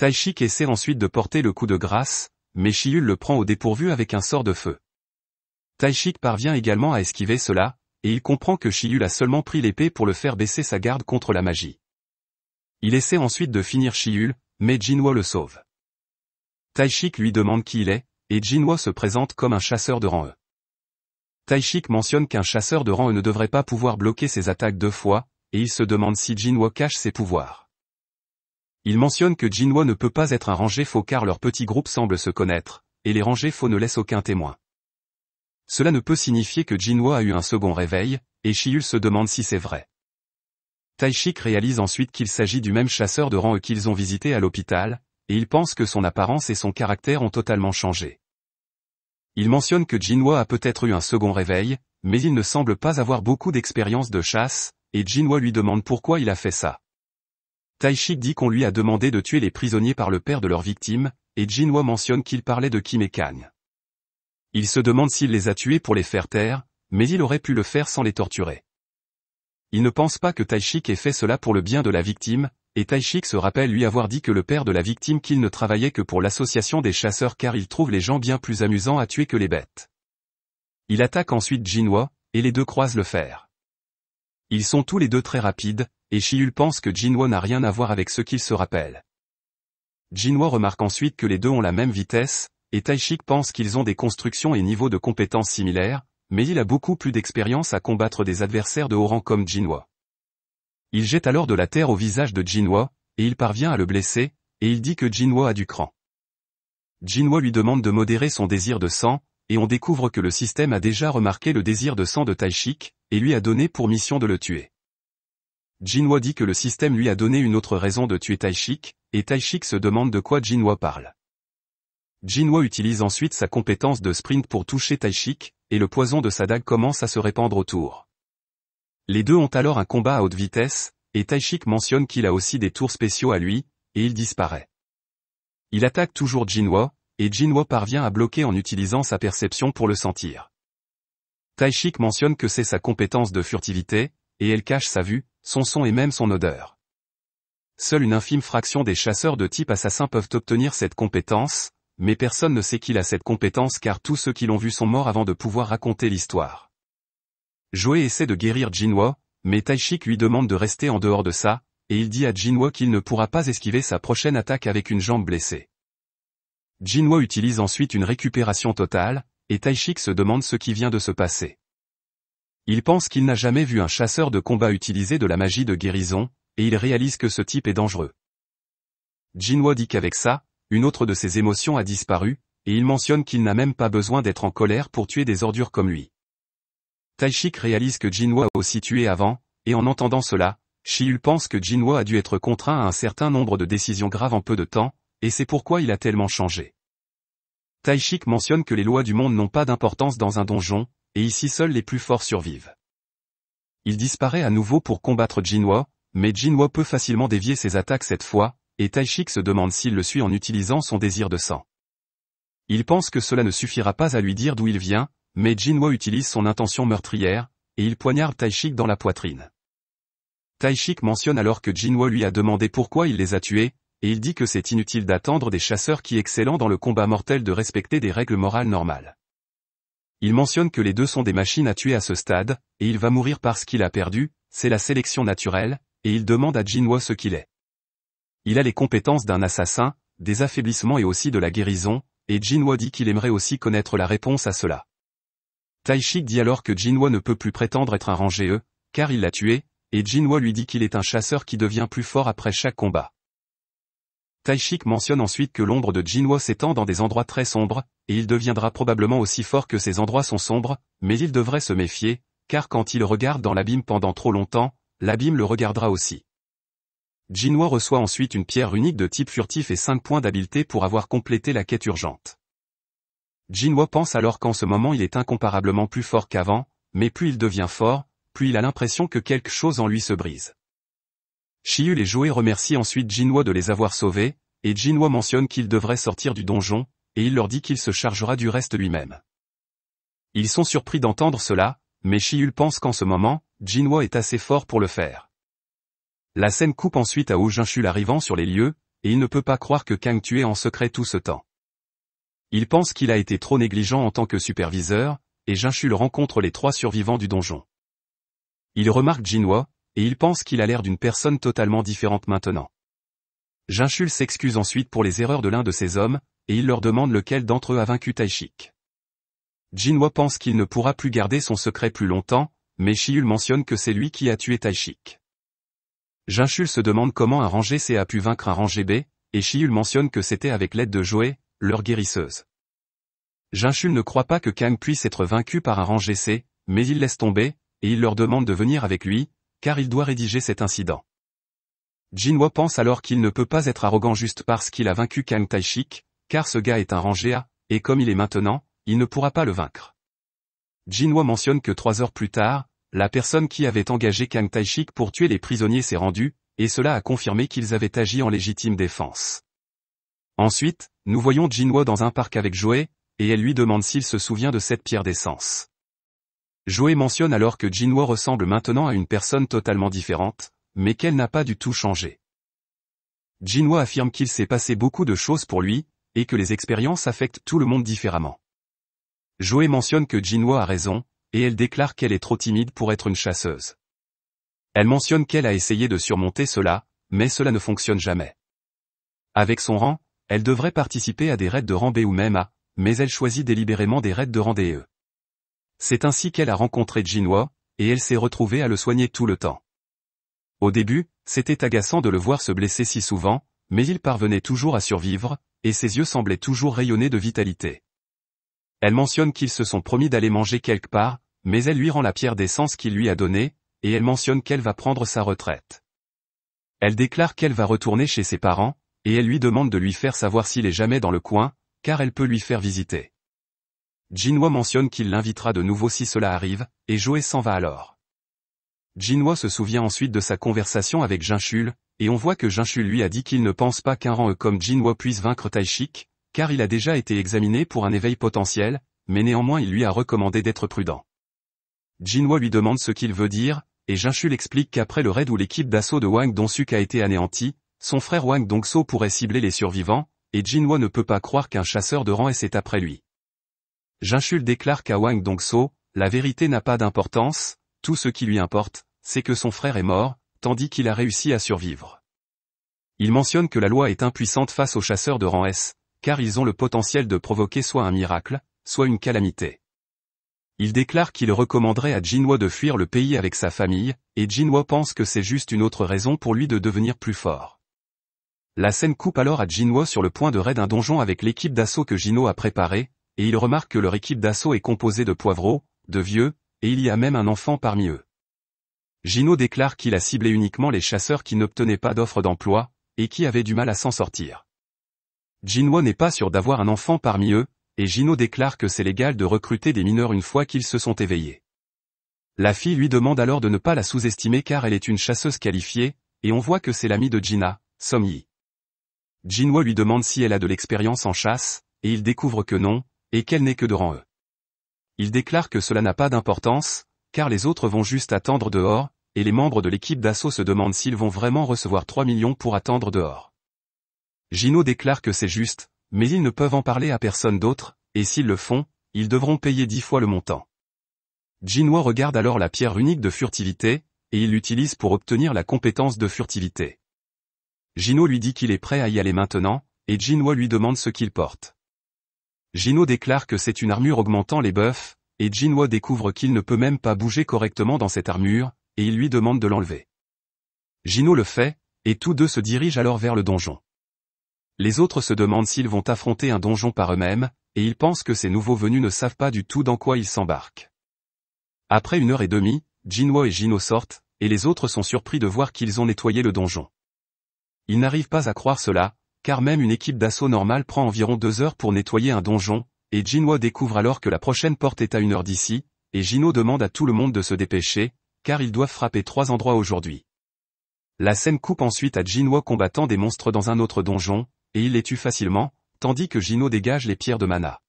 Taishik essaie ensuite de porter le coup de grâce, mais Shiyul le prend au dépourvu avec un sort de feu. Taishik parvient également à esquiver cela, et il comprend que Shiul a seulement pris l'épée pour le faire baisser sa garde contre la magie. Il essaie ensuite de finir Shiyul, mais Jinwo le sauve. Taishik lui demande qui il est, et Jinwo se présente comme un chasseur de rang E. Taishik mentionne qu'un chasseur de rang E ne devrait pas pouvoir bloquer ses attaques deux fois, et il se demande si Jinwo cache ses pouvoirs. Il mentionne que Jinwo ne peut pas être un rangé faux car leur petit groupe semble se connaître, et les rangés faux ne laissent aucun témoin. Cela ne peut signifier que Jinwo a eu un second réveil, et Shiul se demande si c'est vrai. Taishik réalise ensuite qu'il s'agit du même chasseur de rang qu'ils ont visité à l'hôpital, et il pense que son apparence et son caractère ont totalement changé. Il mentionne que Jinwo a peut-être eu un second réveil, mais il ne semble pas avoir beaucoup d'expérience de chasse, et Jinwo lui demande pourquoi il a fait ça. Taishik dit qu'on lui a demandé de tuer les prisonniers par le père de leur victime, et Jinwa mentionne qu'il parlait de Kim et Il se demande s'il les a tués pour les faire taire, mais il aurait pu le faire sans les torturer. Il ne pense pas que Taishik ait fait cela pour le bien de la victime, et Taishik se rappelle lui avoir dit que le père de la victime qu'il ne travaillait que pour l'association des chasseurs car il trouve les gens bien plus amusants à tuer que les bêtes. Il attaque ensuite Jinwa, et les deux croisent le fer. Ils sont tous les deux très rapides, et Shiul pense que Jinwo n'a rien à voir avec ce qu'il se rappelle. Jinwo remarque ensuite que les deux ont la même vitesse, et Taishik pense qu'ils ont des constructions et niveaux de compétences similaires, mais il a beaucoup plus d'expérience à combattre des adversaires de haut rang comme Jinwa. Il jette alors de la terre au visage de Jinwa, et il parvient à le blesser, et il dit que Jinwa a du cran. Jinwa lui demande de modérer son désir de sang, et on découvre que le système a déjà remarqué le désir de sang de Taishik, et lui a donné pour mission de le tuer. Jinwa dit que le système lui a donné une autre raison de tuer Taishik, et Taishik se demande de quoi Jinwa parle. Jinwa utilise ensuite sa compétence de sprint pour toucher Taishik, et le poison de sa dague commence à se répandre autour. Les deux ont alors un combat à haute vitesse, et Taishik mentionne qu'il a aussi des tours spéciaux à lui, et il disparaît. Il attaque toujours Jinwa, et Jinwa parvient à bloquer en utilisant sa perception pour le sentir. Taishik mentionne que c'est sa compétence de furtivité, et elle cache sa vue, son son et même son odeur. Seule une infime fraction des chasseurs de type assassin peuvent obtenir cette compétence, mais personne ne sait qu'il a cette compétence car tous ceux qui l'ont vu sont morts avant de pouvoir raconter l'histoire. Joey essaie de guérir Jinwo, mais Taishik lui demande de rester en dehors de ça, et il dit à Jinwo qu'il ne pourra pas esquiver sa prochaine attaque avec une jambe blessée. Jinwo utilise ensuite une récupération totale, et Taishik se demande ce qui vient de se passer. Il pense qu'il n'a jamais vu un chasseur de combat utiliser de la magie de guérison, et il réalise que ce type est dangereux. Jinwa dit qu'avec ça, une autre de ses émotions a disparu, et il mentionne qu'il n'a même pas besoin d'être en colère pour tuer des ordures comme lui. Taishik réalise que Jinwa a aussi tué avant, et en entendant cela, Shiul pense que Jinwa a dû être contraint à un certain nombre de décisions graves en peu de temps, et c'est pourquoi il a tellement changé. Taishik mentionne que les lois du monde n'ont pas d'importance dans un donjon, et ici seuls les plus forts survivent. Il disparaît à nouveau pour combattre Jinwa, mais Jinwa peut facilement dévier ses attaques cette fois, et Taishik se demande s'il le suit en utilisant son désir de sang. Il pense que cela ne suffira pas à lui dire d'où il vient, mais Jinwa utilise son intention meurtrière, et il poignarde Taishik dans la poitrine. Taishik mentionne alors que Jinwa lui a demandé pourquoi il les a tués, et il dit que c'est inutile d'attendre des chasseurs qui excellent dans le combat mortel de respecter des règles morales normales. Il mentionne que les deux sont des machines à tuer à ce stade, et il va mourir parce qu'il a perdu, c'est la sélection naturelle, et il demande à Jinwo ce qu'il est. Il a les compétences d'un assassin, des affaiblissements et aussi de la guérison, et Jinwo dit qu'il aimerait aussi connaître la réponse à cela. Taishik dit alors que Jinwa ne peut plus prétendre être un rangé E, car il l'a tué, et Jinwo lui dit qu'il est un chasseur qui devient plus fort après chaque combat. Taishik mentionne ensuite que l'ombre de Jinwo s'étend dans des endroits très sombres, et il deviendra probablement aussi fort que ces endroits sont sombres, mais il devrait se méfier, car quand il regarde dans l'abîme pendant trop longtemps, l'abîme le regardera aussi. Jinwo reçoit ensuite une pierre unique de type furtif et 5 points d'habileté pour avoir complété la quête urgente. Jinwo pense alors qu'en ce moment il est incomparablement plus fort qu'avant, mais plus il devient fort, plus il a l'impression que quelque chose en lui se brise joue et remercie ensuite Jinwa de les avoir sauvés, et Jinwa mentionne qu'il devrait sortir du donjon, et il leur dit qu'il se chargera du reste lui-même. Ils sont surpris d'entendre cela, mais Shiul pense qu'en ce moment, Jinhua est assez fort pour le faire. La scène coupe ensuite à Ojinshul arrivant sur les lieux, et il ne peut pas croire que Kang tuait en secret tout ce temps. Il pense qu'il a été trop négligent en tant que superviseur, et le rencontre les trois survivants du donjon. Il remarque Jinwa, et il pense qu'il a l'air d'une personne totalement différente maintenant. Jinchul s'excuse ensuite pour les erreurs de l'un de ses hommes, et il leur demande lequel d'entre eux a vaincu Taishik. Jinwa pense qu'il ne pourra plus garder son secret plus longtemps, mais Shiul mentionne que c'est lui qui a tué Taishik. Jinchul se demande comment un rangé C a pu vaincre un rangé B, et Shiul mentionne que c'était avec l'aide de Joé, leur guérisseuse. Jinshul ne croit pas que Kang puisse être vaincu par un rangé C, mais il laisse tomber, et il leur demande de venir avec lui, car il doit rédiger cet incident. Jinwo pense alors qu'il ne peut pas être arrogant juste parce qu'il a vaincu Kang Taishik, car ce gars est un rangéa, et comme il est maintenant, il ne pourra pas le vaincre. Jinwo mentionne que trois heures plus tard, la personne qui avait engagé Kang Taishik pour tuer les prisonniers s'est rendue, et cela a confirmé qu'ils avaient agi en légitime défense. Ensuite, nous voyons Jinwo dans un parc avec Joey, et elle lui demande s'il se souvient de cette pierre d'essence. Joey mentionne alors que Jinwoo ressemble maintenant à une personne totalement différente, mais qu'elle n'a pas du tout changé. Jinwo affirme qu'il s'est passé beaucoup de choses pour lui, et que les expériences affectent tout le monde différemment. Joey mentionne que Jinwoo a raison, et elle déclare qu'elle est trop timide pour être une chasseuse. Elle mentionne qu'elle a essayé de surmonter cela, mais cela ne fonctionne jamais. Avec son rang, elle devrait participer à des raids de rang B ou même A, mais elle choisit délibérément des raids de rang E. C'est ainsi qu'elle a rencontré Jinwa, et elle s'est retrouvée à le soigner tout le temps. Au début, c'était agaçant de le voir se blesser si souvent, mais il parvenait toujours à survivre, et ses yeux semblaient toujours rayonner de vitalité. Elle mentionne qu'ils se sont promis d'aller manger quelque part, mais elle lui rend la pierre d'essence qu'il lui a donnée, et elle mentionne qu'elle va prendre sa retraite. Elle déclare qu'elle va retourner chez ses parents, et elle lui demande de lui faire savoir s'il est jamais dans le coin, car elle peut lui faire visiter. Jinwa mentionne qu'il l'invitera de nouveau si cela arrive, et Joe s'en va alors. Jinhua se souvient ensuite de sa conversation avec Jinshu, et on voit que Jinshu lui a dit qu'il ne pense pas qu'un rang E comme Jinwa puisse vaincre Taishik, car il a déjà été examiné pour un éveil potentiel, mais néanmoins il lui a recommandé d'être prudent. Jinhua lui demande ce qu'il veut dire, et Jinshu explique qu'après le raid où l'équipe d'assaut de Wang dong a été anéantie, son frère Wang Dong-so pourrait cibler les survivants, et Jinhua ne peut pas croire qu'un chasseur de rang S est après lui. Jinchul déclare qu'à Wang Dongso, la vérité n'a pas d'importance, tout ce qui lui importe, c'est que son frère est mort, tandis qu'il a réussi à survivre. Il mentionne que la loi est impuissante face aux chasseurs de rang S, car ils ont le potentiel de provoquer soit un miracle, soit une calamité. Il déclare qu'il recommanderait à Jinwo de fuir le pays avec sa famille, et Jinhua pense que c'est juste une autre raison pour lui de devenir plus fort. La scène coupe alors à Jinwo sur le point de raid un donjon avec l'équipe d'assaut que Jinwo a préparée, et il remarque que leur équipe d'assaut est composée de poivreaux, de vieux, et il y a même un enfant parmi eux. Gino déclare qu'il a ciblé uniquement les chasseurs qui n'obtenaient pas d'offres d'emploi, et qui avaient du mal à s'en sortir. Jinwo n'est pas sûr d'avoir un enfant parmi eux, et Gino déclare que c'est légal de recruter des mineurs une fois qu'ils se sont éveillés. La fille lui demande alors de ne pas la sous-estimer car elle est une chasseuse qualifiée, et on voit que c'est l'ami de Jina, Somi. Jinwo lui demande si elle a de l'expérience en chasse, et il découvre que non, et qu'elle n'est que de rang E. Il déclare que cela n'a pas d'importance, car les autres vont juste attendre dehors, et les membres de l'équipe d'assaut se demandent s'ils vont vraiment recevoir 3 millions pour attendre dehors. Gino déclare que c'est juste, mais ils ne peuvent en parler à personne d'autre, et s'ils le font, ils devront payer dix fois le montant. Gino regarde alors la pierre unique de furtivité, et il l'utilise pour obtenir la compétence de furtivité. Gino lui dit qu'il est prêt à y aller maintenant, et Gino lui demande ce qu'il porte. Gino déclare que c'est une armure augmentant les bœufs, et Jinwo découvre qu'il ne peut même pas bouger correctement dans cette armure, et il lui demande de l'enlever. Gino le fait, et tous deux se dirigent alors vers le donjon. Les autres se demandent s'ils vont affronter un donjon par eux-mêmes, et ils pensent que ces nouveaux venus ne savent pas du tout dans quoi ils s'embarquent. Après une heure et demie, Jinwo et Gino sortent, et les autres sont surpris de voir qu'ils ont nettoyé le donjon. Ils n'arrivent pas à croire cela, car même une équipe d'assaut normale prend environ deux heures pour nettoyer un donjon, et Jinwo découvre alors que la prochaine porte est à une heure d'ici, et Gino demande à tout le monde de se dépêcher, car ils doivent frapper trois endroits aujourd'hui. La scène coupe ensuite à Jinwo combattant des monstres dans un autre donjon, et il les tue facilement, tandis que Gino dégage les pierres de mana.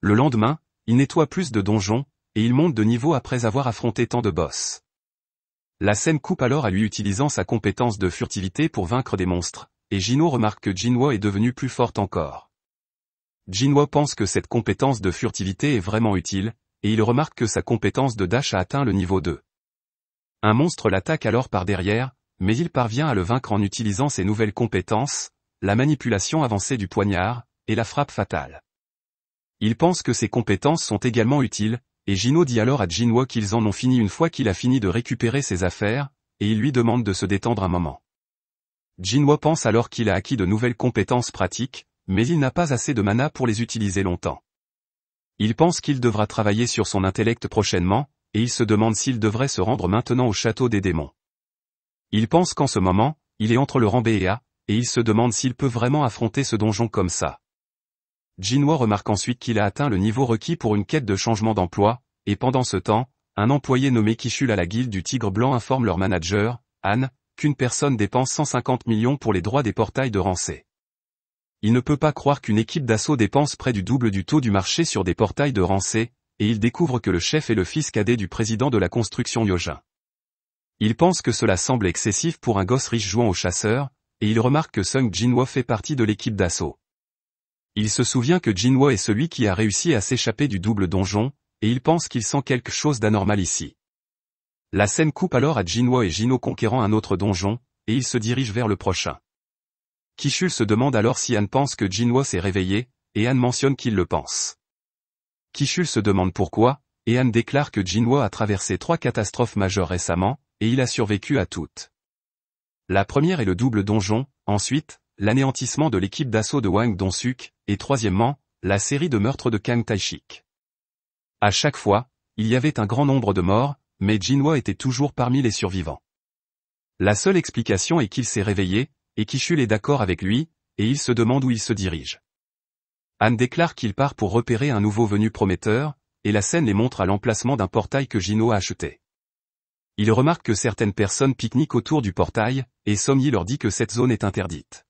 Le lendemain, il nettoie plus de donjons, et il monte de niveau après avoir affronté tant de boss. La scène coupe alors à lui utilisant sa compétence de furtivité pour vaincre des monstres, et Jinwo remarque que Jinwo est devenue plus forte encore. Jinwo pense que cette compétence de furtivité est vraiment utile, et il remarque que sa compétence de dash a atteint le niveau 2. Un monstre l'attaque alors par derrière, mais il parvient à le vaincre en utilisant ses nouvelles compétences, la manipulation avancée du poignard, et la frappe fatale. Il pense que ses compétences sont également utiles, et Gino dit alors à Jinwo qu'ils en ont fini une fois qu'il a fini de récupérer ses affaires, et il lui demande de se détendre un moment. Jinwo pense alors qu'il a acquis de nouvelles compétences pratiques, mais il n'a pas assez de mana pour les utiliser longtemps. Il pense qu'il devra travailler sur son intellect prochainement, et il se demande s'il devrait se rendre maintenant au château des démons. Il pense qu'en ce moment, il est entre le rang B et A, et il se demande s'il peut vraiment affronter ce donjon comme ça. Jinwo remarque ensuite qu'il a atteint le niveau requis pour une quête de changement d'emploi, et pendant ce temps, un employé nommé Kishul à la guilde du Tigre Blanc informe leur manager, Anne, personne dépense 150 millions pour les droits des portails de Rancé. Il ne peut pas croire qu'une équipe d'assaut dépense près du double du taux du marché sur des portails de Rancé, et il découvre que le chef est le fils cadet du président de la construction Yojin. Il pense que cela semble excessif pour un gosse riche jouant au chasseur, et il remarque que Sung Jinwo fait partie de l'équipe d'assaut. Il se souvient que Jinwo est celui qui a réussi à s'échapper du double donjon, et il pense qu'il sent quelque chose d'anormal ici. La scène coupe alors à Jinwo et Jino conquérant un autre donjon, et ils se dirigent vers le prochain. Kishul se demande alors si Anne pense que Jinwo s'est réveillé, et Anne mentionne qu'il le pense. Kishul se demande pourquoi, et Anne déclare que Jinwo a traversé trois catastrophes majeures récemment, et il a survécu à toutes. La première est le double donjon, ensuite, l'anéantissement de l'équipe d'assaut de Wang Dong-suk, et troisièmement, la série de meurtres de Kang Taishik. À chaque fois, il y avait un grand nombre de morts, mais Jinwa était toujours parmi les survivants. La seule explication est qu'il s'est réveillé, et Kishul est d'accord avec lui, et il se demande où il se dirige. Anne déclare qu'il part pour repérer un nouveau venu prometteur, et la scène les montre à l'emplacement d'un portail que Gino a acheté. Il remarque que certaines personnes pique autour du portail, et Somyi leur dit que cette zone est interdite.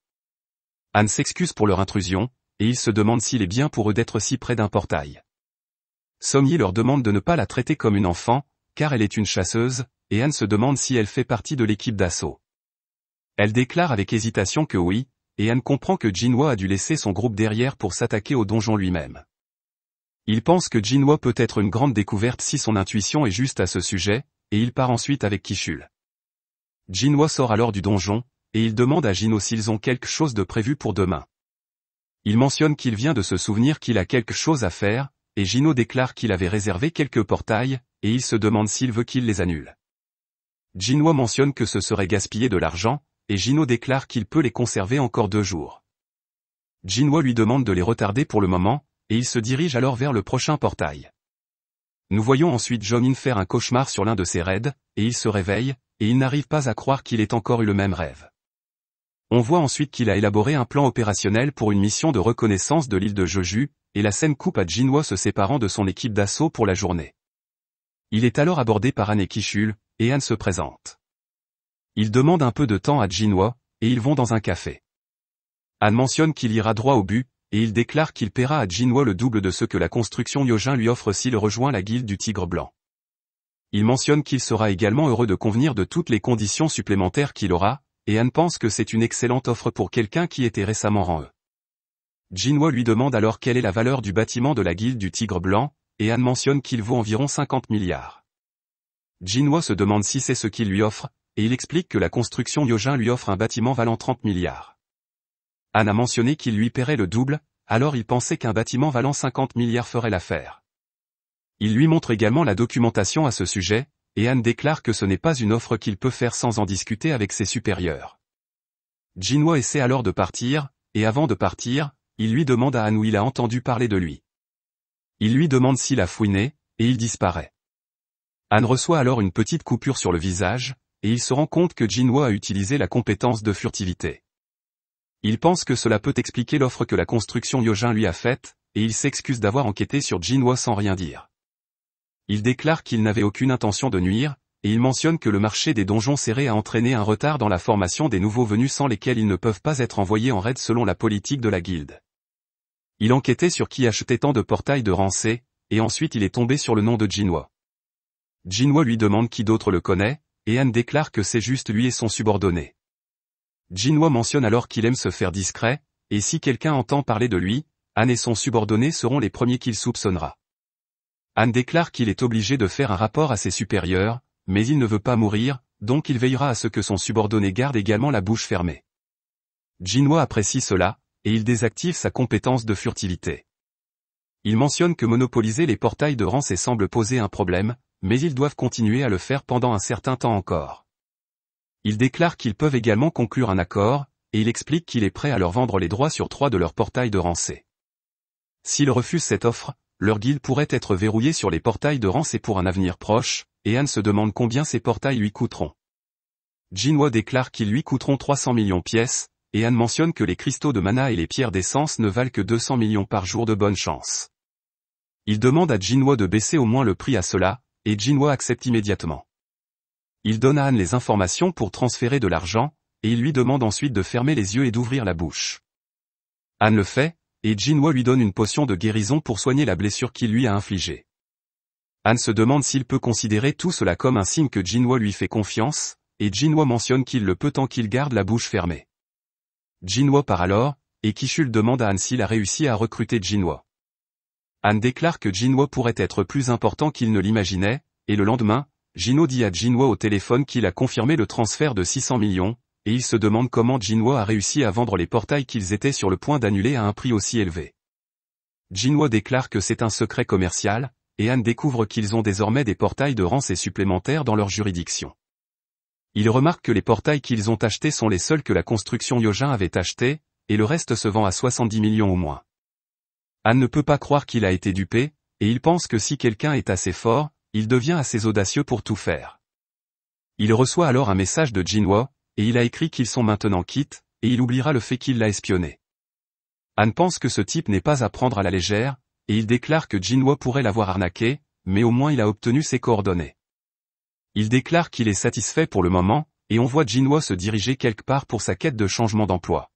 Anne s'excuse pour leur intrusion, et ils se demandent s'il est bien pour eux d'être si près d'un portail. Somyi leur demande de ne pas la traiter comme une enfant, car elle est une chasseuse, et Anne se demande si elle fait partie de l'équipe d'assaut. Elle déclare avec hésitation que oui, et Anne comprend que Jinwa a dû laisser son groupe derrière pour s'attaquer au donjon lui-même. Il pense que Jinwa peut être une grande découverte si son intuition est juste à ce sujet, et il part ensuite avec Kishul. Jinwa sort alors du donjon, et il demande à Jino s'ils ont quelque chose de prévu pour demain. Il mentionne qu'il vient de se souvenir qu'il a quelque chose à faire, et Gino déclare qu'il avait réservé quelques portails, et il se demande s'il veut qu'il les annule. Gino mentionne que ce serait gaspiller de l'argent, et Gino déclare qu'il peut les conserver encore deux jours. Gino lui demande de les retarder pour le moment, et il se dirige alors vers le prochain portail. Nous voyons ensuite Jonin faire un cauchemar sur l'un de ses raids, et il se réveille, et il n'arrive pas à croire qu'il ait encore eu le même rêve. On voit ensuite qu'il a élaboré un plan opérationnel pour une mission de reconnaissance de l'île de Jeju, et la scène coupe à Jinwa se séparant de son équipe d'assaut pour la journée. Il est alors abordé par Anne et Kishul, et Anne se présente. Il demande un peu de temps à Jinwa, et ils vont dans un café. Anne mentionne qu'il ira droit au but, et il déclare qu'il paiera à Jinwa le double de ce que la construction Yojin lui offre s'il rejoint la guilde du Tigre Blanc. Il mentionne qu'il sera également heureux de convenir de toutes les conditions supplémentaires qu'il aura, et Anne pense que c'est une excellente offre pour quelqu'un qui était récemment en E. Jinwa lui demande alors quelle est la valeur du bâtiment de la guilde du Tigre Blanc, et Anne mentionne qu'il vaut environ 50 milliards. Jinwa se demande si c'est ce qu'il lui offre, et il explique que la construction Yojin lui offre un bâtiment valant 30 milliards. Anne a mentionné qu'il lui paierait le double, alors il pensait qu'un bâtiment valant 50 milliards ferait l'affaire. Il lui montre également la documentation à ce sujet, et Anne déclare que ce n'est pas une offre qu'il peut faire sans en discuter avec ses supérieurs. Jinwa essaie alors de partir, et avant de partir, il lui demande à Anne où il a entendu parler de lui. Il lui demande s'il a fouiné, et il disparaît. Anne reçoit alors une petite coupure sur le visage, et il se rend compte que Jinwo a utilisé la compétence de furtivité. Il pense que cela peut expliquer l'offre que la construction Yojin lui a faite, et il s'excuse d'avoir enquêté sur Jinwo sans rien dire. Il déclare qu'il n'avait aucune intention de nuire, et il mentionne que le marché des donjons serrés a entraîné un retard dans la formation des nouveaux venus sans lesquels ils ne peuvent pas être envoyés en raid selon la politique de la guilde. Il enquêtait sur qui achetait tant de portails de Rancé, et ensuite il est tombé sur le nom de Jinwa. Jinwa lui demande qui d'autre le connaît, et Anne déclare que c'est juste lui et son subordonné. Jinwa mentionne alors qu'il aime se faire discret, et si quelqu'un entend parler de lui, Anne et son subordonné seront les premiers qu'il soupçonnera. Anne déclare qu'il est obligé de faire un rapport à ses supérieurs, mais il ne veut pas mourir, donc il veillera à ce que son subordonné garde également la bouche fermée. Jinwa apprécie cela, et il désactive sa compétence de furtivité. Il mentionne que monopoliser les portails de Rance semble poser un problème, mais ils doivent continuer à le faire pendant un certain temps encore. Il déclare qu'ils peuvent également conclure un accord, et il explique qu'il est prêt à leur vendre les droits sur trois de leurs portails de Rancé. S'ils refusent cette offre, leur guilde pourrait être verrouillée sur les portails de Rancé pour un avenir proche, et Anne se demande combien ces portails lui coûteront. Jinwo déclare qu'ils lui coûteront 300 millions pièces, et Anne mentionne que les cristaux de mana et les pierres d'essence ne valent que 200 millions par jour de bonne chance. Il demande à Jinwa de baisser au moins le prix à cela, et Jinwa accepte immédiatement. Il donne à Anne les informations pour transférer de l'argent, et il lui demande ensuite de fermer les yeux et d'ouvrir la bouche. Anne le fait, et Jinwa lui donne une potion de guérison pour soigner la blessure qu'il lui a infligée. Anne se demande s'il peut considérer tout cela comme un signe que Jinwa lui fait confiance, et Jinwa mentionne qu'il le peut tant qu'il garde la bouche fermée. Jinwo part alors, et Kishul demande à Anne s'il a réussi à recruter Jinwa. Anne déclare que Jinwo pourrait être plus important qu'il ne l'imaginait, et le lendemain, Jinwo dit à Jinwo au téléphone qu'il a confirmé le transfert de 600 millions, et il se demande comment Jinwo a réussi à vendre les portails qu'ils étaient sur le point d'annuler à un prix aussi élevé. Jinwo déclare que c'est un secret commercial, et Anne découvre qu'ils ont désormais des portails de rang et supplémentaires dans leur juridiction. Il remarque que les portails qu'ils ont achetés sont les seuls que la construction Yojin avait achetés, et le reste se vend à 70 millions au moins. Anne ne peut pas croire qu'il a été dupé, et il pense que si quelqu'un est assez fort, il devient assez audacieux pour tout faire. Il reçoit alors un message de Jinwa, et il a écrit qu'ils sont maintenant quittes, et il oubliera le fait qu'il l'a espionné. Anne pense que ce type n'est pas à prendre à la légère, et il déclare que Jinwa pourrait l'avoir arnaqué, mais au moins il a obtenu ses coordonnées. Il déclare qu'il est satisfait pour le moment, et on voit Jinwo se diriger quelque part pour sa quête de changement d'emploi.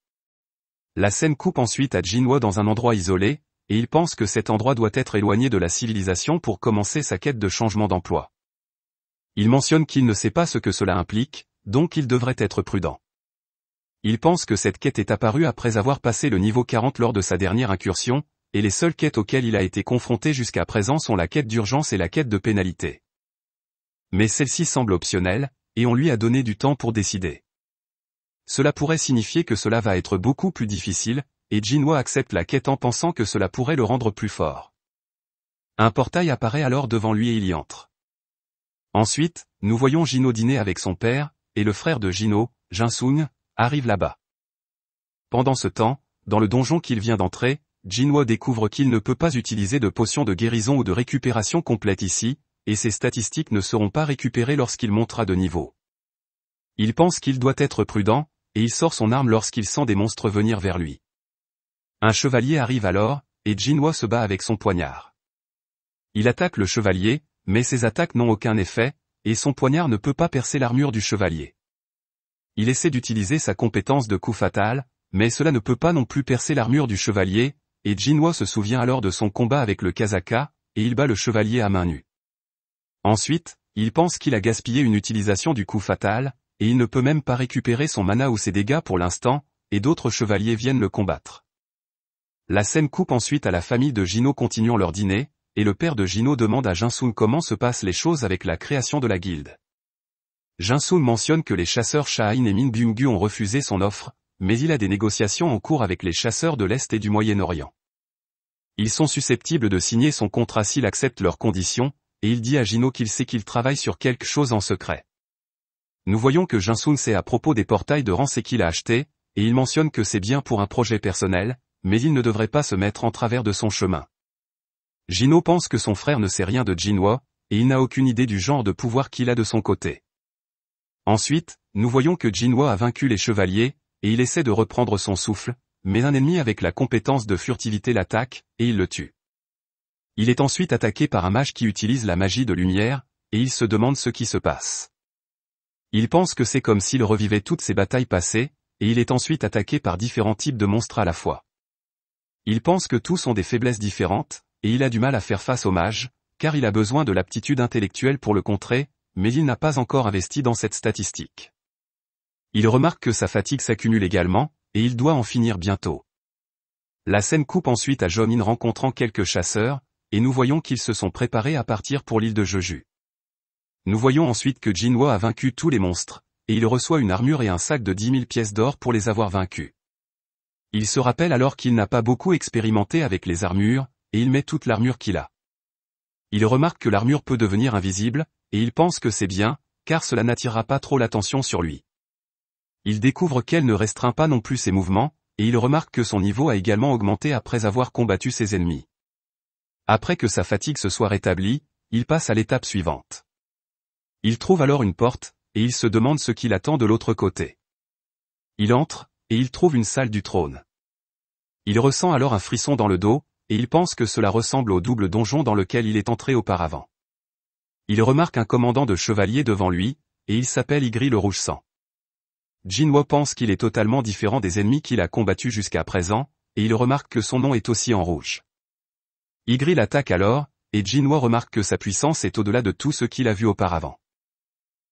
La scène coupe ensuite à Jinwo dans un endroit isolé, et il pense que cet endroit doit être éloigné de la civilisation pour commencer sa quête de changement d'emploi. Il mentionne qu'il ne sait pas ce que cela implique, donc il devrait être prudent. Il pense que cette quête est apparue après avoir passé le niveau 40 lors de sa dernière incursion, et les seules quêtes auxquelles il a été confronté jusqu'à présent sont la quête d'urgence et la quête de pénalité mais celle-ci semble optionnelle, et on lui a donné du temps pour décider. Cela pourrait signifier que cela va être beaucoup plus difficile, et Jinwa accepte la quête en pensant que cela pourrait le rendre plus fort. Un portail apparaît alors devant lui et il y entre. Ensuite, nous voyons Jino dîner avec son père, et le frère de Jino, Jinsung, arrive là-bas. Pendant ce temps, dans le donjon qu'il vient d'entrer, Jinwa découvre qu'il ne peut pas utiliser de potion de guérison ou de récupération complète ici, et ses statistiques ne seront pas récupérées lorsqu'il montera de niveau. Il pense qu'il doit être prudent, et il sort son arme lorsqu'il sent des monstres venir vers lui. Un chevalier arrive alors, et Jinwa se bat avec son poignard. Il attaque le chevalier, mais ses attaques n'ont aucun effet, et son poignard ne peut pas percer l'armure du chevalier. Il essaie d'utiliser sa compétence de coup fatal, mais cela ne peut pas non plus percer l'armure du chevalier, et Jinwa se souvient alors de son combat avec le Kazaka, et il bat le chevalier à main nue. Ensuite, il pense qu'il a gaspillé une utilisation du coup fatal, et il ne peut même pas récupérer son mana ou ses dégâts pour l'instant, et d'autres chevaliers viennent le combattre. La scène coupe ensuite à la famille de Gino continuant leur dîner, et le père de Gino demande à Jinsun comment se passent les choses avec la création de la guilde. Jinsun mentionne que les chasseurs Shahin et Min ont refusé son offre, mais il a des négociations en cours avec les chasseurs de l'Est et du Moyen-Orient. Ils sont susceptibles de signer son contrat s'il accepte leurs conditions, et il dit à Gino qu'il sait qu'il travaille sur quelque chose en secret. Nous voyons que Jinsun sait à propos des portails de rancé qu'il a acheté, et il mentionne que c'est bien pour un projet personnel, mais il ne devrait pas se mettre en travers de son chemin. Gino pense que son frère ne sait rien de Jinwa, et il n'a aucune idée du genre de pouvoir qu'il a de son côté. Ensuite, nous voyons que Jinwa a vaincu les chevaliers, et il essaie de reprendre son souffle, mais un ennemi avec la compétence de furtivité l'attaque, et il le tue. Il est ensuite attaqué par un mage qui utilise la magie de lumière, et il se demande ce qui se passe. Il pense que c'est comme s'il revivait toutes ses batailles passées, et il est ensuite attaqué par différents types de monstres à la fois. Il pense que tous ont des faiblesses différentes, et il a du mal à faire face au mage, car il a besoin de l'aptitude intellectuelle pour le contrer, mais il n'a pas encore investi dans cette statistique. Il remarque que sa fatigue s'accumule également, et il doit en finir bientôt. La scène coupe ensuite à Jomin rencontrant quelques chasseurs, et nous voyons qu'ils se sont préparés à partir pour l'île de Jeju. Nous voyons ensuite que Jinwa a vaincu tous les monstres, et il reçoit une armure et un sac de 10 000 pièces d'or pour les avoir vaincus. Il se rappelle alors qu'il n'a pas beaucoup expérimenté avec les armures, et il met toute l'armure qu'il a. Il remarque que l'armure peut devenir invisible, et il pense que c'est bien, car cela n'attirera pas trop l'attention sur lui. Il découvre qu'elle ne restreint pas non plus ses mouvements, et il remarque que son niveau a également augmenté après avoir combattu ses ennemis. Après que sa fatigue se soit rétablie, il passe à l'étape suivante. Il trouve alors une porte, et il se demande ce qu'il attend de l'autre côté. Il entre, et il trouve une salle du trône. Il ressent alors un frisson dans le dos, et il pense que cela ressemble au double donjon dans lequel il est entré auparavant. Il remarque un commandant de chevalier devant lui, et il s'appelle Ygri le Rouge Sang. Jinwo pense qu'il est totalement différent des ennemis qu'il a combattus jusqu'à présent, et il remarque que son nom est aussi en rouge. Y l'attaque alors, et Jinwa remarque que sa puissance est au-delà de tout ce qu'il a vu auparavant.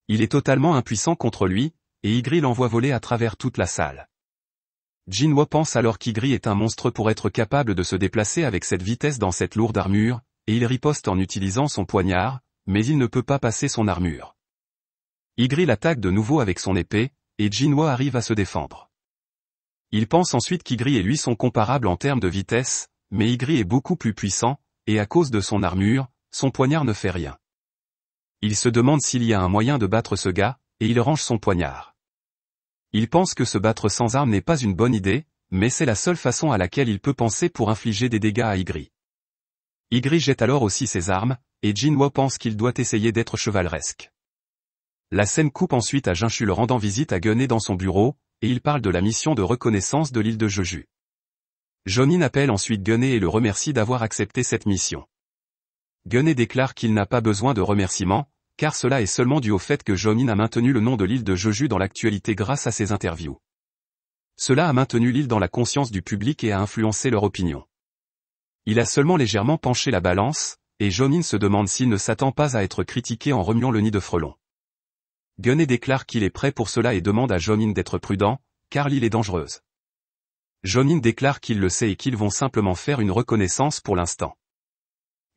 Il est totalement impuissant contre lui, et Igri l'envoie voler à travers toute la salle. Jinwa pense alors qu'Igri est un monstre pour être capable de se déplacer avec cette vitesse dans cette lourde armure, et il riposte en utilisant son poignard, mais il ne peut pas passer son armure. Igri l'attaque de nouveau avec son épée, et Jinwa arrive à se défendre. Il pense ensuite qu'Igri et lui sont comparables en termes de vitesse, mais Ygri est beaucoup plus puissant, et à cause de son armure, son poignard ne fait rien. Il se demande s'il y a un moyen de battre ce gars, et il range son poignard. Il pense que se battre sans armes n'est pas une bonne idée, mais c'est la seule façon à laquelle il peut penser pour infliger des dégâts à Ygri. Yigri jette alors aussi ses armes, et Jinwo pense qu'il doit essayer d'être chevaleresque. La scène coupe ensuite à Jinshu le rendant visite à Guné dans son bureau, et il parle de la mission de reconnaissance de l'île de Jeju. Jonin appelle ensuite Gunné et le remercie d'avoir accepté cette mission. Gunner déclare qu'il n'a pas besoin de remerciements, car cela est seulement dû au fait que Jonin a maintenu le nom de l'île de Jeju dans l'actualité grâce à ses interviews. Cela a maintenu l'île dans la conscience du public et a influencé leur opinion. Il a seulement légèrement penché la balance, et Jonin se demande s'il ne s'attend pas à être critiqué en remuant le nid de frelons. Gunner déclare qu'il est prêt pour cela et demande à Jonin d'être prudent, car l'île est dangereuse. Jonin déclare qu'il le sait et qu'ils vont simplement faire une reconnaissance pour l'instant.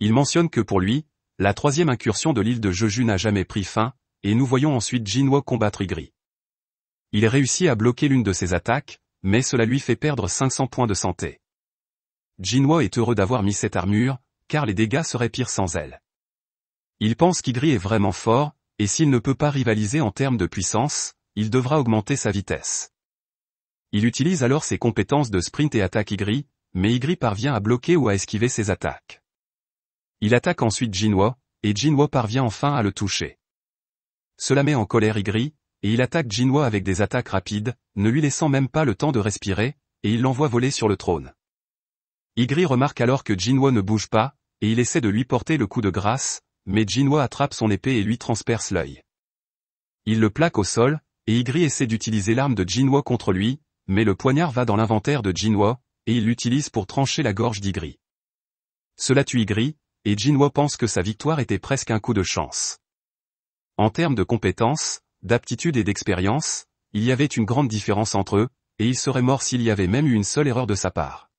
Il mentionne que pour lui, la troisième incursion de l'île de Jeju n'a jamais pris fin, et nous voyons ensuite Jinwo combattre Igri. Il réussit à bloquer l'une de ses attaques, mais cela lui fait perdre 500 points de santé. Jinwo est heureux d'avoir mis cette armure, car les dégâts seraient pires sans elle. Il pense qu'Igri est vraiment fort, et s'il ne peut pas rivaliser en termes de puissance, il devra augmenter sa vitesse. Il utilise alors ses compétences de sprint et attaque Igri, mais Igri parvient à bloquer ou à esquiver ses attaques. Il attaque ensuite Jinwa, et Jinwa parvient enfin à le toucher. Cela met en colère Igri, et il attaque Jinwa avec des attaques rapides, ne lui laissant même pas le temps de respirer, et il l'envoie voler sur le trône. Igri remarque alors que Jinwa ne bouge pas, et il essaie de lui porter le coup de grâce, mais Jinwa attrape son épée et lui transperce l'œil. Il le plaque au sol, et Igri essaie d'utiliser l'arme de Jinwa contre lui, mais le poignard va dans l'inventaire de Jinwa, et il l'utilise pour trancher la gorge d'Igri. Cela tue Igri, et Jinwa pense que sa victoire était presque un coup de chance. En termes de compétences, d'aptitudes et d'expérience, il y avait une grande différence entre eux, et il serait mort s'il y avait même eu une seule erreur de sa part.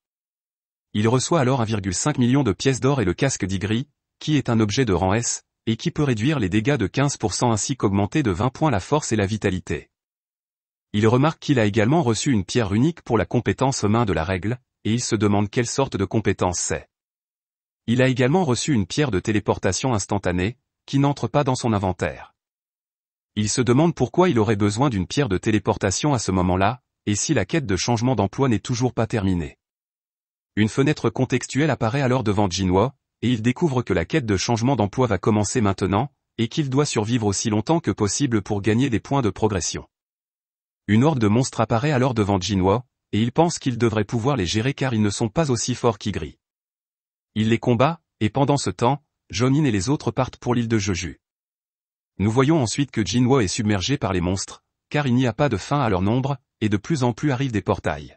Il reçoit alors 1,5 million de pièces d'or et le casque d'Igri, qui est un objet de rang S, et qui peut réduire les dégâts de 15% ainsi qu'augmenter de 20 points la force et la vitalité. Il remarque qu'il a également reçu une pierre unique pour la compétence main de la règle, et il se demande quelle sorte de compétence c'est. Il a également reçu une pierre de téléportation instantanée, qui n'entre pas dans son inventaire. Il se demande pourquoi il aurait besoin d'une pierre de téléportation à ce moment-là, et si la quête de changement d'emploi n'est toujours pas terminée. Une fenêtre contextuelle apparaît alors devant Jinwa, et il découvre que la quête de changement d'emploi va commencer maintenant, et qu'il doit survivre aussi longtemps que possible pour gagner des points de progression. Une horde de monstres apparaît alors devant Jinwa, et il pense qu'il devrait pouvoir les gérer car ils ne sont pas aussi forts qu'Igri. Il les combat, et pendant ce temps, Jonin et les autres partent pour l'île de Jeju. Nous voyons ensuite que Jinwa est submergé par les monstres, car il n'y a pas de fin à leur nombre, et de plus en plus arrivent des portails.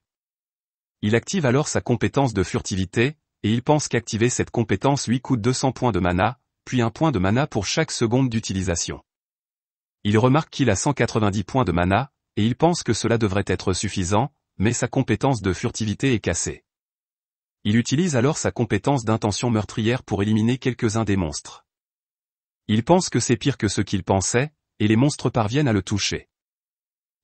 Il active alors sa compétence de furtivité, et il pense qu'activer cette compétence lui coûte 200 points de mana, puis un point de mana pour chaque seconde d'utilisation. Il remarque qu'il a 190 points de mana, et il pense que cela devrait être suffisant, mais sa compétence de furtivité est cassée. Il utilise alors sa compétence d'intention meurtrière pour éliminer quelques-uns des monstres. Il pense que c'est pire que ce qu'il pensait, et les monstres parviennent à le toucher.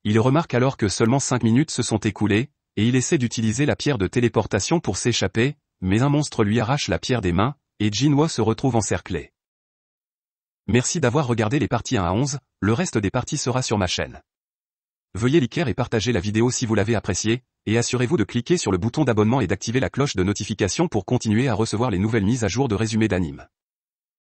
Il remarque alors que seulement 5 minutes se sont écoulées, et il essaie d'utiliser la pierre de téléportation pour s'échapper, mais un monstre lui arrache la pierre des mains, et Jinwa se retrouve encerclé. Merci d'avoir regardé les parties 1 à 11, le reste des parties sera sur ma chaîne. Veuillez liker et partager la vidéo si vous l'avez appréciée, et assurez-vous de cliquer sur le bouton d'abonnement et d'activer la cloche de notification pour continuer à recevoir les nouvelles mises à jour de résumés d'anime.